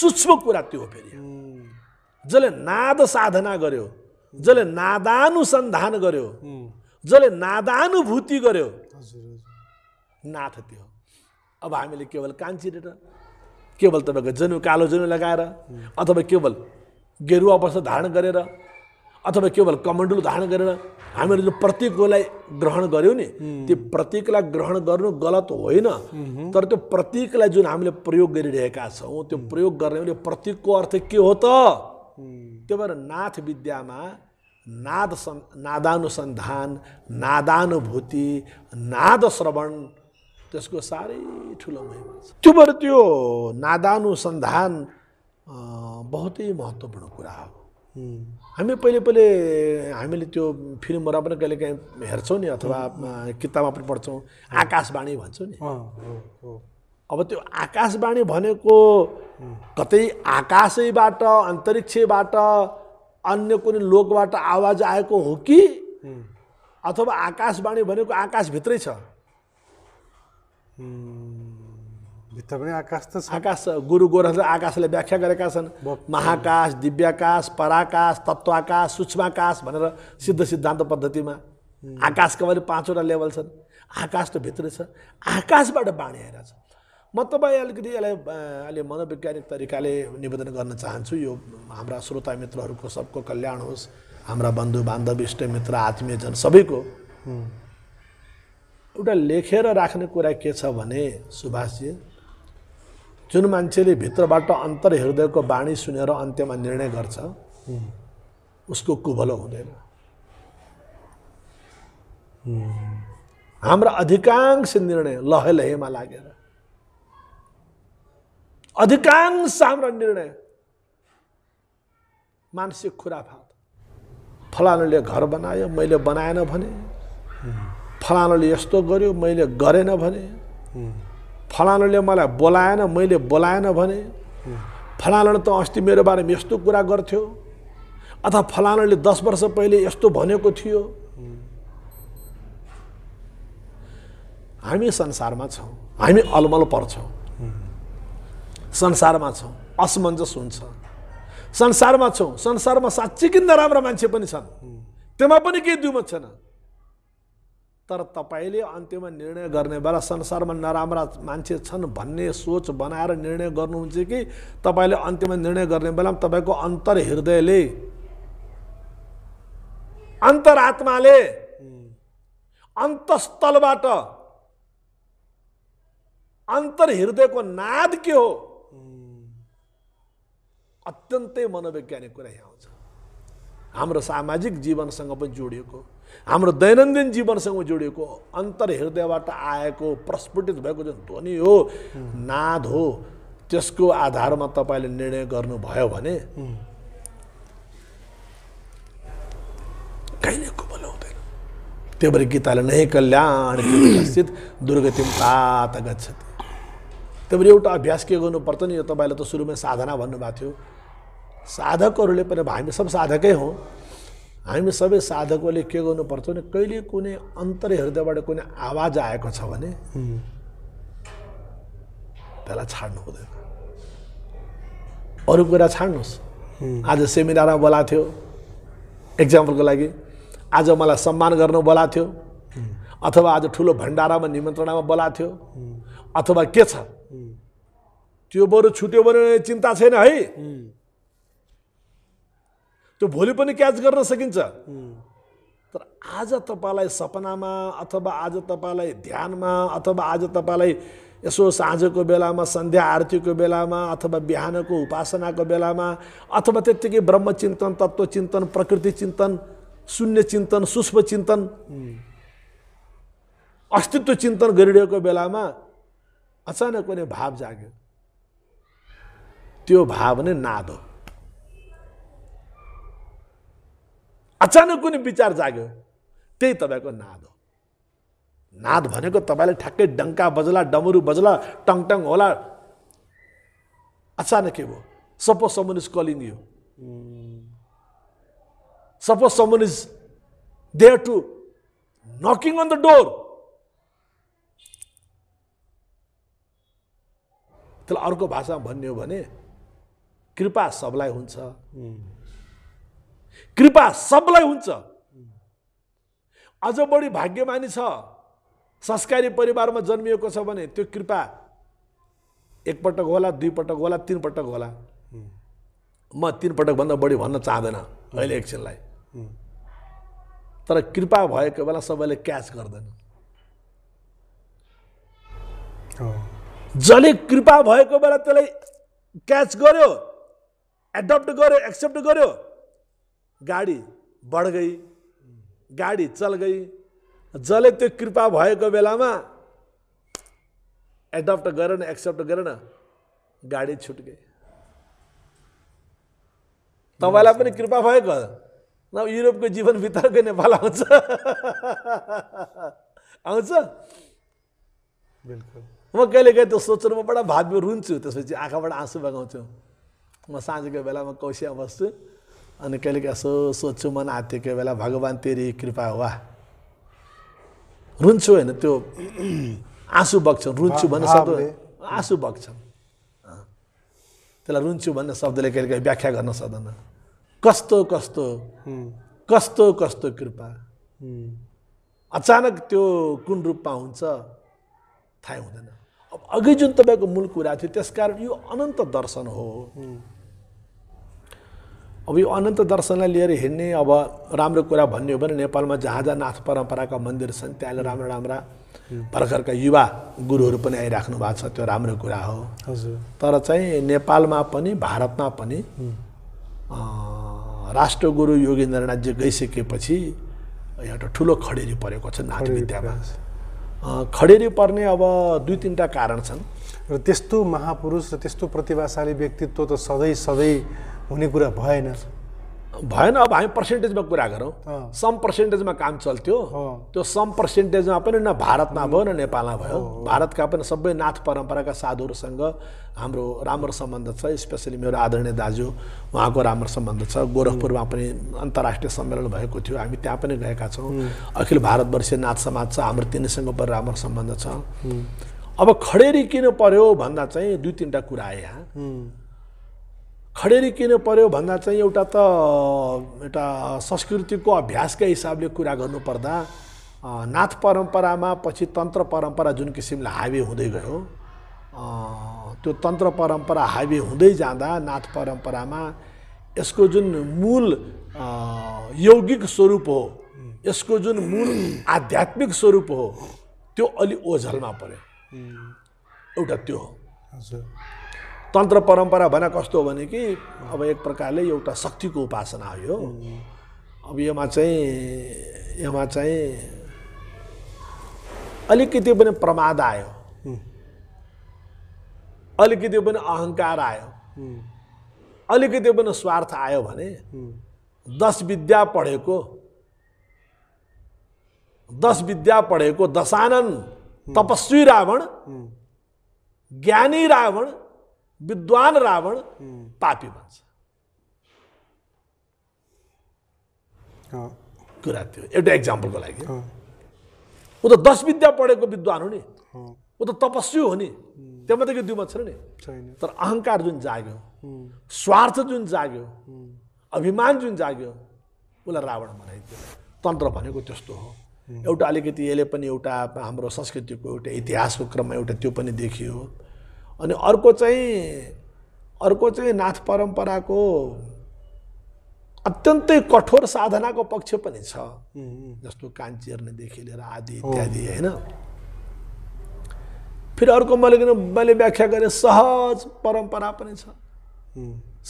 सूक्ष्म कुरा त्यो हो फेरि जसले नाद साधना गर्यो जसले नादानुसन्धान गर्यो जसले नादानुभूति गर्यो नाथ त्यो अब हामीले केवल कान्छिरेर केवल तपाईँको जनु कालो जनु लगाएर अथवा केवल गेरुवा वस्त्र धारण गरेर अथवा केवल कमण्डुल धारण गरेर हामीहरूले प्रतीकलाई ग्रहण गऱ्यौँ नि त्यो प्रतीकलाई ग्रहण गर्नु गलत होइन तर त्यो प्रतीकलाई जुन हामीले प्रयोग गरिरहेका छौँ त्यो प्रयोग गर्नेले प्रतीकको अर्थ के हो त त्यो भएर नाथ विद्यामा नाद सन् नादानुसन्धान नादानुभूति नाद श्रवण त्यसको साह्रै ठुलो महिमा छ त्यो भएर त्यो नादानुसन्धान बहुतै महत्त्वपूर्ण कुरा हो हामी पहिले पहिले हामीले त्यो फिल्महरू पनि कहिले काहीँ हेर्छौँ नि अथवा किताबमा पनि पढ्छौँ आकाशवाणी भन्छौँ नि अब त्यो आकाशवाणी भनेको कतै आकाशैबाट अन्तरिक्षबाट अन्य कुनै लोकबाट आवाज आएको हो कि अथवा आकाशवाणी भनेको आकाशभित्रै छ भित्र आकाश त छ आकाश गुरु गोरखले आकाशले व्याख्या गरेका छन् महाकाश दिव्याकाश पराकाश तत्त्वाकाश सूक्ष्माकाश भनेर सिद्ध सिद्धान्त पद्धतिमा आकाशको पनि पाँचवटा लेभल छन् आकाश त भित्रै छ आकाशबाट बाणी छ म तपाईँ अलिकति यसलाई अलि मनोवैज्ञानिक तरिकाले निवेदन गर्न चाहन्छु यो हाम्रा श्रोता मित्रहरूको सबको कल्याण होस् हाम्रा बन्धु बान्धव इष्टमित्र आत्मीयजन सबैको एउटा लेखेर राख्ने कुरा के छ भने सुभाषजी जुन मान्छेले भित्रबाट अन्तर हृदयको बाणी सुनेर अन्त्यमा निर्णय गर्छ उसको कुभलो हुँदैन हाम्रा अधिकांश निर्णय लहलहेमा लागेर अधिकांश हाम्रा निर्णय मानसिक खुराफा फलानुले घर बनायो मैले बनाएन भने फलानुले यस्तो गर्यो मैले गरेन भने फलानुले मलाई बोलाएन मैले बोलाएन भने फलानु त अस्ति मेरो बारेमा यस्तो कुरा गर्थ्यो अथवा फलानुले दस वर्ष पहिले यस्तो भनेको थियो हामी संसारमा छौँ हामी अलमल पर्छौँ संसारमा छौँ असमञ्जस हुन्छ संसारमा छौँ संसारमा साँच्चीकै नराम्रा मान्छे पनि छन् त्यसमा पनि केही दुमत छैन तर तपाईँले अन्त्यमा निर्णय गर्ने बेला संसारमा नराम्रा मान्छे छन् भन्ने सोच बनाएर निर्णय गर्नुहुन्छ कि तपाईँले अन्त्यमा निर्णय गर्ने बेलामा तपाईँको अन्तर हृदयले अन्तरात्माले अन्तस्थलबाट अन्तर हृदयको नाद के हो अत्यन्तै मनोवैज्ञानिक कुरा यहाँ आउँछ हाम्रो सामाजिक जीवनसँग पनि जोडिएको हाम्रो दैनन्दिन जीवनसँग जोडिएको अन्तर हृदयबाट आएको प्रस्फुटित भएको जुन ध्वनि हो नाद हो त्यसको आधारमा तपाईँले निर्णय गर्नुभयो भने कहिले कुबल हुँदैन त्यही भएर गीताले नै कल्याण दुर्गति तात गच्छति त्यही भएर एउटा अभ्यास के गर्नु गर्नुपर्छ नि यो तपाईँले त सुरुमै साधना भन्नुभएको थियो साधकहरूले पनि हामी सब साधकै हो हामी सबै साधकहरूले के गर्नुपर्छ भने कहिले कुनै अन्तर हृदयबाट कुनै आवाज आएको छ भने त्यसलाई छाड्नु हुँदैन अरू कुरा छाड्नुहोस् आज सेमिनारमा बोलाएको थियो एक्जाम्पलको लागि आज मलाई सम्मान गर्न बोलाएको थियो अथवा आज ठुलो भण्डारामा निमन्त्रणामा बोलाएको थियो अथवा के छ त्यो बरु छुट्यो भने चिन्ता छैन है त्यो भोलि पनि क्याच गर्न सकिन्छ तर आज तपाईँलाई सपनामा अथवा आज तपाईँलाई ध्यानमा अथवा आज तपाईँलाई यसो साँझको बेलामा सन्ध्या आरतीको बेलामा अथवा बिहानको उपासनाको बेलामा अथवा त्यत्तिकै ब्रह्मचिन्तन तत्त्वचिन्तन प्रकृति चिन्तन शून्य चिन्तन सूक्ष्म चिन्तन अस्तित्व चिन्तन गरिरहेको बेलामा अचानक कुनै भाव जाग्यो त्यो भाव नै नाद हो अचानक कुनै विचार जाग्यो त्यही तपाईँको नाद हो नाद भनेको तपाईँले ठ्याक्कै डङ्का बजला डमरु बजला टङ टङ होला अचानक के भयो suppose someone is calling you suppose someone is there to knocking on the door त्यसलाई अर्को भाषामा भन्ने हो भने कृपा सबलाई हुन्छ कृपा सबलाई हुन्छ अझ बढी भाग्यमानी छ संस्कारी परिवारमा जन्मिएको छ भने त्यो कृपा एकपटक होला दुईपटक होला तिनपटक होला म भन्दा बढी भन्न चाहँदैन अहिले एकछिनलाई तर कृपा भएको बेला सबैले क्याच गर्दैन जसले कृपा भएको बेला त्यसलाई क्याच गर्यो एडप्ट गर्यो एक्सेप्ट गर्यो गाडी बढ गई गाडी चल गई जसले त्यो कृपा भएको बेलामा एडप्ट न एक्सेप्ट न गाडी छुट गए तपाईँलाई पनि कृपा भएको न युरोपको जीवन बिताएकै नेपाल आउँछ आउँछ बिल्कुल म कहिले कहिले त्यो सोच्नु म बडा भाव्य रुन्छु त्यसपछि आँखाबाट आँसु बगाउँछु म साँझको बेलामा कौसिया बस्छु अनि कहिले यसो सोध्छु मन कोही बेला भगवान् तेरी कृपा वा रुन्छु होइन त्यो आँसु बग्छन् रुन्छु भन्ने शब्द आँसु बग्छन् त्यसलाई रुन्छु भन्ने शब्दले कहिले व्याख्या गर्न सक्दैन कस्तो कस्तो कस्तो कस्तो कृपा अचानक त्यो कुन रूपमा हुन्छ थाहै हुँदैन अब अघि जुन तपाईँको मूल कुरा थियो त्यसकारण यो अनन्त दर्शन हो अब यो अनन्त दर्शनलाई लिएर हिँड्ने अब राम्रो कुरा भन्ने हो भने नेपालमा जहाँ जहाँ नाथ परम्पराका मन्दिर छन् त्यहाँ राम्रा राम्रा भर्खरका युवा गुरुहरू पनि आइराख्नु भएको छ त्यो राम्रो कुरा हो हजुर तर चाहिँ नेपालमा पनि भारतमा पनि राष्ट्र गुरु योगेन्द्रनाथजी गइसकेपछि एउटा ठुलो खडेरी परेको छ नाथ विद्यामा खडेरी पर्ने अब दुई तिनवटा कारण छन् र त्यस्तो महापुरुष र त्यस्तो प्रतिभाशाली व्यक्तित्व त सधैँ सधैँ हुने कुरा भएन भएन अब हामी पर्सेन्टेजमा कुरा गरौँ सम पर्सेन्टेजमा काम चल्थ्यो त्यो सम पर्सेन्टेजमा पनि न भारतमा भयो न नेपालमा भयो भारतका पनि सबै नाथ परम्पराका साधुहरूसँग हाम्रो राम्रो सम्बन्ध छ स्पेसली मेरो आदरणीय दाजु उहाँको राम्रो सम्बन्ध छ गोरखपुरमा पनि अन्तर्राष्ट्रिय सम्मेलन भएको थियो हामी त्यहाँ पनि गएका छौँ अखिल भारतवर्षीय नाथ समाज छ हाम्रो तिनीसँग पनि राम्रो सम्बन्ध छ अब खडेरी किन पर्यो भन्दा चाहिँ दुई तिनवटा कुरा आयो यहाँ खडेरी किन पर्यो भन्दा चाहिँ एउटा त एउटा संस्कृतिको अभ्यासकै हिसाबले कुरा गर्नुपर्दा नाथ परम्परामा पछि तन्त्र परम्परा जुन किसिमले हाइवे हुँदै गयो त्यो तन्त्र परम्परा हाइवे हुँदै जाँदा नाथ परम्परामा यसको जुन मूल यौगिक स्वरूप हो यसको जुन मूल आध्यात्मिक स्वरूप हो त्यो अलि ओझलमा पर्यो एउटा त्यो हो तन्त्र परम्परा भने कस्तो हो भने कि अब एक प्रकारले एउटा शक्तिको उपासना हो अब योमा चाहिँ योमा चाहिँ अलिकति पनि प्रमाद आयो अलिकति पनि अहङ्कार आयो अलिकति पनि स्वार्थ आयो भने दस विद्या पढेको दस विद्या पढेको दशानन तपस्वी रावण ज्ञानी रावण विद्वान रावण पापी भन्छ कुरा त्यो एउटा इक्जाम्पलको लागि ऊ त दस विद्या पढेको विद्वान हो नि ऊ त तपस्वी हो नि त्यो मात्रै के दुमत छैन नि तर अहङ्कार जुन जाग्यो स्वार्थ जुन जाग्यो अभिमान जुन जाग्यो उसलाई रावण बनाइदियो तन्त्र भनेको त्यस्तो हो एउटा अलिकति यसले पनि एउटा हाम्रो संस्कृतिको एउटा इतिहासको क्रममा एउटा त्यो पनि देखियो अनि अर्को चाहिँ अर्को चाहिँ नाथ परम्पराको अत्यन्तै कठोर साधनाको पक्ष पनि छ जस्तो कान्छी लिएर आदि इत्यादि होइन फेरि अर्को मैले किन मैले व्याख्या गरेँ सहज परम्परा पनि छ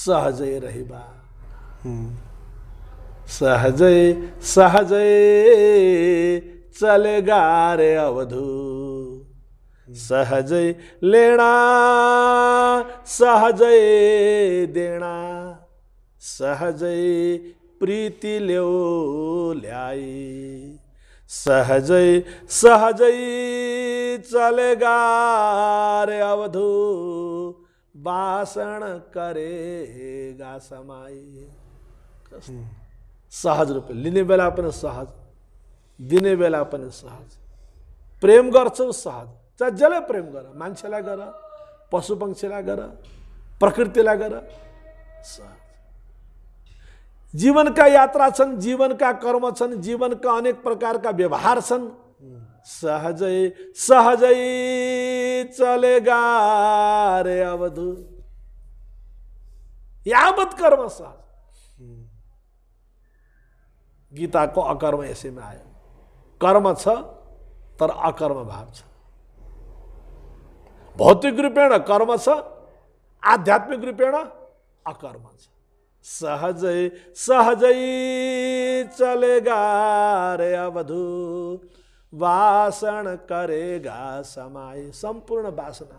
सहजै रहिबा सहजै सहजै चले गारे अवधू सहजय लेणा सहजय देणा सहजय प्रीती ल्याई सहजय सहजै चलेगा रे अवधु बासण करेगा समाई सहज रूपे लिने बेला सहज दिने बेला सहज प्रेम गर्छौ सहज चाहे जल प्रेम कर मंला कर पशुपक्षी कर प्रकृति कर जीवन का यात्रा जीवन का कर्म जीवन का अनेक प्रकार का व्यवहार छन् सहज सहज चलेगा रे अवधु यावत कर्म सहज को अकर्म ऐसे में आयो कर्म छ तर अकर्म भाव छ भौतिक रूपेण कर्म छ आध्यात्मिक रूपेण अकर्म छ सहजै सहजै चलेगा रे अवधु वासण करेगा समाय सम्पूर्ण वासना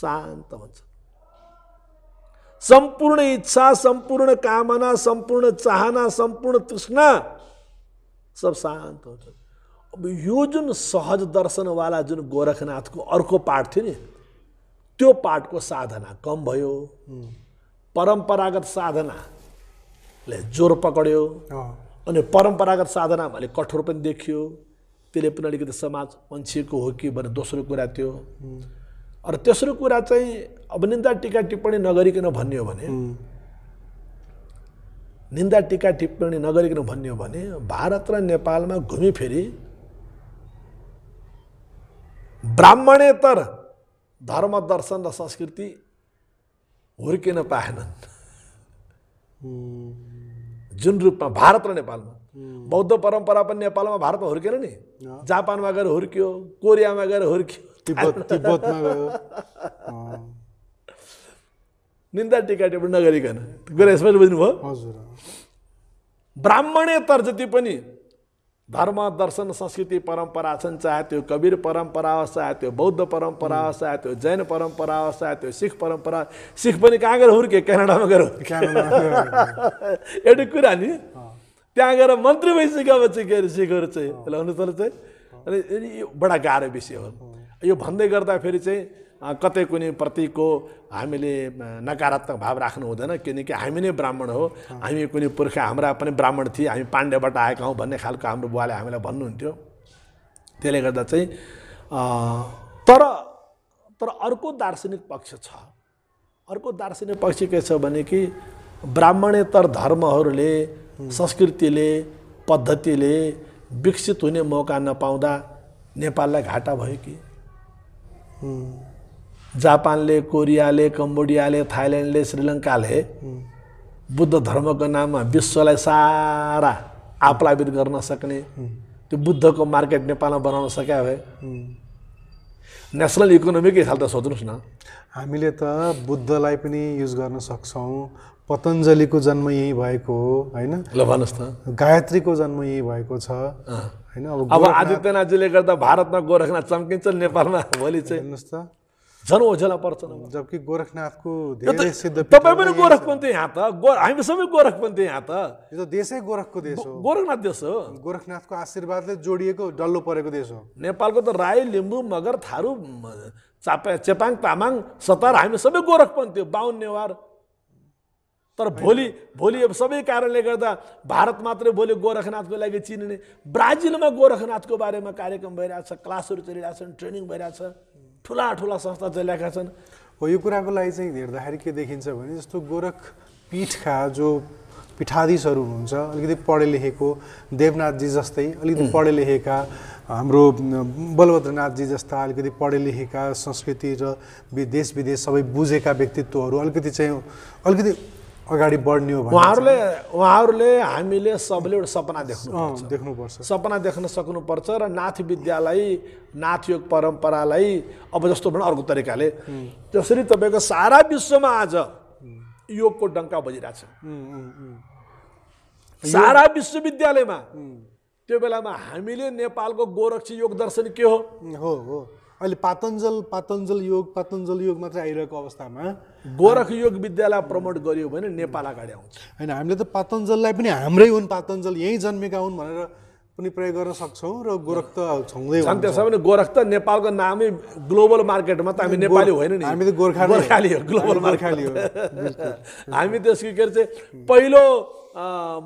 शान्त हुन्छ सम्पूर्ण इच्छा सम्पूर्ण कामना सम्पूर्ण चाहना सम्पूर्ण तृष्णा सब शान्त हुन्छ अब यो जुन सहज दर्शनवाला जुन गोरखनाथको अर्को पाठ थियो नि त्यो पाठको साधना कम भयो परम्परागत साधनाले जोर पक्रियो अनि परम्परागत साधना भने कठोर पनि देखियो त्यसले पनि अलिकति समाज मान्छेको हो कि भने दोस्रो कुरा त्यो र तेस्रो कुरा चाहिँ अब निन्दा टिका टिप्पणी नगरिकन भन्यो भने निन्दा टिका टिप्पणी नगरिकन भन्यो भने भारत र नेपालमा घुमिफेरि ब्राह्मणेतर धर्म दर्शन र संस्कृति हुर्किन पाएनन् जुन रूपमा भारत र नेपालमा बौद्ध परम्परा पनि नेपालमा भारतमा हुर्केन नि जापानमा गएर हुर्कियो कोरियामा गएर हुर्कियो तिब्बतमा निन्दा टिका टिप्पणी नगरिकन गएर यसमा बुझ्नुभयो हजुर ब्राह्मणेतर जति पनि धर्म दर्शन संस्कृति परम्परा छन् चाहे त्यो कवीर परम्परा होस् चाहे त्यो बौद्ध परम्परा होस् चाहे त्यो जैन परम्परा होस् चाहे त्यो सिख परम्परा सिख पनि कहाँ गएर हुर्के क्यानाडामा गएर एउटा कुरा नि त्यहाँ गएर मन्त्री भइसकेपछि के अरे सिखहरू चाहिँ हुनु चाहिँ अनि बडा गाह्रो विषय हो यो भन्दै गर्दा फेरि चाहिँ कतै कुनै प्रतिको हामीले नकारात्मक भाव राख्नु हुँदैन किनकि हामी नै ब्राह्मण हो हामी कुनै पुर्खा हाम्रा पनि ब्राह्मण थिए हामी पाण्डेबाट आएका हौँ भन्ने खालको हाम्रो बुवाले हामीलाई भन्नुहुन्थ्यो त्यसले गर्दा चाहिँ तर तर अर्को दार्शनिक पक्ष छ अर्को दार्शनिक पक्ष के छ भने कि ब्राह्मणेतर धर्महरूले संस्कृतिले पद्धतिले विकसित हुने मौका नपाउँदा नेपाललाई घाटा भयो कि जापानले कोरियाले कम्बोडियाले थाइल्यान्डले श्रीलङ्काले बुद्ध धर्मको नाममा विश्वलाई सारा आप्लावित गर्न सक्ने त्यो बुद्धको मार्केट नेपालमा बनाउन सक्या भए नेसनल इकोनोमीको हिसाबले त सोध्नुहोस् न हामीले त बुद्धलाई पनि युज गर्न सक्छौँ पतञ्जलीको जन्म यहीँ भएको हो होइन ल भन्नुहोस् त गायत्रीको जन्म यहीँ भएको छ होइन अब आदित्यनाथजीले गर्दा भारतमा गोरखनाथ चम्किन्छ नेपालमा भोलि चाहिँ हेर्नुहोस् त जनओझेला पर्छ जबकि गोरखनाथको तपाईँ पनि गोरखपन्थी यहाँ त हामी सबै गोरखपन्थी यहाँ त यो त देशै गोरखको देश हो गोरखनाथ देश हो गोरखनाथको आशीर्वादले जोडिएको डल्लो परेको देश हो नेपालको त राई लिम्बू मगर थारू चापा चेपाङ तामाङ सतार हामी सबै गोरखपन्थी हो बाहुन नेवार तर भोलि भोलि अब सबै कारणले गर्दा भारत मात्रै भोलि गोरखनाथको लागि चिनिने ब्राजिलमा गोरखनाथको बारेमा कार्यक्रम भइरहेछ क्लासहरू चलिरहेछन् ट्रेनिङ भइरहेछ ठुला ठुला संस्था चलाएका छन् हो यो कुराको लागि चाहिँ हेर्दाखेरि के देखिन्छ भने जस्तो गोरख पीठका जो पीठाधीशहरू हुनुहुन्छ अलिकति पढे लेखेको देवनाथजी जस्तै अलिकति पढे लेखेका हाम्रो बलभद्रनाथजी जस्ता अलिकति पढे लेखेका संस्कृति र देश विदेश सबै बुझेका व्यक्तित्वहरू अलिकति चाहिँ अलिकति अगाडि बढ्ने हो उहाँहरूले उहाँहरूले हामीले सबले एउटा सपना देख्नु देख्नुपर्छ सपना देख्न सक्नुपर्छ र नाथ विद्यालाई नाथ योग परम्परालाई अब जस्तो भने अर्को तरिकाले जसरी तपाईँको सारा विश्वमा आज योगको डङ्का बजिरहेछ सारा विश्वविद्यालयमा त्यो बेलामा हामीले नेपालको गोरक्षी योग दर्शन के हो हो अहिले पातञ्जल पातञ्जल योग पातञ्जल योग मात्रै आइरहेको अवस्थामा गोरख योग विद्यालय प्रमोट गरियो भने नेपाल अगाडि आउँछ होइन हामीले त पातञ्जललाई पनि हाम्रै हुन् पातञ्जल यहीँ जन्मेका हुन् भनेर पनि प्रयोग गर्न सक्छौँ र गोरख त छँदै त्यसो भने गोरख त नेपालको नामै ग्लोबल मार्केटमा त हामी नेपाली होइन नि हामी त गोर्खा गोर्खाली हो ग्लोबल मार्खाली हो हामी त्यसको के अरे चाहिँ पहिलो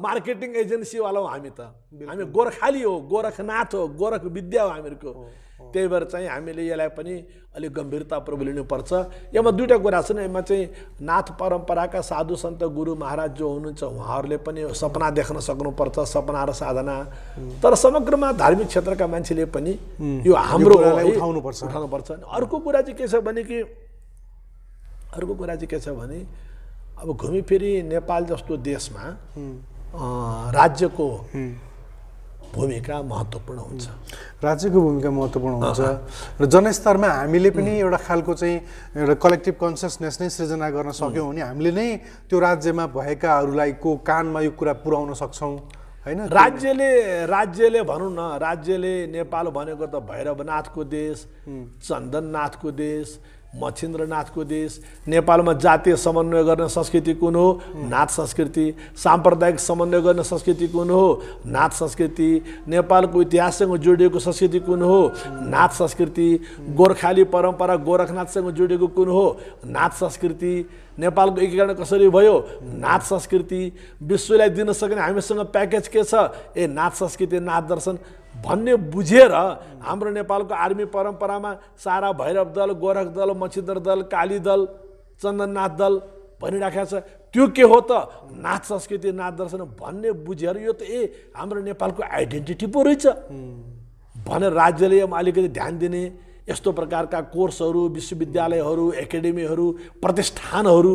मार्केटिङ एजेन्सीवाला हो हामी त हामी गोर्खाली हो गोरखनाथ हो गोरख विद्या हो हामीहरूको त्यही भएर चाहिँ हामीले यसलाई पनि अलिक गम्भीरतापूर्वक लिनुपर्छ यसमा दुईवटा कुरा छन् यसमा चाहिँ नाथ परम्पराका साधु सन्त गुरु महाराज जो हुनुहुन्छ उहाँहरूले पनि सपना देख्न सक्नुपर्छ सपना र साधना तर समग्रमा धार्मिक क्षेत्रका मान्छेले पनि यो हाम्रो उठाउनुपर्छ उठाउनुपर्छ अर्को कुरा चाहिँ के छ भने कि अर्को कुरा चाहिँ के छ भने अब घुमिफिरी नेपाल जस्तो देशमा राज्यको भूमिका महत्त्वपूर्ण हुन्छ राज्यको भूमिका महत्त्वपूर्ण हुन्छ र जनस्तरमा हामीले पनि एउटा खालको चाहिँ एउटा कलेक्टिभ कन्सियसनेस नै सृजना गर्न सक्यौँ भने हामीले नै त्यो राज्यमा भएकाहरूलाई को कानमा यो कुरा पुर्याउन सक्छौँ होइन राज्यले राज्यले भनौँ न राज्यले नेपाल भनेको त भैरवनाथको देश चन्दननाथको देश मच्छिन्द्रनाथको देश नेपालमा जातीय समन्वय गर्ने संस्कृति कुन हो नाच संस्कृति साम्प्रदायिक समन्वय गर्ने संस्कृति कुन हो नाच संस्कृति नेपालको इतिहाससँग जोडिएको संस्कृति कुन हो नाच संस्कृति गोर्खाली परम्परा गोरखनाथसँग जोडिएको कुन हो नाच संस्कृति नेपालको एकीकरण कसरी भयो नाच संस्कृति विश्वलाई दिन सक्ने हामीसँग प्याकेज के छ ए नाच संस्कृति नाच दर्शन भन्ने बुझेर हाम्रो नेपालको आर्मी परम्परामा सारा भैरव दल गोरख दल मच्छिन्द्र दल काली दल चन्दननाथ दल भनिराखेको छ त्यो के हो त नाच संस्कृति नाच दर्शन भन्ने बुझेर यो त ए हाम्रो नेपालको आइडेन्टिटी पो रहेछ भनेर राज्यले अलिकति ध्यान दिने यस्तो प्रकारका कोर्सहरू विश्वविद्यालयहरू एकाडेमीहरू प्रतिष्ठानहरू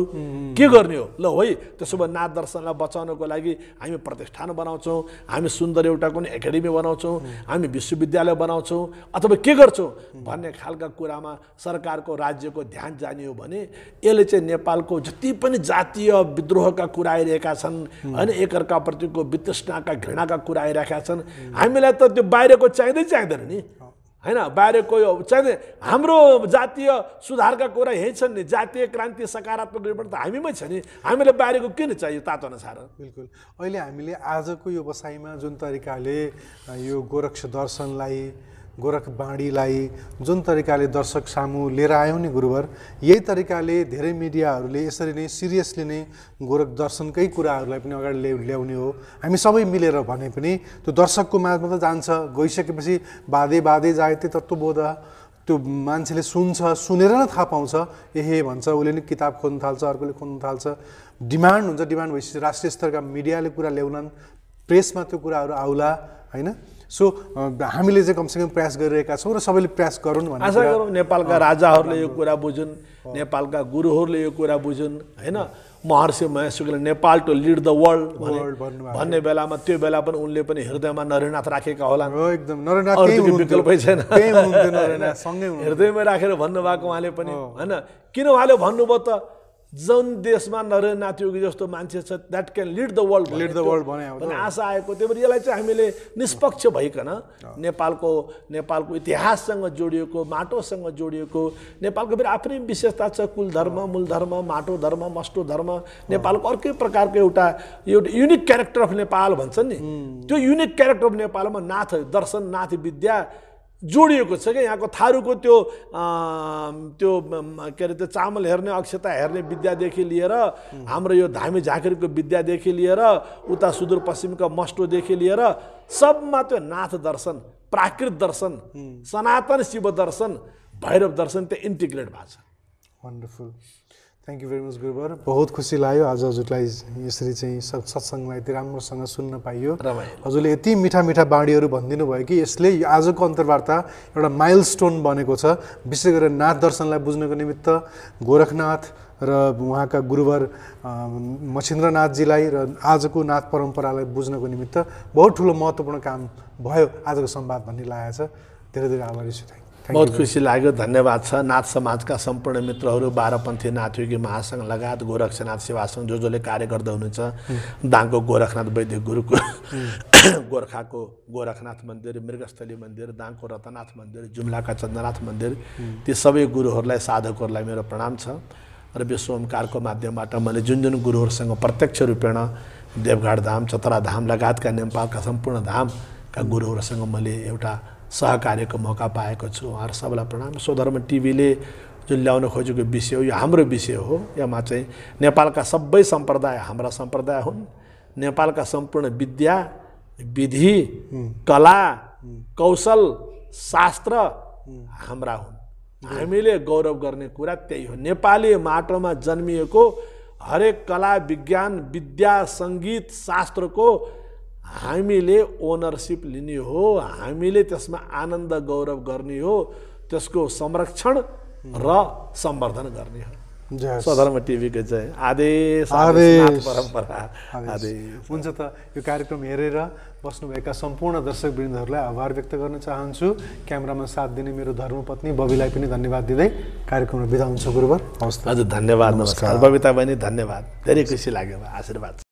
के गर्ने हो ल है त्यसो भए नाच दर्शनलाई बचाउनको लागि हामी प्रतिष्ठान बनाउँछौँ हामी सुन्दर एउटा कुनै एकाडेमी बनाउँछौँ हामी विश्वविद्यालय बनाउँछौँ अथवा के गर्छौँ भन्ने खालका कुरामा सरकारको राज्यको ध्यान जाने हो भने यसले चाहिँ नेपालको जति पनि जातीय विद्रोहका कुरा आइरहेका छन् होइन एकअर्काप्रतिको वितृष्णाका घृणाका कुरा आइरहेका छन् हामीलाई त त्यो बाहिरको चाहिँदै चाहिँदैन नि होइन बाहिरको यो चाहिँ हाम्रो जातीय सुधारका कुरा यही छन् नि जातीय क्रान्ति सकारात्मक निर्माण त हामीमै छ नि हामीले बाहिरको किन चाहियो तातो अनुसार बिल्कुल अहिले हामीले आजको यो बसाइमा जुन तरिकाले यो गोरक्ष दर्शनलाई गोरख बाँडीलाई जुन तरिकाले दर्शक सामु लिएर आयौँ नि गुरुवर यही तरिकाले धेरै मिडियाहरूले यसरी नै सिरियसली नै गोरख दर्शनकै कुराहरूलाई पनि अगाडि ल्याउ ल्याउने हो हामी सबै मिलेर भने पनि त्यो दर्शकको माझमा त जान्छ गइसकेपछि बाँधे बाधे जायते तत्त्वबोध त्यो मान्छेले सुन्छ सुनेर नै थाहा पाउँछ एहे भन्छ उसले नि किताब खोज्नु थाल्छ अर्कोले खोज्नु थाल्छ डिमान्ड हुन्छ डिमान्ड भएपछि राष्ट्रिय स्तरका मिडियाले कुरा ल्याउलान् प्रेसमा त्यो कुराहरू आउला होइन सो हामीले चाहिँ कमसेकम प्रयास गरिरहेका छौँ र सबैले प्रयास गरौँ भनेर आशा गरौँ नेपालका राजाहरूले यो कुरा बुझुन् नेपालका गुरुहरूले यो कुरा बुझुन् होइन महर्षि महेश्वरले Nepal to lead the world भन्ने बेलामा त्यो बेला पनि उनले पनि हृदयमा नरेनाथ राखेका होला एकदम विकल्पै छैन हृदयमा राखेर भन्नुभएको उहाँले पनि होइन किन उहाँले भन्नुभयो त जुन देशमा नरेन्द्र योगी जस्तो मान्छे छ that can lead the world lead the world भने आशा आएको त्यही भएर यसलाई चाहिँ हामीले निष्पक्ष भइकन नेपालको नेपालको इतिहाससँग जोडिएको माटोसँग जोडिएको नेपालको फेरि आफ्नै विशेषता छ कुल धर्म मूल धर्म माटो धर्म मस्टो धर्म नेपालको अर्कै प्रकारको एउटा एउटा युनिक क्यारेक्टर अफ नेपाल भन्छन् नि त्यो युनिक क्यारेक्टर अफ नेपालमा नाथ दर्शन नाथ विद्या जोडिएको छ क्या यहाँको थारूको त्यो त्यो के अरे त्यो चामल हेर्ने अक्षता हेर्ने विद्यादेखि लिएर हाम्रो यो धामी झाँक्रीको विद्यादेखि लिएर उता सुदूरपश्चिमको मस्टोदेखि लिएर सबमा त्यो नाथ दर्शन प्राकृत दर्शन सनातन शिव दर्शन भैरव दर्शन त्यो इन्टिग्रेट भएको छ wonderful thank you very much गुरुबर बहुत खुसी लाग्यो आज हजुरलाई यसरी चाहिँ सत्सङ्गलाई यति राम्रोसँग सुन्न पाइयो हजुरले यति मिठा मिठा बाणीहरू भनिदिनु भयो कि यसले आजको अन्तर्वार्ता एउटा माइल स्टोन बनेको छ विशेष गरेर नाथ दर्शनलाई बुझ्नको निमित्त गोरखनाथ र उहाँका गुरुवर मछिन्द्रनाथजीलाई र आजको नाथ परम्परालाई बुझ्नको निमित्त बहुत ठुलो महत्त्वपूर्ण काम भयो आजको संवाद भन्ने लागेको छ धेरै धेरै आभारी छु थ्याङ्क बहुत खुसी लाग्यो धन्यवाद छ नाथ समाजका सम्पूर्ण मित्रहरू बाह्रपन्थी योगी महासङ्घ लगायत गोरक्षनाथ सेवा सङ्घ जो जसले कार्य गर्दै हुनुहुन्छ दाङको गोरखनाथ वैद्य गुरुको गोर्खाको गोरखनाथ मन्दिर मृगस्थली मन्दिर दाङको रतनाथ मन्दिर जुम्लाका चन्द्रनाथ मन्दिर ती सबै गुरुहरूलाई साधकहरूलाई मेरो प्रणाम छ र विश्व ओमकारको माध्यमबाट मैले जुन जुन गुरुहरूसँग प्रत्यक्ष रूपेण देवघाट धाम चतरा धाम लगायतका नेपालका सम्पूर्ण धामका गुरुहरूसँग मैले एउटा सहकार्यको मौका पाएको छु उहाँहरू सबैलाई प्रणाम स्वधर्म टिभीले जुन ल्याउन खोजेको विषय हो यो हाम्रो विषय हो यसमा चाहिँ नेपालका सबै सम्प्रदाय हाम्रा सम्प्रदाय हुन् नेपालका सम्पूर्ण विद्या विधि कला कौशल शास्त्र हाम्रा हुन् हामीले गौरव गर्ने कुरा त्यही हो नेपाली माटोमा जन्मिएको हरेक कला विज्ञान विद्या सङ्गीत शास्त्रको हामीले ओनरसिप लिने हो हामीले त्यसमा आनन्द गौरव गर्ने हो त्यसको संरक्षण र सम्वर्धन गर्ने हो सधर्म टिभीको जय आदेश परम्परा हुन्छ त यो कार्यक्रम हेरेर बस्नुभएका सम्पूर्ण दर्शक वृन्दहरूलाई आभार व्यक्त गर्न चाहन्छु क्यामेरामा साथ दिने मेरो धर्मपत्नी बबीलाई पनि धन्यवाद दिँदै कार्यक्रममा बिदा हुन्छ गुरुवर हवस् हजुर धन्यवाद नमस्कार बबिता बहिनी धन्यवाद धेरै खुसी लाग्यो आशीर्वाद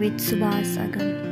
with Subhas Agam.